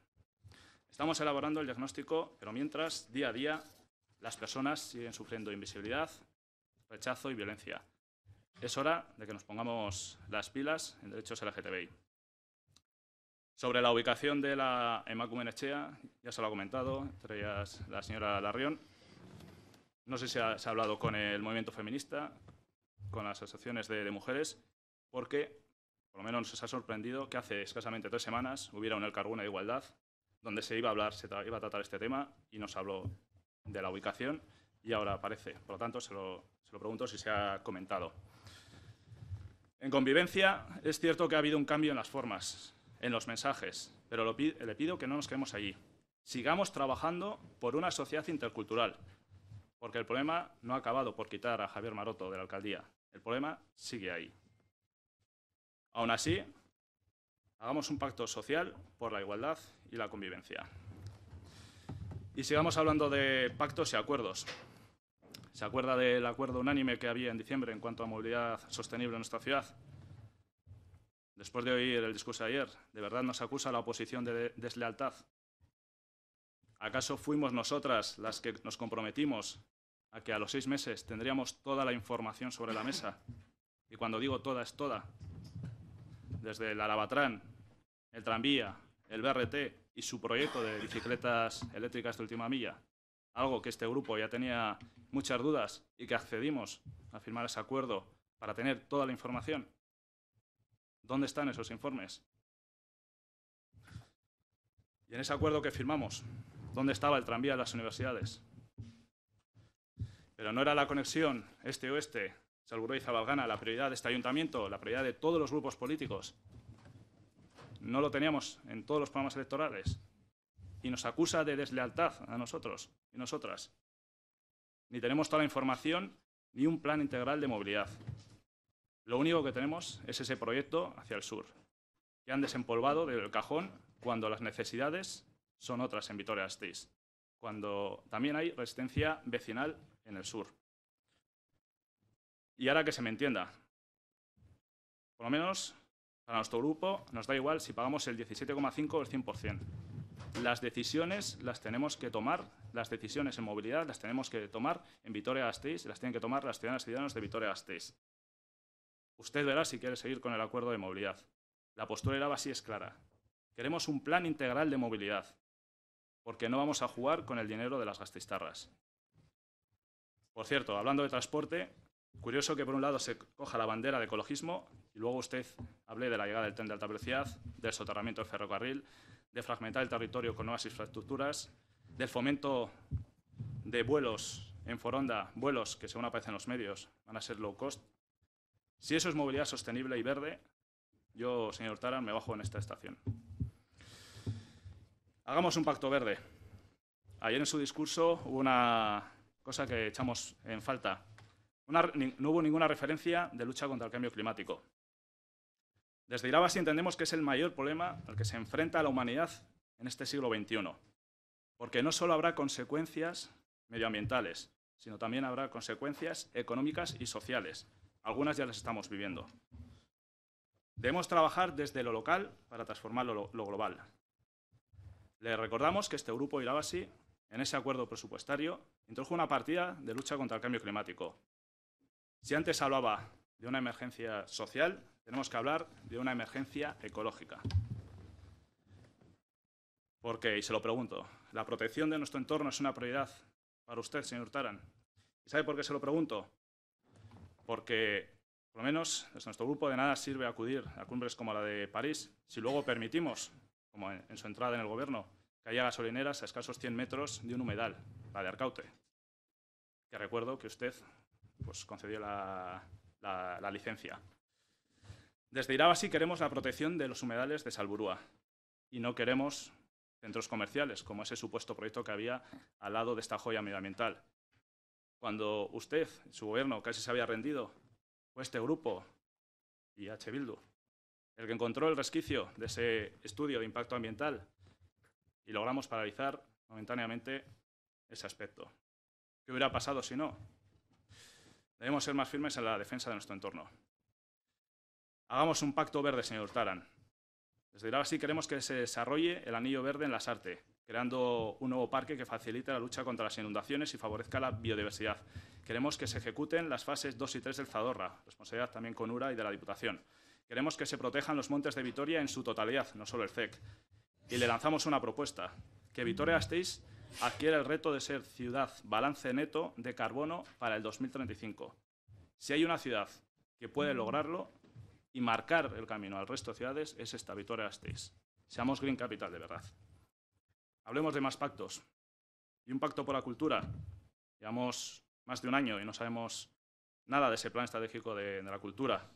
Estamos elaborando el diagnóstico, pero mientras, día a día, las personas siguen sufriendo invisibilidad, rechazo y violencia. Es hora de que nos pongamos las pilas en derechos LGTBI. Sobre la ubicación de la Emacumen ya se lo ha comentado, entre ellas la señora Larrión. No sé si se ha hablado con el movimiento feminista, con las asociaciones de, mujeres, porque por lo menos nos ha sorprendido que hace escasamente tres semanas hubiera un El cargo de Igualdad donde se iba a hablar, se iba a tratar este tema y nos habló de la ubicación y ahora aparece. Por lo tanto, se lo, se lo pregunto si se ha comentado. En convivencia, es cierto que ha habido un cambio en las formas en los mensajes, pero le pido que no nos quedemos allí. Sigamos trabajando por una sociedad intercultural, porque el problema no ha acabado por quitar a Javier Maroto de la alcaldía. El problema sigue ahí. Aún así, hagamos un pacto social por la igualdad y la convivencia. Y sigamos hablando de pactos y acuerdos. ¿Se acuerda del acuerdo unánime que había en diciembre en cuanto a movilidad sostenible en nuestra ciudad? Después de oír el discurso ayer, ¿de verdad nos acusa la oposición de deslealtad? ¿Acaso fuimos nosotras las que nos comprometimos a que a los seis meses tendríamos toda la información sobre la mesa? Y cuando digo toda es toda. Desde el Alabatrán, el tranvía, el BRT y su proyecto de bicicletas eléctricas de última milla. Algo que este grupo ya tenía muchas dudas y que accedimos a firmar ese acuerdo para tener toda la información. ¿Dónde están esos informes? Y en ese acuerdo que firmamos, ¿dónde estaba el tranvía de las universidades? Pero no era la conexión este-oeste, Salburó y Zabalgana, la prioridad de este ayuntamiento, la prioridad de todos los grupos políticos. No lo teníamos en todos los programas electorales. Y nos acusa de deslealtad a nosotros y nosotras. Ni tenemos toda la información ni un plan integral de movilidad. Lo único que tenemos es ese proyecto hacia el sur, que han desempolvado del cajón cuando las necesidades son otras en Vitoria-Gasteiz, cuando también hay resistencia vecinal en el sur. Y ahora que se me entienda, por lo menos para nuestro grupo nos da igual si pagamos el 17,5 o el 100%. Las decisiones las tenemos que tomar, las decisiones en movilidad las tenemos que tomar en vitoria y las tienen que tomar las ciudadanas y ciudadanos de Vitoria-Gasteiz. Usted verá si quiere seguir con el acuerdo de movilidad. La postura de así, es clara. Queremos un plan integral de movilidad, porque no vamos a jugar con el dinero de las gastistarras. Por cierto, hablando de transporte, curioso que por un lado se coja la bandera de ecologismo y luego usted hable de la llegada del tren de alta velocidad, del soterramiento del ferrocarril, de fragmentar el territorio con nuevas infraestructuras, del fomento de vuelos en Foronda, vuelos que según aparecen en los medios van a ser low cost, si eso es movilidad sostenible y verde, yo, señor Taran, me bajo en esta estación. Hagamos un pacto verde. Ayer en su discurso hubo una cosa que echamos en falta. no hubo ninguna referencia de lucha contra el cambio climático. Desde Irabasi entendemos que es el mayor problema al que se enfrenta la humanidad en este siglo XXI, porque no solo habrá consecuencias medioambientales, sino también habrá consecuencias económicas y sociales, algunas ya las estamos viviendo. Debemos trabajar desde lo local para transformar lo, global. Le recordamos que este grupo y la base, en ese acuerdo presupuestario, introdujo una partida de lucha contra el cambio climático. Si antes hablaba de una emergencia social, tenemos que hablar de una emergencia ecológica. ¿Por qué? y se lo pregunto, ¿la protección de nuestro entorno es una prioridad para usted, señor Taran? ¿Y sabe por qué se lo pregunto? porque por lo menos desde pues, nuestro grupo de nada sirve acudir a cumbres como la de París si luego permitimos, como en, su entrada en el gobierno, que haya gasolineras a escasos 100 metros de un humedal, la de Arcaute, que recuerdo que usted pues, concedió la, la licencia. Desde Irabasi queremos la protección de los humedales de Salburúa y no queremos centros comerciales, como ese supuesto proyecto que había al lado de esta joya medioambiental, cuando usted, su gobierno, casi se había rendido, fue este grupo y H. Bildu el que encontró el resquicio de ese estudio de impacto ambiental y logramos paralizar momentáneamente ese aspecto. ¿Qué hubiera pasado si no? Debemos ser más firmes en la defensa de nuestro entorno. Hagamos un pacto verde, señor Taran, desde ahora sí queremos que se desarrolle el anillo verde en las artes, creando un nuevo parque que facilite la lucha contra las inundaciones y favorezca la biodiversidad. Queremos que se ejecuten las fases 2 y 3 del Zadorra, responsabilidad también con URA y de la Diputación. Queremos que se protejan los montes de Vitoria en su totalidad, no solo el CEC. E y le lanzamos una propuesta, que Vitoria-Gasteiz adquiera el reto de ser ciudad balance neto de carbono para el 2035. Si hay una ciudad que puede lograrlo, y marcar el camino al resto de ciudades es esta, Vitoria-Gasteiz. Seamos Green Capital de verdad. Hablemos de más pactos. Y un pacto por la cultura. Llevamos más de un año y no sabemos nada de ese plan estratégico de, la cultura.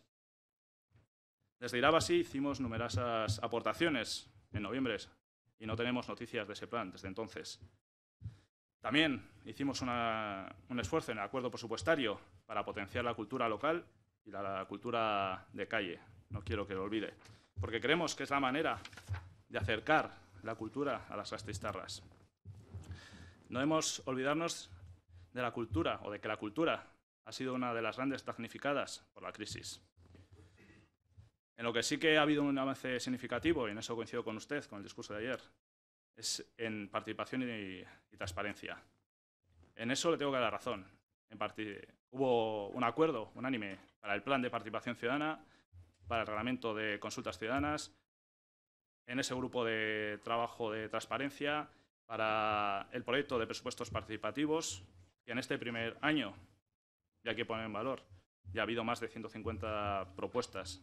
Desde Irabasi hicimos numerosas aportaciones en noviembre y no tenemos noticias de ese plan desde entonces. También hicimos un esfuerzo en el acuerdo presupuestario para potenciar la cultura local y la cultura de calle. No quiero que lo olvide. Porque creemos que es la manera de acercar la cultura a las gastistarras. No debemos olvidarnos de la cultura o de que la cultura ha sido una de las grandes tecnificadas por la crisis. En lo que sí que ha habido un avance significativo, y en eso coincido con usted, con el discurso de ayer, es en participación y, transparencia. En eso le tengo que dar razón. hubo un acuerdo unánime para el plan de participación ciudadana, para el reglamento de consultas ciudadanas, en ese grupo de trabajo de transparencia, para el proyecto de presupuestos participativos y en este primer año, ya que pone en valor, ya ha habido más de 150 propuestas.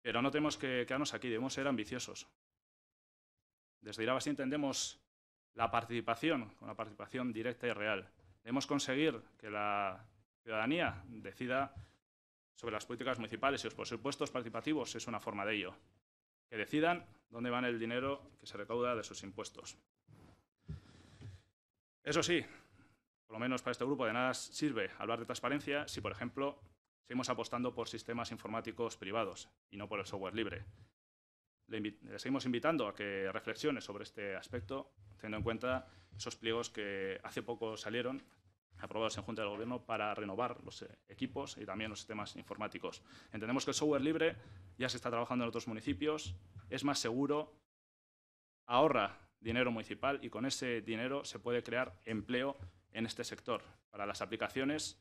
Pero no tenemos que quedarnos aquí, debemos ser ambiciosos. Desde Irabasí entendemos la participación, con la participación directa y real. Debemos conseguir que la ciudadanía decida sobre las políticas municipales y los presupuestos participativos es una forma de ello. Que decidan dónde va el dinero que se recauda de sus impuestos. Eso sí, por lo menos para este grupo de nada sirve hablar de transparencia si, por ejemplo, seguimos apostando por sistemas informáticos privados y no por el software libre. le, seguimos invitando a que reflexione sobre este aspecto, teniendo en cuenta esos pliegos que hace poco salieron aprobados en Junta del Gobierno para renovar los eh, equipos y también los sistemas informáticos. Entendemos que el software libre ya se está trabajando en otros municipios, es más seguro, ahorra dinero municipal y con ese dinero se puede crear empleo en este sector para las aplicaciones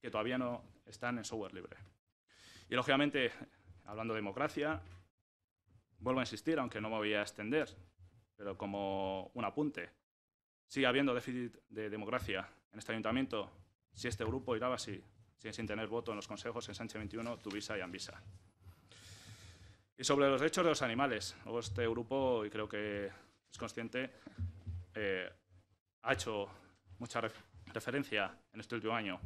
que todavía no están en software libre. Y lógicamente, hablando de democracia, vuelvo a insistir, aunque no me voy a extender, pero como un apunte, sigue habiendo déficit de democracia en este ayuntamiento si este grupo irá así, sin tener voto en los consejos en Sánchez 21, Tuvisa y Anvisa. Y sobre los derechos de los animales, luego este grupo, y creo que es consciente, eh, ha hecho mucha referencia en este último año.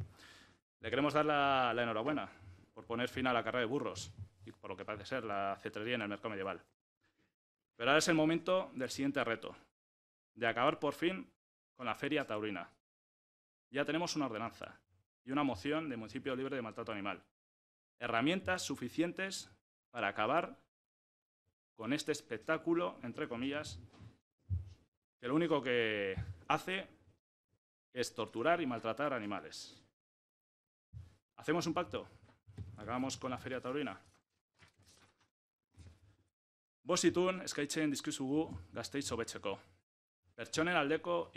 Le queremos dar la, la, enhorabuena por poner fin a la carrera de burros y por lo que parece ser la cetrería en el mercado medieval. Pero ahora es el momento del siguiente reto, de acabar por fin con la feria taurina, ya tenemos una ordenanza y una moción de municipio libre de maltrato animal. Herramientas suficientes para acabar con este espectáculo, entre comillas, que lo único que hace es torturar y maltratar animales. ¿Hacemos un pacto? ¿Acabamos con la feria taurina? hobetzeko. aldeko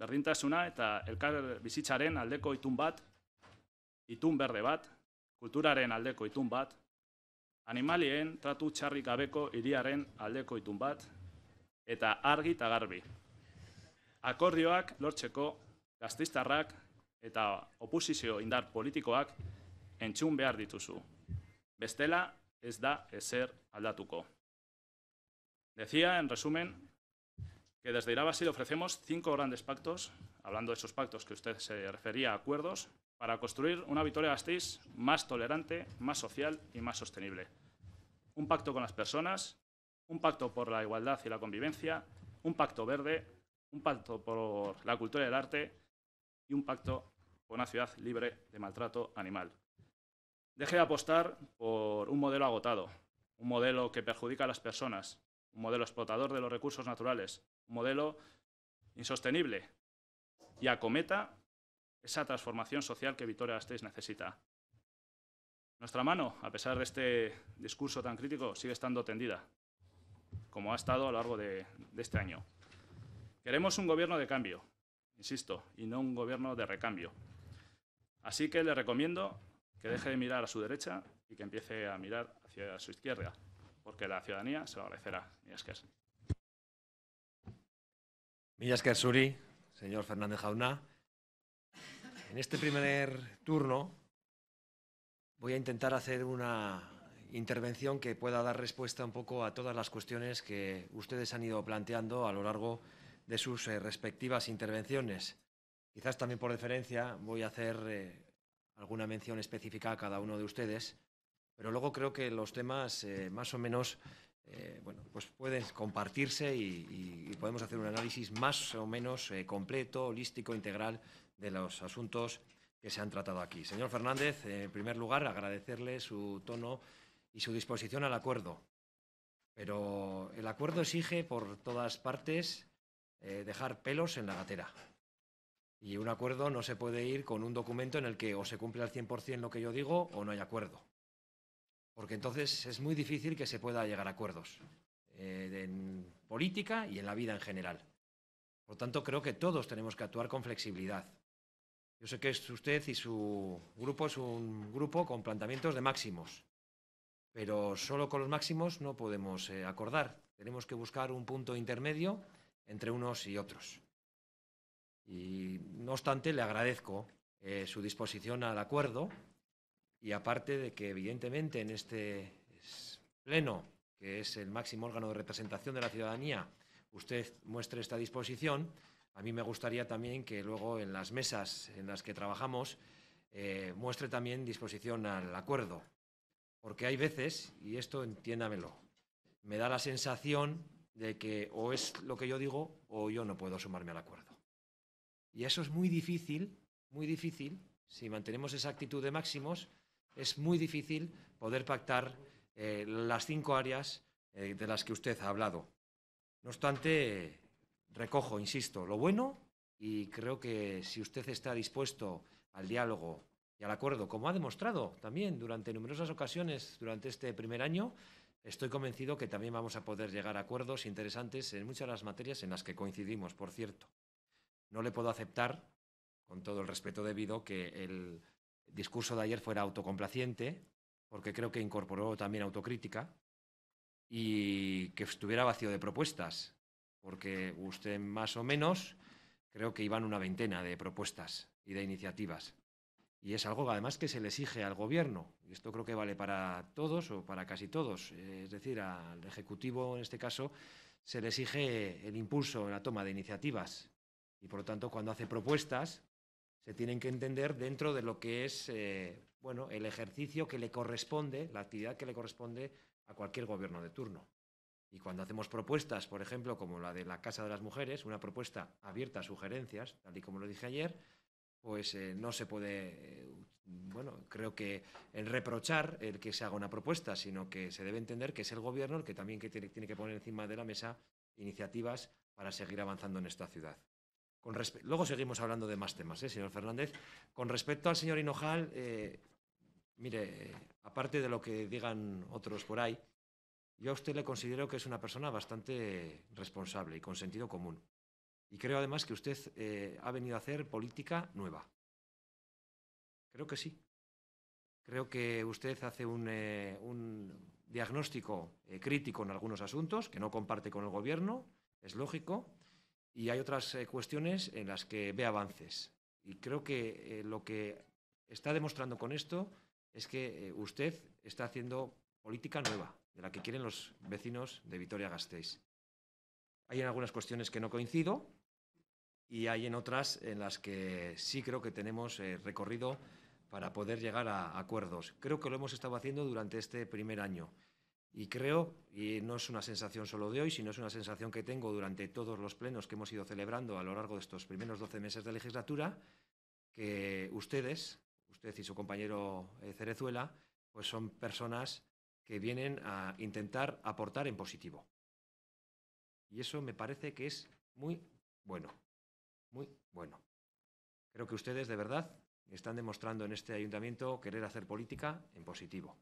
berdintasuna eta elkar bizitzaren aldeko itun bat, itun berde bat, kulturaren aldeko itun bat, animalien tratu txarrik gabeko iriaren aldeko itun bat, eta argi eta garbi. Akordioak lortzeko gaztistarrak eta opusizio indar politikoak entxun behar dituzu. Bestela ez da ezer aldatuko. Decía, en resumen, que desde Irabasi ofrecemos cinco grandes pactos, hablando de esos pactos que usted se refería a acuerdos, para construir una Victoria Gasteiz más tolerante, más social y más sostenible. Un pacto con las personas, un pacto por la igualdad y la convivencia, un pacto verde, un pacto por la cultura y el arte y un pacto por una ciudad libre de maltrato animal. Deje de apostar por un modelo agotado, un modelo que perjudica a las personas, un modelo explotador de los recursos naturales, un modelo insostenible y acometa esa transformación social que Vitoria Gasteiz necesita. Nuestra mano, a pesar de este discurso tan crítico, sigue estando tendida, como ha estado a lo largo de este año. Queremos un gobierno de cambio, insisto, y no un gobierno de recambio. Así que le recomiendo que deje de mirar a su derecha y que empiece a mirar hacia su izquierda, porque la ciudadanía se lo agradecerá. Millasker. Suri, señor Fernández Jauna. En este primer turno voy a intentar hacer una intervención que pueda dar respuesta un poco a todas las cuestiones que ustedes han ido planteando a lo largo de sus eh, respectivas intervenciones. Quizás también por referencia voy a hacer eh, alguna mención específica a cada uno de ustedes pero luego creo que los temas eh, más o menos eh, bueno, pues pueden compartirse y, podemos hacer un análisis más o menos eh, completo, holístico, integral de los asuntos que se han tratado aquí. Señor Fernández, en primer lugar, agradecerle su tono y su disposición al acuerdo. Pero el acuerdo exige por todas partes dejar pelos en la gatera. Y un acuerdo no se puede ir con un documento en el que o se cumple al 100% lo que yo digo o no hay acuerdo porque entonces es muy difícil que se pueda llegar a acuerdos eh, en política y en la vida en general. Por tanto, creo que todos tenemos que actuar con flexibilidad. Yo sé que usted y su grupo es un grupo con planteamientos de máximos, pero solo con los máximos no podemos eh, acordar. Tenemos que buscar un punto intermedio entre unos y otros. Y no obstante, le agradezco eh, su disposición al acuerdo y aparte de que, evidentemente, en este pleno, que es el máximo órgano de representación de la ciudadanía, usted muestre esta disposición, a mí me gustaría también que luego en las mesas en las que trabajamos eh, muestre también disposición al acuerdo. Porque hay veces, y esto entiéndamelo, me da la sensación de que o es lo que yo digo o yo no puedo sumarme al acuerdo. Y eso es muy difícil, muy difícil, si mantenemos esa actitud de máximos, es muy difícil poder pactar eh, las cinco áreas eh, de las que usted ha hablado. No obstante, recojo, insisto, lo bueno y creo que si usted está dispuesto al diálogo y al acuerdo, como ha demostrado también durante numerosas ocasiones durante este primer año, estoy convencido que también vamos a poder llegar a acuerdos interesantes en muchas de las materias en las que coincidimos, por cierto. No le puedo aceptar, con todo el respeto debido, que el discurso de ayer fuera autocomplaciente, porque creo que incorporó también autocrítica y que estuviera vacío de propuestas, porque usted más o menos creo que iban una veintena de propuestas y de iniciativas. Y es algo además que se le exige al gobierno, y esto creo que vale para todos o para casi todos, es decir, al Ejecutivo en este caso se le exige el impulso en la toma de iniciativas y por lo tanto cuando hace propuestas tienen que entender dentro de lo que es eh, bueno, el ejercicio que le corresponde, la actividad que le corresponde a cualquier gobierno de turno. Y cuando hacemos propuestas, por ejemplo, como la de la Casa de las Mujeres, una propuesta abierta a sugerencias, tal y como lo dije ayer, pues eh, no se puede, eh, bueno, creo que en reprochar el que se haga una propuesta, sino que se debe entender que es el gobierno el que también tiene que poner encima de la mesa iniciativas para seguir avanzando en esta ciudad. Luego seguimos hablando de más temas, ¿eh, señor Fernández. Con respecto al señor Hinojal, eh, mire, aparte de lo que digan otros por ahí, yo a usted le considero que es una persona bastante responsable y con sentido común. Y creo además que usted eh, ha venido a hacer política nueva. Creo que sí. Creo que usted hace un, eh, diagnóstico crítico en algunos asuntos que no comparte con el Gobierno, es lógico, y hay otras eh, cuestiones en las que ve avances. Y creo que eh, lo que está demostrando con esto es que eh, usted está haciendo política nueva, de la que quieren los vecinos de Vitoria-Gasteiz. Hay en algunas cuestiones que no coincido y hay en otras en las que sí creo que tenemos recorrido para poder llegar a acuerdos. Creo que lo hemos estado haciendo durante este primer año. Y creo, y no es una sensación solo de hoy, sino es una sensación que tengo durante todos los plenos que hemos ido celebrando a lo largo de estos primeros 12 meses de legislatura, que ustedes, usted y su compañero eh, Cerezuela, pues son personas que vienen a intentar aportar en positivo. Y eso me parece que es muy bueno, muy bueno. Creo que ustedes de verdad están demostrando en este ayuntamiento querer hacer política en positivo.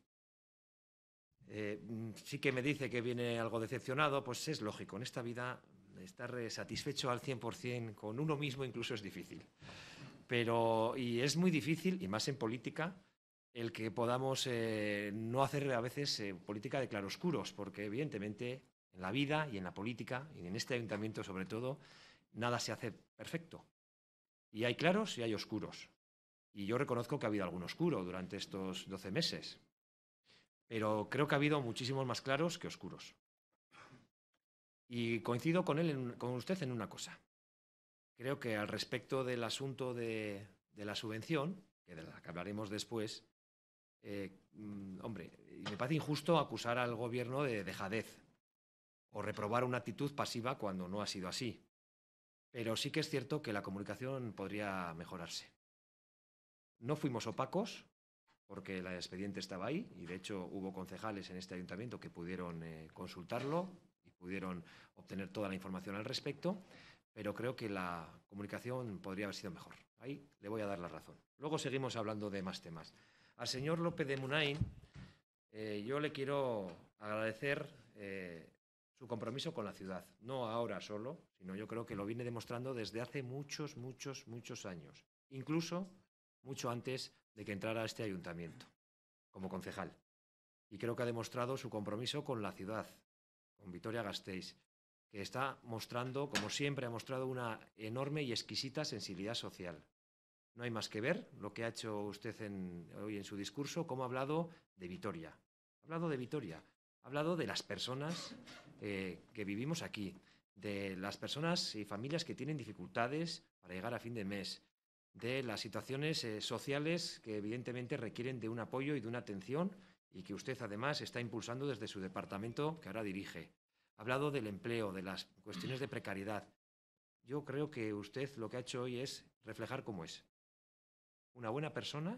Eh, sí que me dice que viene algo decepcionado, pues es lógico. En esta vida estar eh, satisfecho al 100% con uno mismo incluso es difícil. Pero, y es muy difícil, y más en política, el que podamos eh, no hacer a veces política de claroscuros, porque evidentemente en la vida y en la política, y en este ayuntamiento sobre todo, nada se hace perfecto. Y hay claros y hay oscuros. Y yo reconozco que ha habido algún oscuro durante estos 12 meses, pero creo que ha habido muchísimos más claros que oscuros. Y coincido con, él con usted en una cosa. Creo que al respecto del asunto de, la subvención, que de la que hablaremos después, eh, mm, hombre, me parece injusto acusar al gobierno de dejadez o reprobar una actitud pasiva cuando no ha sido así. Pero sí que es cierto que la comunicación podría mejorarse. No fuimos opacos, porque el expediente estaba ahí y de hecho hubo concejales en este ayuntamiento que pudieron eh, consultarlo y pudieron obtener toda la información al respecto, pero creo que la comunicación podría haber sido mejor. Ahí le voy a dar la razón. Luego seguimos hablando de más temas. Al señor López de Munain, eh, yo le quiero agradecer eh, su compromiso con la ciudad, no ahora solo, sino yo creo que lo viene demostrando desde hace muchos, muchos, muchos años, incluso mucho antes de que entrara a este ayuntamiento como concejal. Y creo que ha demostrado su compromiso con la ciudad, con Vitoria Gasteiz, que está mostrando, como siempre, ha mostrado una enorme y exquisita sensibilidad social. No hay más que ver lo que ha hecho usted hoy en su discurso, cómo ha hablado de Vitoria. Ha hablado de Vitoria, ha hablado de las personas eh, que vivimos aquí, de las personas y familias que tienen dificultades para llegar a fin de mes, de las situaciones eh, sociales que evidentemente requieren de un apoyo y de una atención y que usted además está impulsando desde su departamento que ahora dirige. Ha hablado del empleo, de las cuestiones de precariedad. Yo creo que usted lo que ha hecho hoy es reflejar cómo es. Una buena persona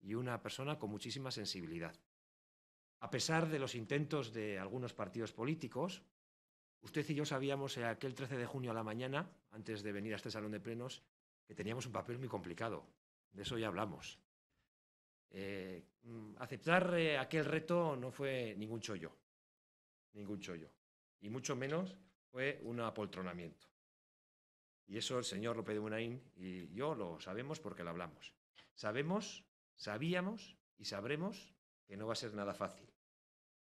y una persona con muchísima sensibilidad. A pesar de los intentos de algunos partidos políticos, usted y yo sabíamos eh, aquel 13 de junio a la mañana, antes de venir a este salón de plenos, que teníamos un papel muy complicado. De eso ya hablamos. Eh, aceptar eh, aquel reto no fue ningún chollo, ningún chollo, y mucho menos fue un apoltronamiento. Y eso el señor López de Munaín y yo lo sabemos porque lo hablamos. Sabemos, sabíamos y sabremos que no va a ser nada fácil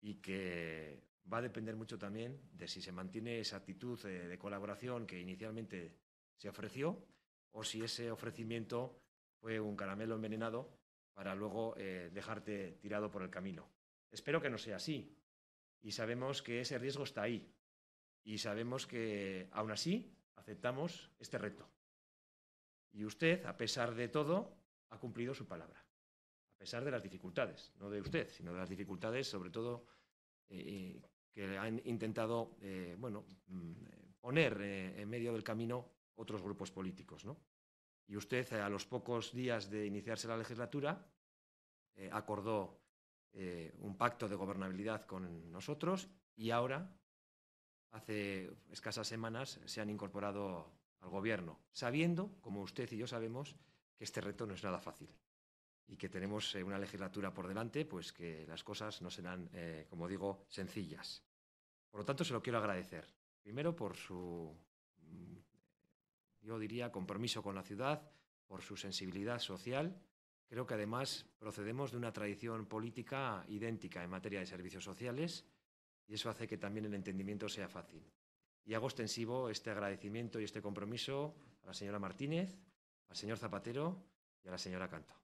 y que va a depender mucho también de si se mantiene esa actitud eh, de colaboración que inicialmente se ofreció o si ese ofrecimiento fue un caramelo envenenado para luego eh, dejarte tirado por el camino. Espero que no sea así. Y sabemos que ese riesgo está ahí. Y sabemos que aún así aceptamos este reto. Y usted, a pesar de todo, ha cumplido su palabra. A pesar de las dificultades, no de usted, sino de las dificultades, sobre todo, que eh, eh, que han intentado bueno, mm, poner en medio del camino otros grupos políticos. ¿no? Y usted, eh, a los pocos días de iniciarse la legislatura, eh, acordó eh, un pacto de gobernabilidad con nosotros y ahora, hace escasas semanas, se han incorporado al gobierno, sabiendo, como usted y yo sabemos, que este reto no es nada fácil y que tenemos una legislatura por delante, pues que las cosas no serán, como digo, sencillas. Por lo tanto, se lo quiero agradecer. Primero por su yo diría compromiso con la ciudad, por su sensibilidad social. Creo que además procedemos de una tradición política idéntica en materia de servicios sociales y eso hace que también el entendimiento sea fácil. Y hago extensivo este agradecimiento y este compromiso a la señora Martínez, al señor Zapatero y a la señora Canto,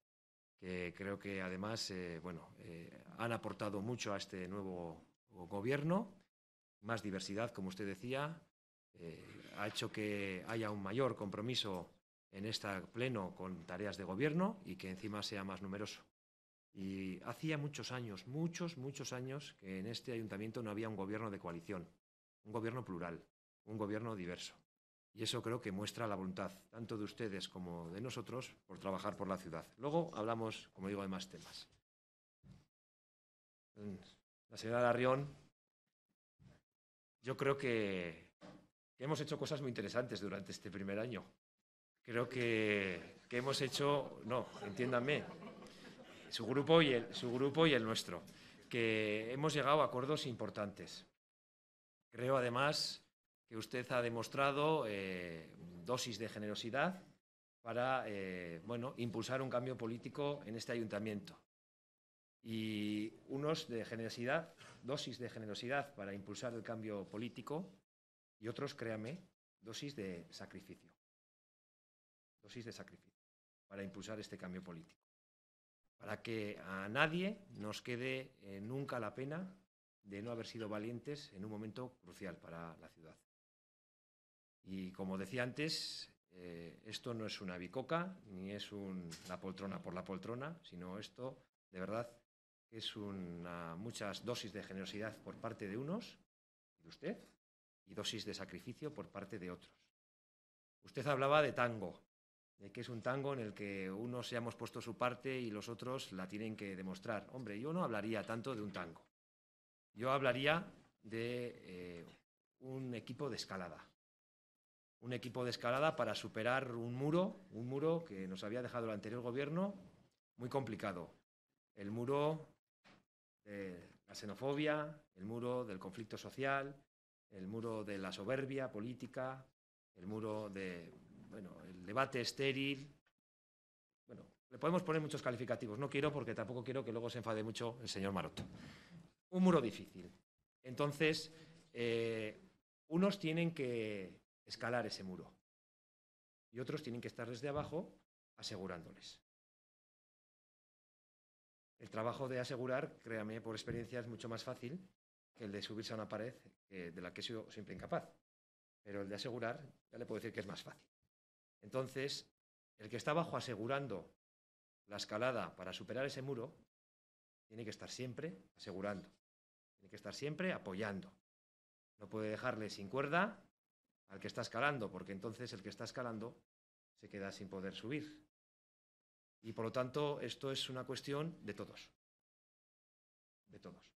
que creo que además eh, bueno, eh, han aportado mucho a este nuevo gobierno, más diversidad, como usted decía, eh, ha hecho que haya un mayor compromiso en este pleno con tareas de gobierno y que encima sea más numeroso. Y hacía muchos años, muchos, muchos años que en este ayuntamiento no había un gobierno de coalición, un gobierno plural, un gobierno diverso. Y eso creo que muestra la voluntad, tanto de ustedes como de nosotros, por trabajar por la ciudad. Luego hablamos, como digo, de más temas. Mm, la señora Larrión, yo creo que que hemos hecho cosas muy interesantes durante este primer año. Creo que, hemos hecho, no, entiéndanme, su grupo, y el, su grupo y el nuestro, que hemos llegado a acuerdos importantes. Creo además que usted ha demostrado eh, dosis de generosidad para eh, bueno, impulsar un cambio político en este ayuntamiento. Y unos de generosidad, dosis de generosidad para impulsar el cambio político y otros, créame, dosis de sacrificio. Dosis de sacrificio para impulsar este cambio político. Para que a nadie nos quede eh, nunca la pena de no haber sido valientes en un momento crucial para la ciudad. Y como decía antes, eh, esto no es una bicoca ni es un, una poltrona por la poltrona, sino esto, de verdad, es una, muchas dosis de generosidad por parte de unos y de usted, y dosis de sacrificio por parte de otros. Usted hablaba de tango, de que es un tango en el que unos se hemos puesto su parte y los otros la tienen que demostrar. Hombre, yo no hablaría tanto de un tango. Yo hablaría de eh, un equipo de escalada. Un equipo de escalada para superar un muro, un muro que nos había dejado el anterior gobierno muy complicado. El muro de la xenofobia, el muro del conflicto social, el muro de la soberbia política, el muro de, bueno, el debate estéril. Bueno, le podemos poner muchos calificativos. No quiero porque tampoco quiero que luego se enfade mucho el señor Maroto. Un muro difícil. Entonces, eh, unos tienen que escalar ese muro y otros tienen que estar desde abajo asegurándoles. El trabajo de asegurar, créame por experiencia, es mucho más fácil que el de subirse a una pared de la que he sido siempre incapaz. Pero el de asegurar, ya le puedo decir que es más fácil. Entonces, el que está abajo asegurando la escalada para superar ese muro, tiene que estar siempre asegurando, tiene que estar siempre apoyando. No puede dejarle sin cuerda al que está escalando, porque entonces el que está escalando se queda sin poder subir. Y por lo tanto, esto es una cuestión de todos, de todos.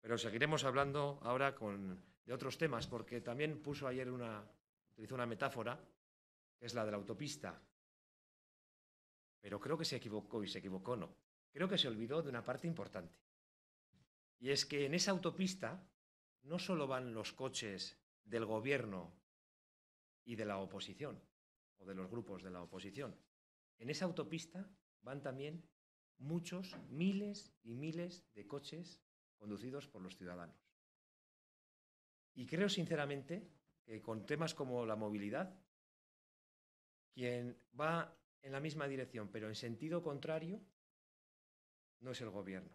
Pero seguiremos hablando ahora de otros temas, porque también puso ayer una, utilizó una metáfora, que es la de la autopista. Pero creo que se equivocó y se equivocó, no. Creo que se olvidó de una parte importante. Y es que en esa autopista no solo van los coches del gobierno y de la oposición, o de los grupos de la oposición. En esa autopista van también muchos, miles y miles de coches conducidos por los ciudadanos. Y creo sinceramente que con temas como la movilidad, quien va en la misma dirección pero en sentido contrario no es el gobierno.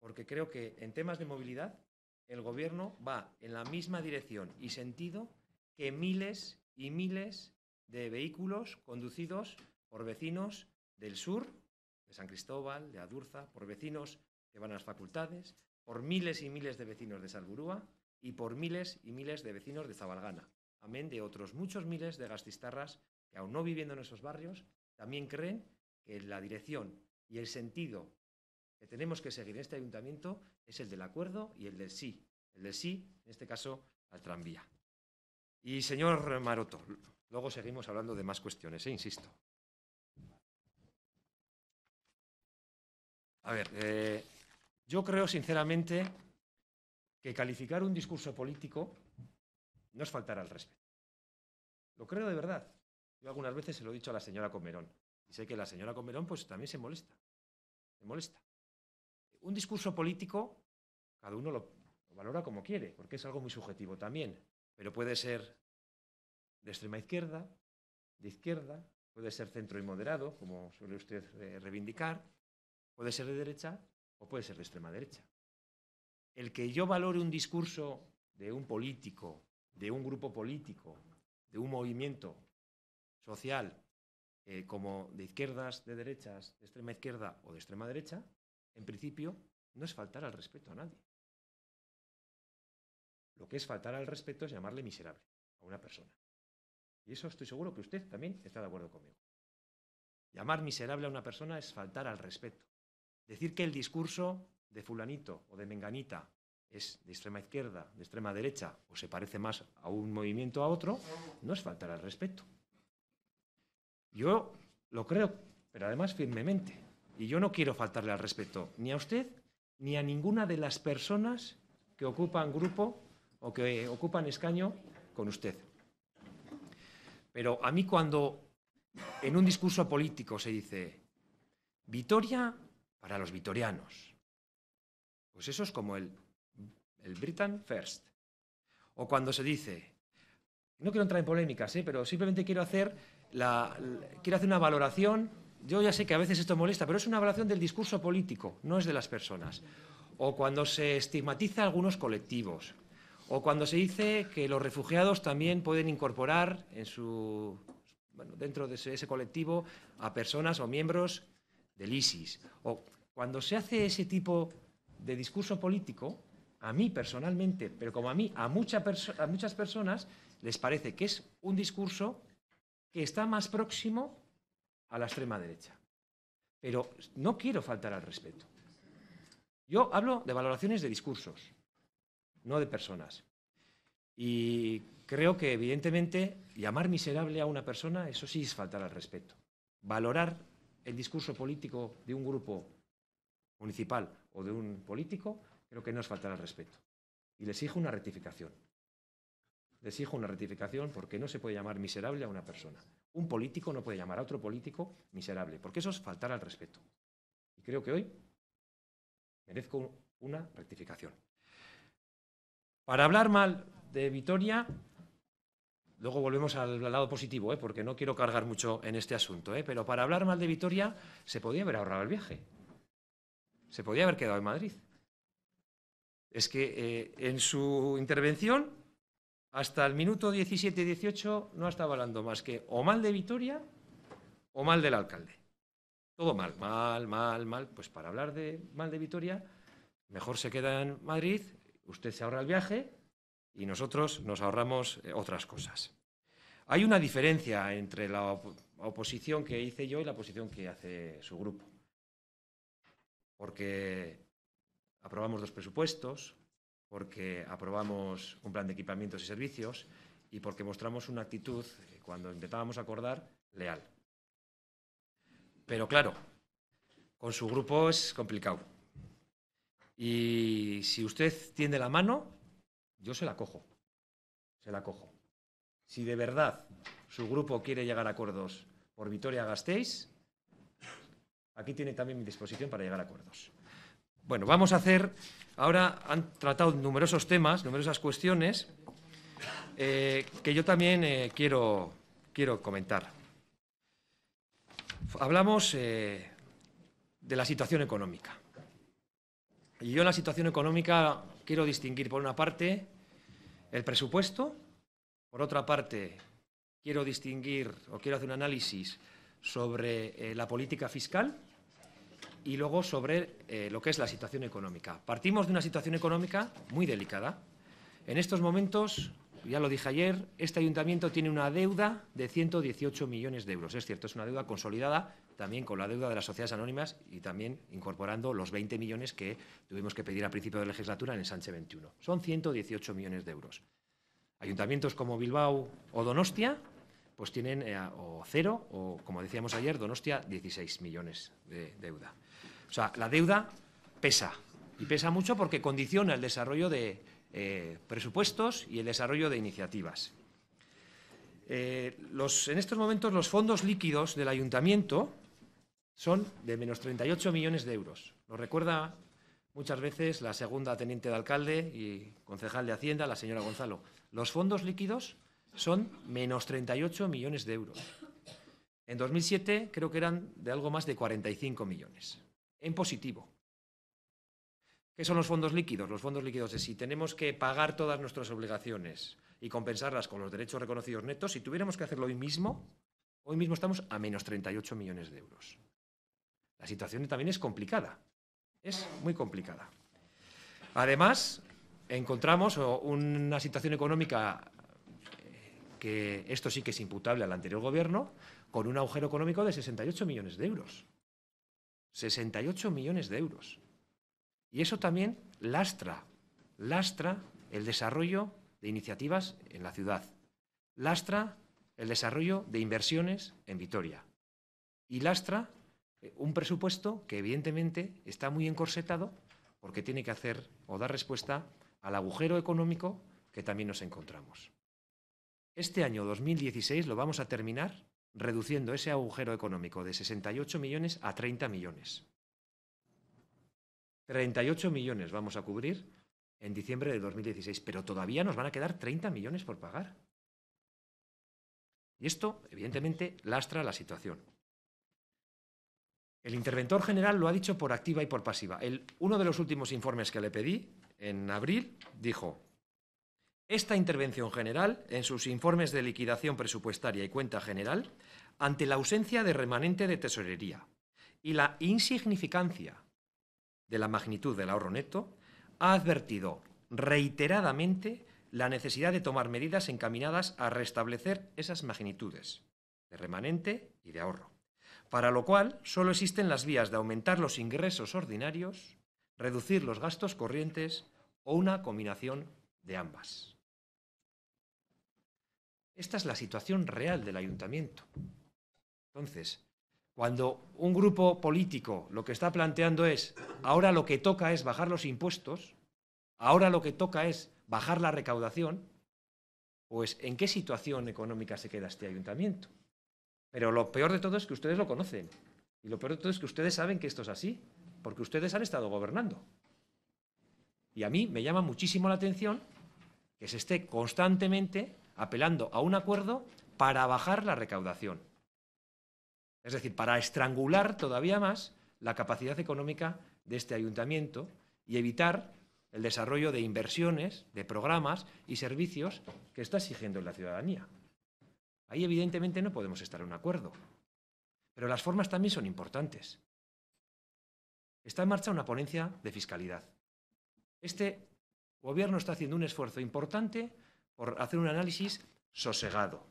Porque creo que en temas de movilidad el gobierno va en la misma dirección y sentido que miles y miles de vehículos conducidos por vecinos del sur, de San Cristóbal, de Adurza, por vecinos que van a las facultades, por miles y miles de vecinos de Salburúa y por miles y miles de vecinos de Zabalgana, amén de otros muchos miles de gastistarras que aún no viviendo en esos barrios, también creen que la dirección y el sentido que tenemos que seguir en este ayuntamiento es el del acuerdo y el del sí, el del sí, en este caso, al tranvía. Y señor Maroto, luego seguimos hablando de más cuestiones, ¿eh? insisto. A ver, eh, yo creo, sinceramente, que calificar un discurso político no es faltar al respeto. Lo creo de verdad. Yo algunas veces se lo he dicho a la señora Comerón. Y sé que la señora Comerón pues también se molesta. Se molesta. Un discurso político, cada uno lo valora como quiere, porque es algo muy subjetivo también. Pero puede ser de extrema izquierda, de izquierda, puede ser centro y moderado, como suele usted eh, reivindicar, puede ser de derecha o puede ser de extrema derecha. El que yo valore un discurso de un político, de un grupo político, de un movimiento social, eh, como de izquierdas, de derechas, de extrema izquierda o de extrema derecha, en principio no es faltar al respeto a nadie. Lo que es faltar al respeto es llamarle miserable a una persona. Y eso estoy seguro que usted también está de acuerdo conmigo. Llamar miserable a una persona es faltar al respeto. Decir que el discurso de fulanito o de menganita es de extrema izquierda, de extrema derecha, o se parece más a un movimiento a otro, no es faltar al respeto. Yo lo creo, pero además firmemente. Y yo no quiero faltarle al respeto ni a usted ni a ninguna de las personas que ocupan grupo o que ocupan escaño con usted. Pero a mí cuando en un discurso político se dice, Vitoria para los vitorianos. Pues eso es como el, el Britain First. O cuando se dice, no quiero entrar en polémicas, ¿eh? pero simplemente quiero hacer, la, quiero hacer una valoración. Yo ya sé que a veces esto molesta, pero es una valoración del discurso político, no es de las personas. O cuando se estigmatiza a algunos colectivos. O cuando se dice que los refugiados también pueden incorporar en su, dentro de ese, colectivo a personas o miembros del ISIS. O cuando se hace ese tipo de discurso político, a mí personalmente, pero como a mí, a, muchas personas les parece que es un discurso que está más próximo a la extrema derecha. Pero no quiero faltar al respeto. Yo hablo de valoraciones de discursos, no de personas. Y creo que evidentemente llamar miserable a una persona, eso sí es faltar al respeto. Valorar el discurso político de un grupo municipal o de un político, creo que no es faltar al respeto. Y les exijo una rectificación. Les exijo una rectificación porque no se puede llamar miserable a una persona. Un político no puede llamar a otro político miserable, porque eso es faltar al respeto. Y creo que hoy merezco una rectificación. Para hablar mal de Vitoria, luego volvemos al lado positivo, ¿eh? porque no quiero cargar mucho en este asunto, ¿eh? pero para hablar mal de Vitoria se podía haber ahorrado el viaje se podía haber quedado en Madrid. Es que eh, en su intervención, hasta el minuto 17-18, no estaba hablando más que o mal de Vitoria o mal del alcalde. Todo mal, mal, mal, mal. Pues para hablar de mal de Vitoria, mejor se queda en Madrid, usted se ahorra el viaje y nosotros nos ahorramos eh, otras cosas. Hay una diferencia entre la oposición que hice yo y la oposición que hace su grupo porque aprobamos dos presupuestos, porque aprobamos un plan de equipamientos y servicios y porque mostramos una actitud, eh, cuando intentábamos acordar, leal. Pero claro, con su grupo es complicado. Y si usted tiene la mano, yo se la cojo. Se la cojo. Si de verdad su grupo quiere llegar a acuerdos por Vitoria-Gasteiz, Aquí tiene también mi disposición para llegar a acuerdos. Bueno, vamos a hacer, ahora han tratado numerosos temas, numerosas cuestiones, eh, que yo también eh, quiero, comentar. Hablamos eh, de la situación económica. Y yo en la situación económica quiero distinguir, por una parte, el presupuesto, por otra parte, quiero distinguir o quiero hacer un análisis sobre eh, la política fiscal y luego sobre eh, lo que es la situación económica. Partimos de una situación económica muy delicada. En estos momentos, ya lo dije ayer, este ayuntamiento tiene una deuda de 118 millones de euros. Es cierto, es una deuda consolidada también con la deuda de las sociedades anónimas y también incorporando los 20 millones que tuvimos que pedir a principio de legislatura en el Sánchez 21. Son 118 millones de euros. Ayuntamientos como Bilbao o Donostia pues tienen eh, o cero o, como decíamos ayer, Donostia, 16 millones de deuda. O sea, la deuda pesa y pesa mucho porque condiciona el desarrollo de eh, presupuestos y el desarrollo de iniciativas. Eh, en estos momentos los fondos líquidos del ayuntamiento son de menos 38 millones de euros. Lo recuerda muchas veces la segunda teniente de alcalde y concejal de Hacienda, la señora Gonzalo. Los fondos líquidos son menos 38 millones de euros. En 2007 creo que eran de algo más de 45 millones, en positivo. ¿Qué son los fondos líquidos? Los fondos líquidos es si tenemos que pagar todas nuestras obligaciones y compensarlas con los derechos reconocidos netos, si tuviéramos que hacerlo hoy mismo, hoy mismo estamos a menos 38 millones de euros. La situación también es complicada, es muy complicada. Además, encontramos una situación económica que esto sí que es imputable al anterior gobierno, con un agujero económico de 68 millones de euros. 68 millones de euros. Y eso también lastra, lastra el desarrollo de iniciativas en la ciudad, lastra el desarrollo de inversiones en Vitoria y lastra eh, un presupuesto que evidentemente está muy encorsetado porque tiene que hacer o dar respuesta al agujero económico que también nos encontramos. Este año 2016 lo vamos a terminar reduciendo ese agujero económico de 68 millones a 30 millones. 38 millones vamos a cubrir en diciembre de 2016, pero todavía nos van a quedar 30 millones por pagar. Y esto, evidentemente, lastra la situación. El interventor general lo ha dicho por activa y por pasiva. El, uno de los últimos informes que le pedí, en abril, dijo, esta intervención general, en sus informes de liquidación presupuestaria y cuenta general, ante la ausencia de remanente de tesorería y la insignificancia de la magnitud del ahorro neto, ha advertido reiteradamente la necesidad de tomar medidas encaminadas a restablecer esas magnitudes de remanente y de ahorro, para lo cual solo existen las vías de aumentar los ingresos ordinarios, reducir los gastos corrientes o una combinación de ambas. Esta es la situación real del ayuntamiento. Entonces, cuando un grupo político lo que está planteando es, ahora lo que toca es bajar los impuestos, ahora lo que toca es bajar la recaudación, pues ¿en qué situación económica se queda este ayuntamiento? Pero lo peor de todo es que ustedes lo conocen. Y lo peor de todo es que ustedes saben que esto es así, porque ustedes han estado gobernando. Y a mí me llama muchísimo la atención que se esté constantemente apelando a un acuerdo para bajar la recaudación. Es decir, para estrangular todavía más la capacidad económica de este ayuntamiento y evitar el desarrollo de inversiones, de programas y servicios que está exigiendo la ciudadanía. Ahí evidentemente no podemos estar en un acuerdo. Pero las formas también son importantes. Está en marcha una ponencia de fiscalidad. Este gobierno está haciendo un esfuerzo importante por hacer un análisis sosegado,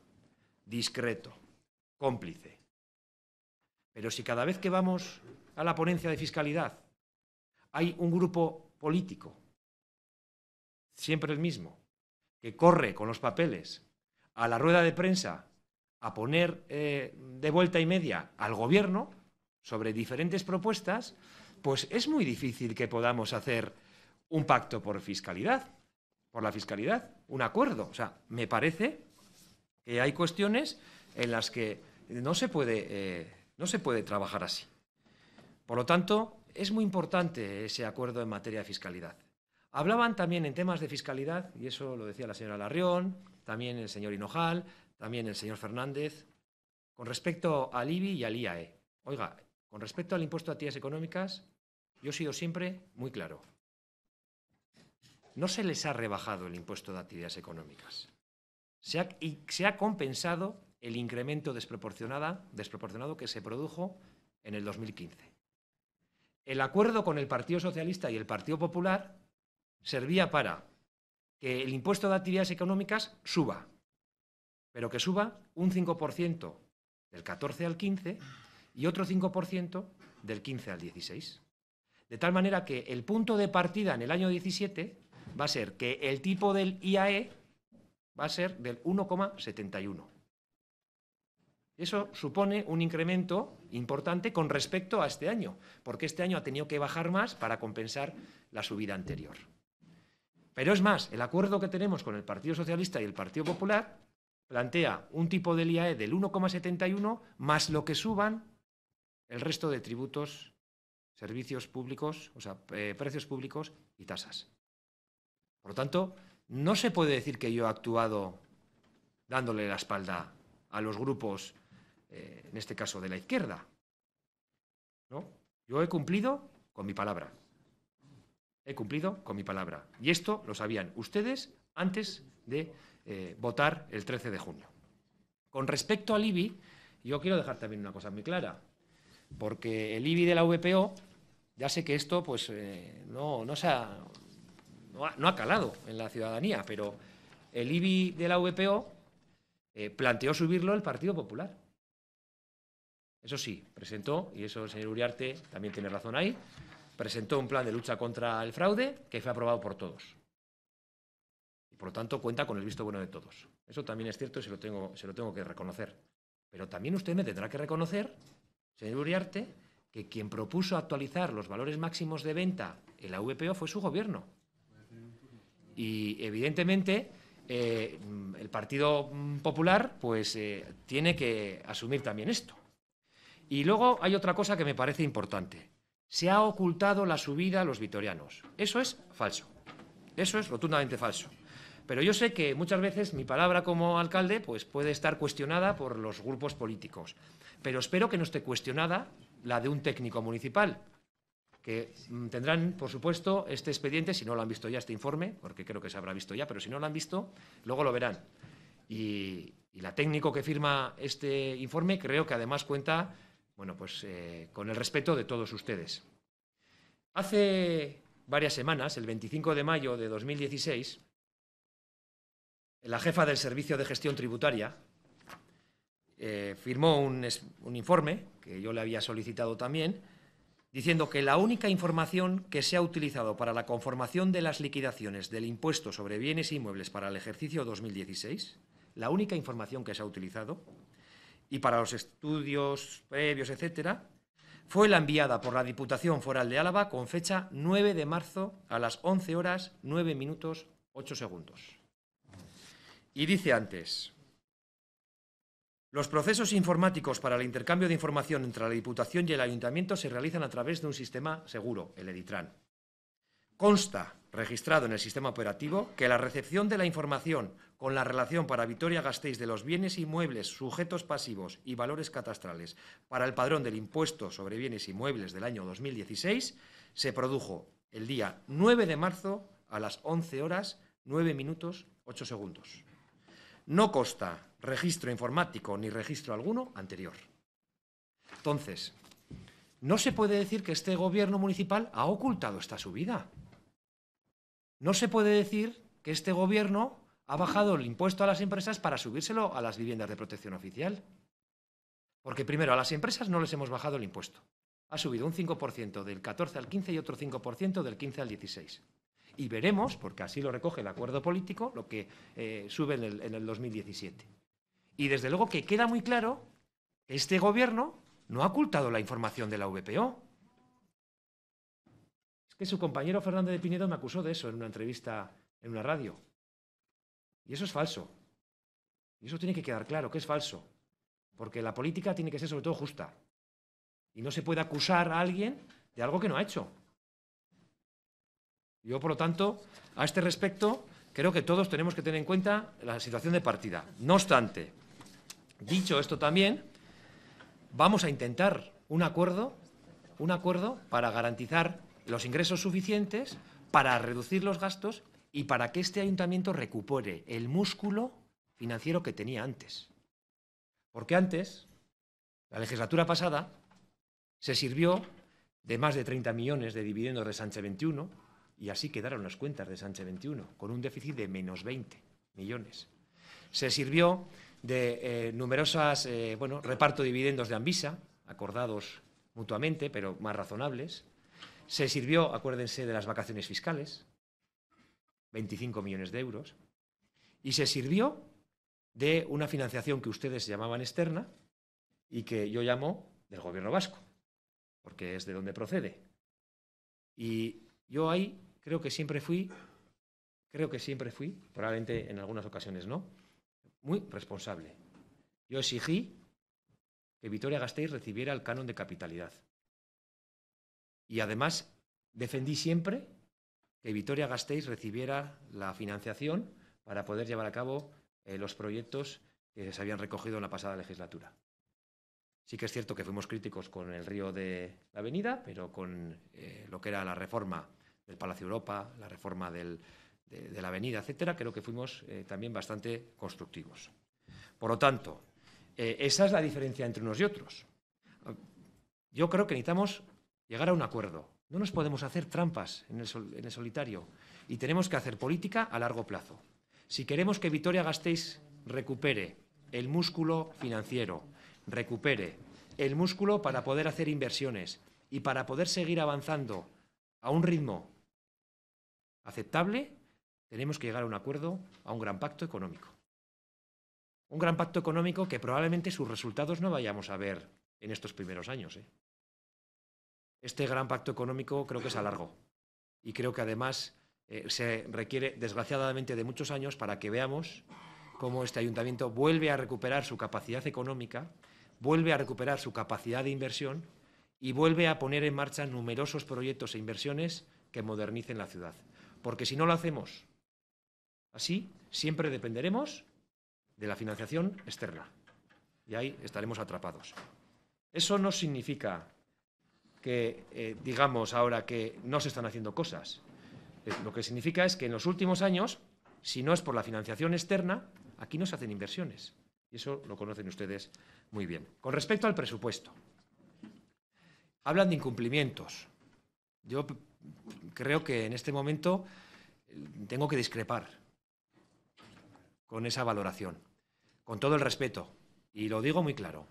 discreto, cómplice. Pero si cada vez que vamos a la ponencia de fiscalidad hay un grupo político, siempre el mismo, que corre con los papeles a la rueda de prensa a poner eh, de vuelta y media al gobierno sobre diferentes propuestas, pues es muy difícil que podamos hacer un pacto por fiscalidad por la fiscalidad, un acuerdo. O sea, me parece que hay cuestiones en las que no se puede, eh, no se puede trabajar así. Por lo tanto, es muy importante ese acuerdo en materia de fiscalidad. Hablaban también en temas de fiscalidad, y eso lo decía la señora Larrión, también el señor Hinojal, también el señor Fernández, con respecto al IBI y al IAE. Oiga, con respecto al impuesto a actividades económicas, yo he sido siempre muy claro no se les ha rebajado el impuesto de actividades económicas. Se ha, y se ha compensado el incremento desproporcionada, desproporcionado que se produjo en el 2015. El acuerdo con el Partido Socialista y el Partido Popular servía para que el impuesto de actividades económicas suba, pero que suba un 5% del 14 al 15 y otro 5% del 15 al 16. De tal manera que el punto de partida en el año 17 va a ser que el tipo del IAE va a ser del 1,71. Eso supone un incremento importante con respecto a este año, porque este año ha tenido que bajar más para compensar la subida anterior. Pero es más, el acuerdo que tenemos con el Partido Socialista y el Partido Popular plantea un tipo del IAE del 1,71 más lo que suban el resto de tributos, servicios públicos, o sea, eh, precios públicos y tasas. Por lo tanto, no se puede decir que yo he actuado dándole la espalda a los grupos, eh, en este caso de la izquierda. ¿No? Yo he cumplido con mi palabra. He cumplido con mi palabra. Y esto lo sabían ustedes antes de eh, votar el 13 de junio. Con respecto al IBI, yo quiero dejar también una cosa muy clara, porque el IBI de la VPO, ya sé que esto pues eh, no, no se ha no ha, calado en la ciudadanía, pero el IBI de la VPO eh, planteó subirlo el Partido Popular. Eso sí, presentó, y eso el señor Uriarte también tiene razón ahí, presentó un plan de lucha contra el fraude que fue aprobado por todos. Y por lo tanto cuenta con el visto bueno de todos. Eso también es cierto y se lo tengo, se lo tengo que reconocer. Pero también usted me tendrá que reconocer, señor Uriarte, que quien propuso actualizar los valores máximos de venta en la VPO fue su gobierno. Y evidentemente eh, el Partido Popular pues, eh, tiene que asumir también esto. Y luego hay otra cosa que me parece importante. Se ha ocultado la subida a los vitorianos. Eso es falso. Eso es rotundamente falso. Pero yo sé que muchas veces mi palabra como alcalde pues, puede estar cuestionada por los grupos políticos. Pero espero que no esté cuestionada la de un técnico municipal, que mm, tendrán, por supuesto, este expediente, si no lo han visto ya, este informe, porque creo que se habrá visto ya, pero si no lo han visto, luego lo verán. Y, la técnico que firma este informe creo que además cuenta, bueno, pues eh, con el respeto de todos ustedes. Hace varias semanas, el 25 de mayo de 2016, la jefa del Servicio de Gestión Tributaria eh, firmó un informe que yo le había solicitado también, diciendo que la única información que se ha utilizado para la conformación de las liquidaciones del impuesto sobre bienes e inmuebles para el ejercicio 2016, la única información que se ha utilizado, y para los estudios previos, etcétera, fue la enviada por la Diputación Foral de Álava con fecha 9 de marzo a las 11 horas 9 minutos 8 segundos. Y dice antes, los procesos informáticos para el intercambio de información entre la Diputación y el Ayuntamiento se realizan a través de un sistema seguro, el EDITRAN. Consta, registrado en el sistema operativo, que la recepción de la información con la relación para Vitoria-Gasteiz de los bienes inmuebles, sujetos pasivos y valores catastrales para el padrón del impuesto sobre bienes inmuebles del año 2016 se produjo el día 9 de marzo a las 11 horas 9 minutos 8 segundos. No consta registro informático ni registro alguno anterior. Entonces, no se puede decir que este gobierno municipal ha ocultado esta subida. No se puede decir que este gobierno ha bajado el impuesto a las empresas para subírselo a las viviendas de protección oficial. Porque primero, a las empresas no les hemos bajado el impuesto. Ha subido un 5% del 14 al 15 y otro 5% del 15 al 16. Y veremos, porque así lo recoge el acuerdo político, lo que eh, sube en el, en el 2017. Y desde luego que queda muy claro que este gobierno no ha ocultado la información de la VPO. Es que su compañero Fernández de Pinedo me acusó de eso en una entrevista en una radio. Y eso es falso. Y eso tiene que quedar claro, que es falso. Porque la política tiene que ser sobre todo justa. Y no se puede acusar a alguien de algo que no ha hecho. Yo, por lo tanto, a este respecto, creo que todos tenemos que tener en cuenta la situación de partida. No obstante, Dicho esto también, vamos a intentar un acuerdo, un acuerdo para garantizar los ingresos suficientes para reducir los gastos y para que este ayuntamiento recupere el músculo financiero que tenía antes. Porque antes, la legislatura pasada, se sirvió de más de 30 millones de dividendos de Sánchez 21 y así quedaron las cuentas de Sánchez 21, con un déficit de menos 20 millones. Se sirvió de eh, numerosas, eh, bueno, reparto de dividendos de Anvisa, acordados mutuamente, pero más razonables. Se sirvió, acuérdense, de las vacaciones fiscales, 25 millones de euros. Y se sirvió de una financiación que ustedes llamaban externa y que yo llamo del gobierno vasco, porque es de donde procede. Y yo ahí creo que siempre fui, creo que siempre fui, probablemente en algunas ocasiones no, muy responsable. Yo exigí que Vitoria Gasteiz recibiera el canon de capitalidad. Y además defendí siempre que Vitoria Gasteiz recibiera la financiación para poder llevar a cabo eh, los proyectos que se habían recogido en la pasada legislatura. Sí que es cierto que fuimos críticos con el río de la avenida, pero con eh, lo que era la reforma del Palacio Europa, la reforma del, de, la avenida, etcétera, creo que fuimos eh, también bastante constructivos. Por lo tanto, eh, esa es la diferencia entre unos y otros. Yo creo que necesitamos llegar a un acuerdo. No nos podemos hacer trampas en el, solitario y tenemos que hacer política a largo plazo. Si queremos que Vitoria Gasteiz recupere el músculo financiero, recupere el músculo para poder hacer inversiones y para poder seguir avanzando a un ritmo aceptable, tenemos que llegar a un acuerdo, a un gran pacto económico. Un gran pacto económico que probablemente sus resultados no vayamos a ver en estos primeros años. ¿eh? Este gran pacto económico creo que es a largo y creo que además eh, se requiere desgraciadamente de muchos años para que veamos cómo este ayuntamiento vuelve a recuperar su capacidad económica, vuelve a recuperar su capacidad de inversión y vuelve a poner en marcha numerosos proyectos e inversiones que modernicen la ciudad. Porque si no lo hacemos, Así, siempre dependeremos de la financiación externa y ahí estaremos atrapados. Eso no significa que eh, digamos ahora que no se están haciendo cosas. Eh, lo que significa es que en los últimos años, si no es por la financiación externa, aquí no se hacen inversiones. Y eso lo conocen ustedes muy bien. Con respecto al presupuesto, hablan de incumplimientos. Yo creo que en este momento eh, tengo que discrepar con esa valoración, con todo el respeto. Y lo digo muy claro.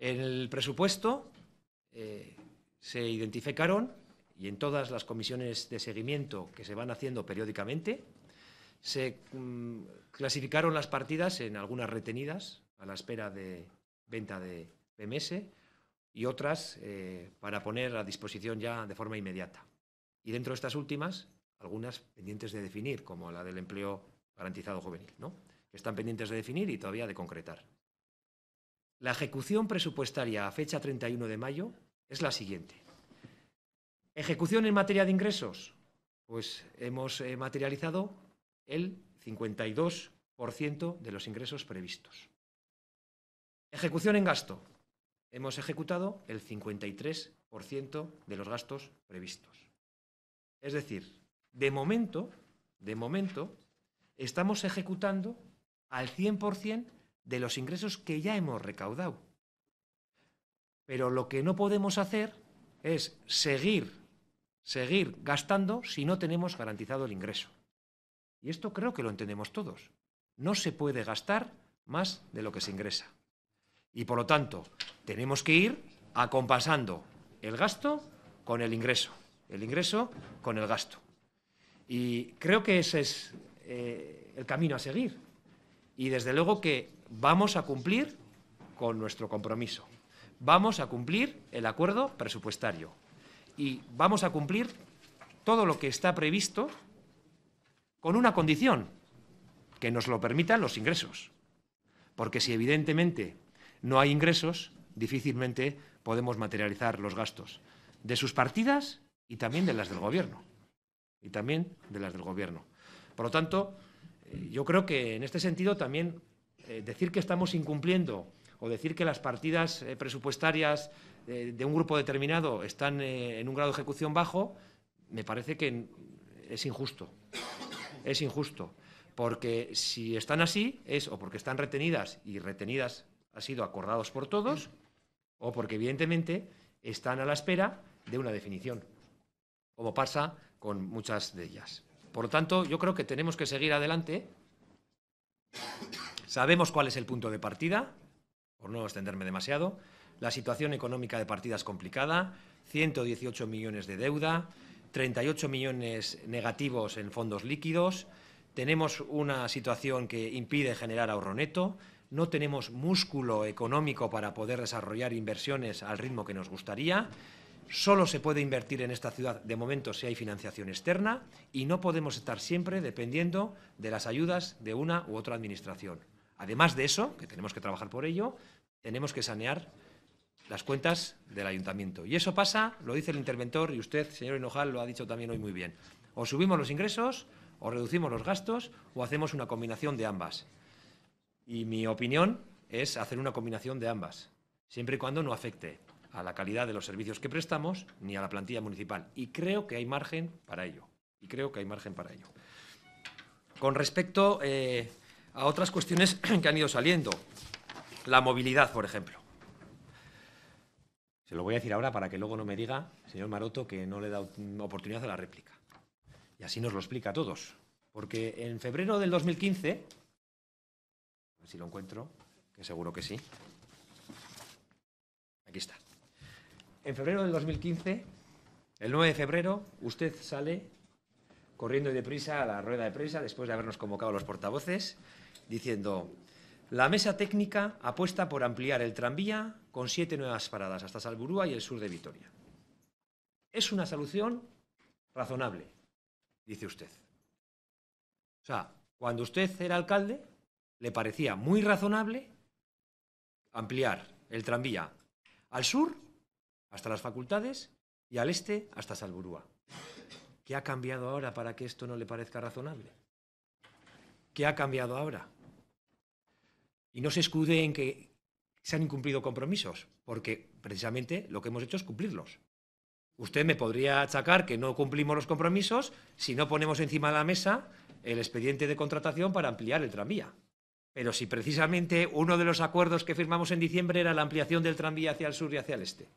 En el presupuesto eh, se identificaron, y en todas las comisiones de seguimiento que se van haciendo periódicamente, se mm, clasificaron las partidas en algunas retenidas a la espera de venta de PMS y otras eh, para poner a disposición ya de forma inmediata. Y dentro de estas últimas, algunas pendientes de definir, como la del empleo garantizado juvenil, ¿no? que están pendientes de definir y todavía de concretar. La ejecución presupuestaria a fecha 31 de mayo es la siguiente. Ejecución en materia de ingresos. Pues hemos eh, materializado el 52% de los ingresos previstos. Ejecución en gasto. Hemos ejecutado el 53% de los gastos previstos. Es decir, de momento, de momento, estamos ejecutando al 100% de los ingresos que ya hemos recaudado. Pero lo que no podemos hacer es seguir, seguir gastando si no tenemos garantizado el ingreso. Y esto creo que lo entendemos todos. No se puede gastar más de lo que se ingresa. Y por lo tanto, tenemos que ir acompasando el gasto con el ingreso, el ingreso con el gasto. Y creo que ese es eh, el camino a seguir. Y desde luego que vamos a cumplir con nuestro compromiso. Vamos a cumplir el acuerdo presupuestario. Y vamos a cumplir todo lo que está previsto con una condición, que nos lo permitan los ingresos. Porque si evidentemente no hay ingresos, difícilmente podemos materializar los gastos de sus partidas y también de las del Gobierno. Y también de las del Gobierno. Por lo tanto, eh, yo creo que en este sentido también eh, decir que estamos incumpliendo o decir que las partidas eh, presupuestarias de un grupo determinado están en un grado de ejecución bajo, me parece que es injusto. Es injusto. Porque si están así, es o porque están retenidas y retenidas ha sido acordados por todos, o porque evidentemente están a la espera de una definición, como pasa con muchas de ellas. Por lo tanto, yo creo que tenemos que seguir adelante. Sabemos cuál es el punto de partida, por no extenderme demasiado. La situación económica de partida es complicada, 118 millones de deuda, 38 millones negativos en fondos líquidos, tenemos una situación que impide generar ahorro neto, no tenemos músculo económico para poder desarrollar inversiones al ritmo que nos gustaría Solo se puede invertir en esta ciudad de momento si hay financiación externa y no podemos estar siempre dependiendo de las ayudas de una u otra administración. Además de eso, que tenemos que trabajar por ello, tenemos que sanear las cuentas del ayuntamiento. Y eso pasa, lo dice el interventor y usted, señor Hinojal, lo ha dicho también hoy muy bien. O subimos los ingresos, o reducimos los gastos, o hacemos una combinación de ambas. Y mi opinión es hacer una combinación de ambas, siempre y cuando no afecte a la calidad de los servicios que prestamos ni a la plantilla municipal. Y creo que hay margen para ello. Y creo que hay margen para ello. Con respecto eh, a otras cuestiones que han ido saliendo, la movilidad, por ejemplo. Se lo voy a decir ahora para que luego no me diga, señor Maroto, que no le da oportunidad a la réplica. Y así nos lo explica a todos. Porque en febrero del 2015, a ver si lo encuentro, que seguro que sí. Aquí está. En febrero del 2015, el 9 de febrero, usted sale corriendo de deprisa a la rueda de prensa después de habernos convocado los portavoces, diciendo, la mesa técnica apuesta por ampliar el tranvía con siete nuevas paradas hasta Salburúa y el sur de Vitoria. Es una solución razonable, dice usted. O sea, cuando usted era alcalde, le parecía muy razonable ampliar el tranvía al sur hasta las facultades y al este hasta Salburúa. ¿Qué ha cambiado ahora para que esto no le parezca razonable? ¿Qué ha cambiado ahora? Y no se escude en que se han incumplido compromisos, porque precisamente lo que hemos hecho es cumplirlos. Usted me podría achacar que no cumplimos los compromisos si no ponemos encima de la mesa el expediente de contratación para ampliar el tranvía. Pero si precisamente uno de los acuerdos que firmamos en diciembre era la ampliación del tranvía hacia el sur y hacia el este.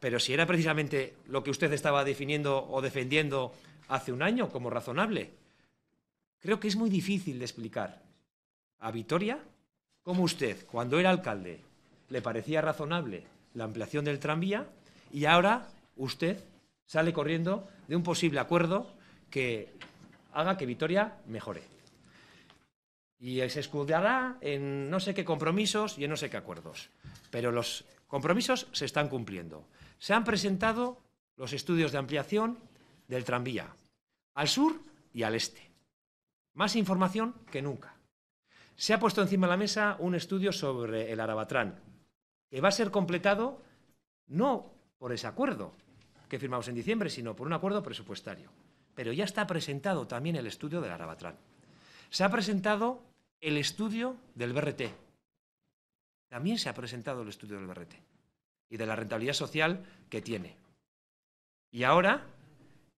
Pero si era precisamente lo que usted estaba definiendo o defendiendo hace un año como razonable, creo que es muy difícil de explicar a Vitoria cómo usted, cuando era alcalde, le parecía razonable la ampliación del tranvía y ahora usted sale corriendo de un posible acuerdo que haga que Vitoria mejore. Y se escudará en no sé qué compromisos y en no sé qué acuerdos. Pero los compromisos se están cumpliendo. Se han presentado los estudios de ampliación del tranvía al sur y al este. Más información que nunca. Se ha puesto encima de la mesa un estudio sobre el Arabatrán, que va a ser completado no por ese acuerdo que firmamos en diciembre, sino por un acuerdo presupuestario. Pero ya está presentado también el estudio del Arabatrán. Se ha presentado el estudio del BRT, también se ha presentado el estudio del BRT y de la rentabilidad social que tiene. Y ahora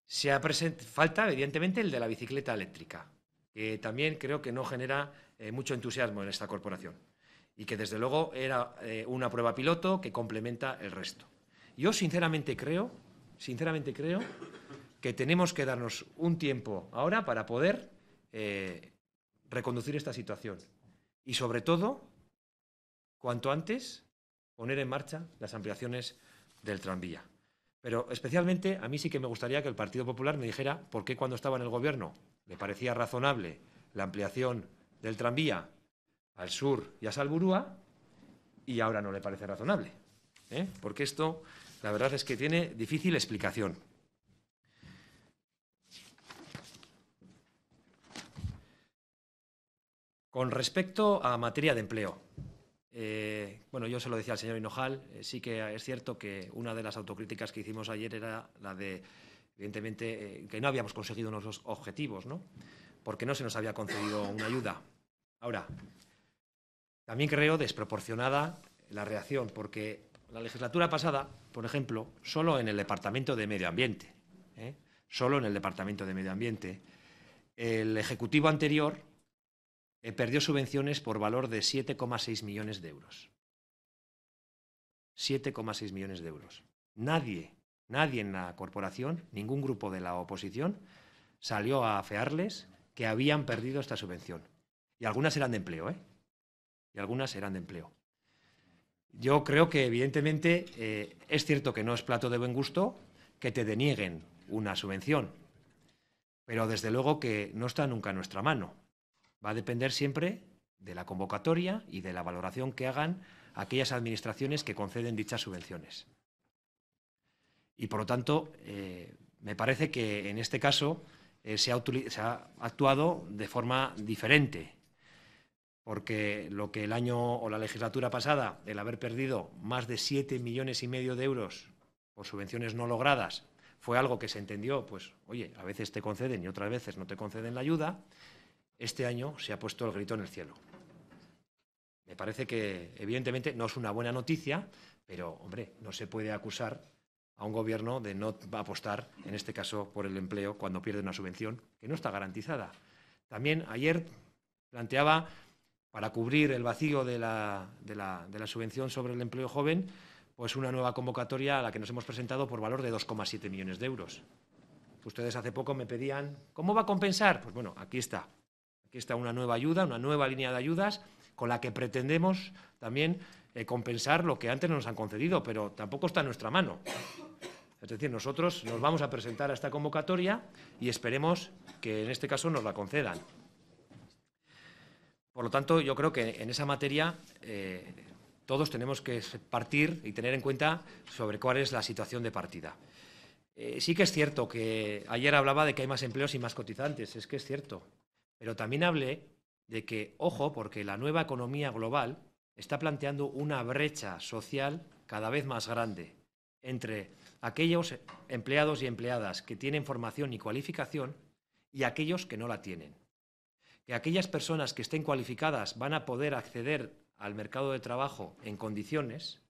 se falta, evidentemente, el de la bicicleta eléctrica, que también creo que no genera eh, mucho entusiasmo en esta corporación y que, desde luego, era eh, una prueba piloto que complementa el resto. Yo, sinceramente, creo, sinceramente creo que tenemos que darnos un tiempo ahora para poder eh, reconducir esta situación y, sobre todo, cuanto antes poner en marcha las ampliaciones del tranvía. Pero especialmente a mí sí que me gustaría que el Partido Popular me dijera por qué cuando estaba en el gobierno le parecía razonable la ampliación del tranvía al sur y a Salburúa y ahora no le parece razonable. ¿eh? Porque esto, la verdad es que tiene difícil explicación. Con respecto a materia de empleo, eh, bueno, yo se lo decía al señor Hinojal, eh, sí que es cierto que una de las autocríticas que hicimos ayer era la de, evidentemente, eh, que no habíamos conseguido nuestros objetivos, ¿no? Porque no se nos había concedido una ayuda. Ahora, también creo desproporcionada la reacción, porque la legislatura pasada, por ejemplo, solo en el Departamento de Medio Ambiente, solo en el Departamento de Medio Ambiente, el Ejecutivo anterior eh, perdió subvenciones por valor de 7,6 millones de euros. 7,6 millones de euros. Nadie, nadie en la corporación, ningún grupo de la oposición, salió a afearles que habían perdido esta subvención. Y algunas eran de empleo, ¿eh? Y algunas eran de empleo. Yo creo que evidentemente eh, es cierto que no es plato de buen gusto que te denieguen una subvención, pero desde luego que no está nunca en nuestra mano. Va a depender siempre de la convocatoria y de la valoración que hagan aquellas administraciones que conceden dichas subvenciones. Y por lo tanto, eh, me parece que en este caso eh, se, ha actuado de forma diferente, porque lo que el año o la legislatura pasada, el haber perdido más de siete millones y medio de euros por subvenciones no logradas, fue algo que se entendió, pues, oye, a veces te conceden y otras veces no te conceden la ayuda, este año se ha puesto el grito en el cielo. Me parece que, evidentemente, no es una buena noticia, pero, hombre, no se puede acusar a un gobierno de no apostar, en este caso, por el empleo cuando pierde una subvención que no está garantizada. También ayer planteaba, para cubrir el vacío de la, de la subvención sobre el empleo joven, pues una nueva convocatoria a la que nos hemos presentado por valor de 2,7 millones de euros. Ustedes hace poco me pedían, ¿cómo va a compensar? Pues bueno, aquí está, que está una nueva ayuda, una nueva línea de ayudas con la que pretendemos también eh, compensar lo que antes nos han concedido, pero tampoco está en nuestra mano. Es decir, nosotros nos vamos a presentar a esta convocatoria y esperemos que en este caso nos la concedan. Por lo tanto, yo creo que en esa materia eh, todos tenemos que partir y tener en cuenta sobre cuál es la situación de partida. Eh, sí que es cierto que ayer hablaba de que hay más empleos y más cotizantes, es que es cierto. Pero también hablé de que, ojo, porque la nueva economía global está planteando una brecha social cada vez más grande entre aquellos empleados y empleadas que tienen formación y cualificación y aquellos que no la tienen. Que aquellas personas que estén cualificadas van a poder acceder al mercado de trabajo en condiciones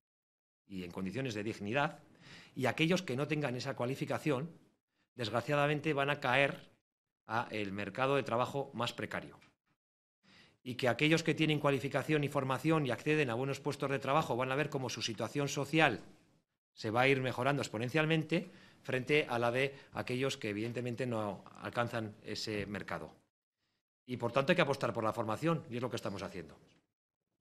y en condiciones de dignidad y aquellos que no tengan esa cualificación, desgraciadamente van a caer el mercado de trabajo más precario. Y que aquellos que tienen cualificación y formación y acceden a buenos puestos de trabajo van a ver cómo su situación social se va a ir mejorando exponencialmente frente a la de aquellos que evidentemente no alcanzan ese mercado. Y por tanto hay que apostar por la formación y es lo que estamos haciendo.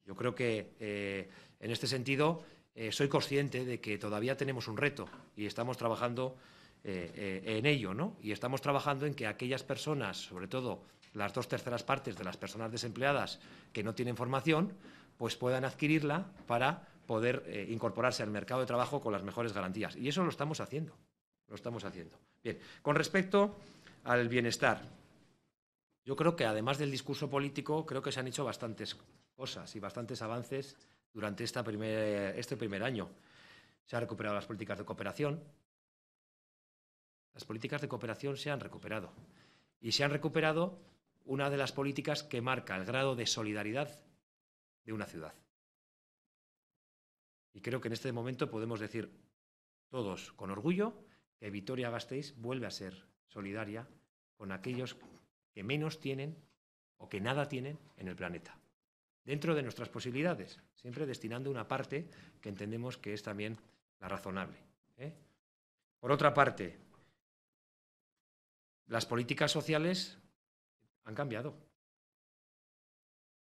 Yo creo que eh, en este sentido eh, soy consciente de que todavía tenemos un reto y estamos trabajando eh, eh, en ello, ¿no? Y estamos trabajando en que aquellas personas, sobre todo las dos terceras partes de las personas desempleadas que no tienen formación, pues puedan adquirirla para poder eh, incorporarse al mercado de trabajo con las mejores garantías. Y eso lo estamos haciendo, lo estamos haciendo. Bien, con respecto al bienestar, yo creo que además del discurso político, creo que se han hecho bastantes cosas y bastantes avances durante este primer año. Se han recuperado las políticas de cooperación, las políticas de cooperación se han recuperado. Y se han recuperado una de las políticas que marca el grado de solidaridad de una ciudad. Y creo que en este momento podemos decir todos con orgullo que Vitoria Gasteiz vuelve a ser solidaria con aquellos que menos tienen o que nada tienen en el planeta, dentro de nuestras posibilidades, siempre destinando una parte que entendemos que es también la razonable. ¿eh? Por otra parte, las políticas sociales han cambiado.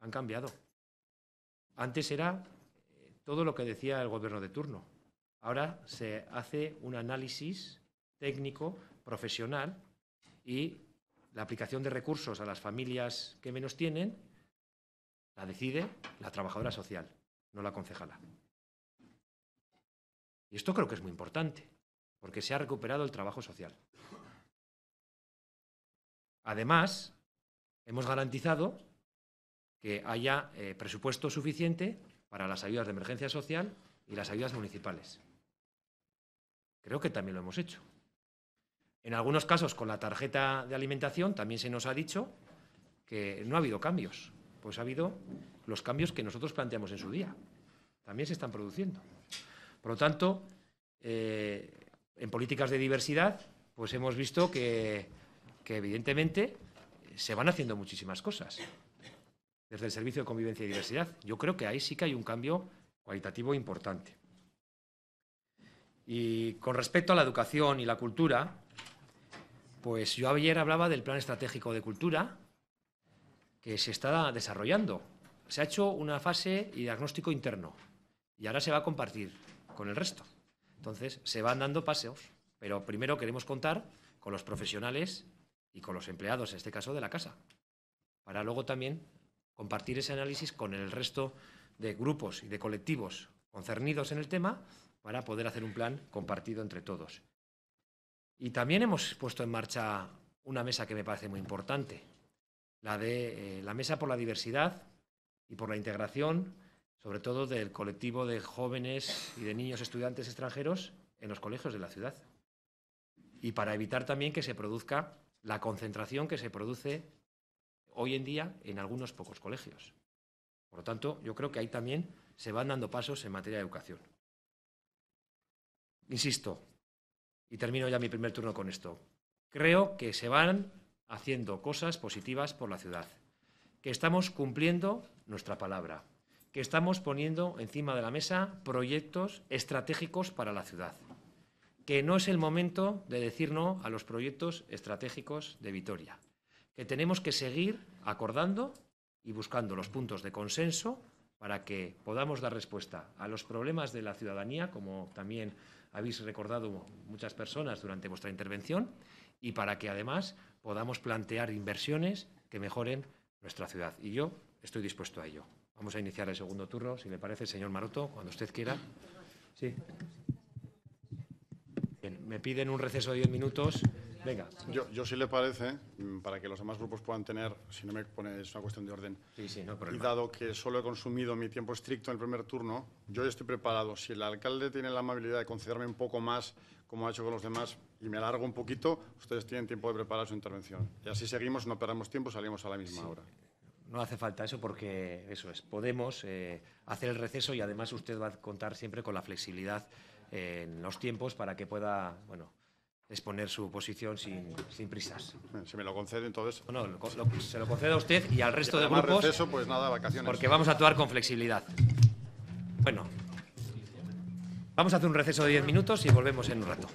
Han cambiado. Antes era eh, todo lo que decía el gobierno de turno. Ahora se hace un análisis técnico, profesional y la aplicación de recursos a las familias que menos tienen la decide la trabajadora social, no la concejala. Y esto creo que es muy importante, porque se ha recuperado el trabajo social. Además, hemos garantizado que haya eh, presupuesto suficiente para las ayudas de emergencia social y las ayudas municipales. Creo que también lo hemos hecho. En algunos casos, con la tarjeta de alimentación, también se nos ha dicho que no ha habido cambios. Pues ha habido los cambios que nosotros planteamos en su día. También se están produciendo. Por lo tanto, eh, en políticas de diversidad, pues hemos visto que que evidentemente eh, se van haciendo muchísimas cosas desde el Servicio de Convivencia y Diversidad. Yo creo que ahí sí que hay un cambio cualitativo importante. Y con respecto a la educación y la cultura, pues yo ayer hablaba del Plan Estratégico de Cultura que se está desarrollando. Se ha hecho una fase y diagnóstico interno y ahora se va a compartir con el resto. Entonces, se van dando paseos, pero primero queremos contar con los profesionales y con los empleados, en este caso de la casa, para luego también compartir ese análisis con el resto de grupos y de colectivos concernidos en el tema para poder hacer un plan compartido entre todos. Y también hemos puesto en marcha una mesa que me parece muy importante, la de eh, la Mesa por la Diversidad y por la Integración, sobre todo del colectivo de jóvenes y de niños estudiantes extranjeros en los colegios de la ciudad. Y para evitar también que se produzca la concentración que se produce hoy en día en algunos pocos colegios. Por lo tanto, yo creo que ahí también se van dando pasos en materia de educación. Insisto, y termino ya mi primer turno con esto, creo que se van haciendo cosas positivas por la ciudad, que estamos cumpliendo nuestra palabra, que estamos poniendo encima de la mesa proyectos estratégicos para la ciudad que no es el momento de decir no a los proyectos estratégicos de Vitoria, que tenemos que seguir acordando y buscando los puntos de consenso para que podamos dar respuesta a los problemas de la ciudadanía, como también habéis recordado muchas personas durante vuestra intervención, y para que además podamos plantear inversiones que mejoren nuestra ciudad. Y yo estoy dispuesto a ello. Vamos a iniciar el segundo turno, si le parece, señor Maroto, cuando usted quiera. Sí me piden un receso de 10 minutos. Venga. Yo, sí le parece, mm, para que los demás grupos puedan tener, si no me pones una cuestión de orden, sí, sí, y dado que solo he consumido mi tiempo estricto en el primer turno, yo estoy preparado. Si el alcalde tiene la amabilidad de concederme un poco más, como ha hecho con los demás, y me alargo un poquito, ustedes tienen tiempo de preparar su intervención. Y así seguimos, no perdamos tiempo, salimos a la misma hora no hace falta eso porque eso es, podemos eh, hacer el receso y además usted va a contar siempre con la flexibilidad en los tiempos para que pueda, bueno, exponer su posición sin, sin prisas. Si me lo concede, entonces... No, se lo concede a usted y al resto de grupos, pues porque vamos a actuar con flexibilidad. Bueno, vamos a hacer un receso de 10 minutos y volvemos en un rato.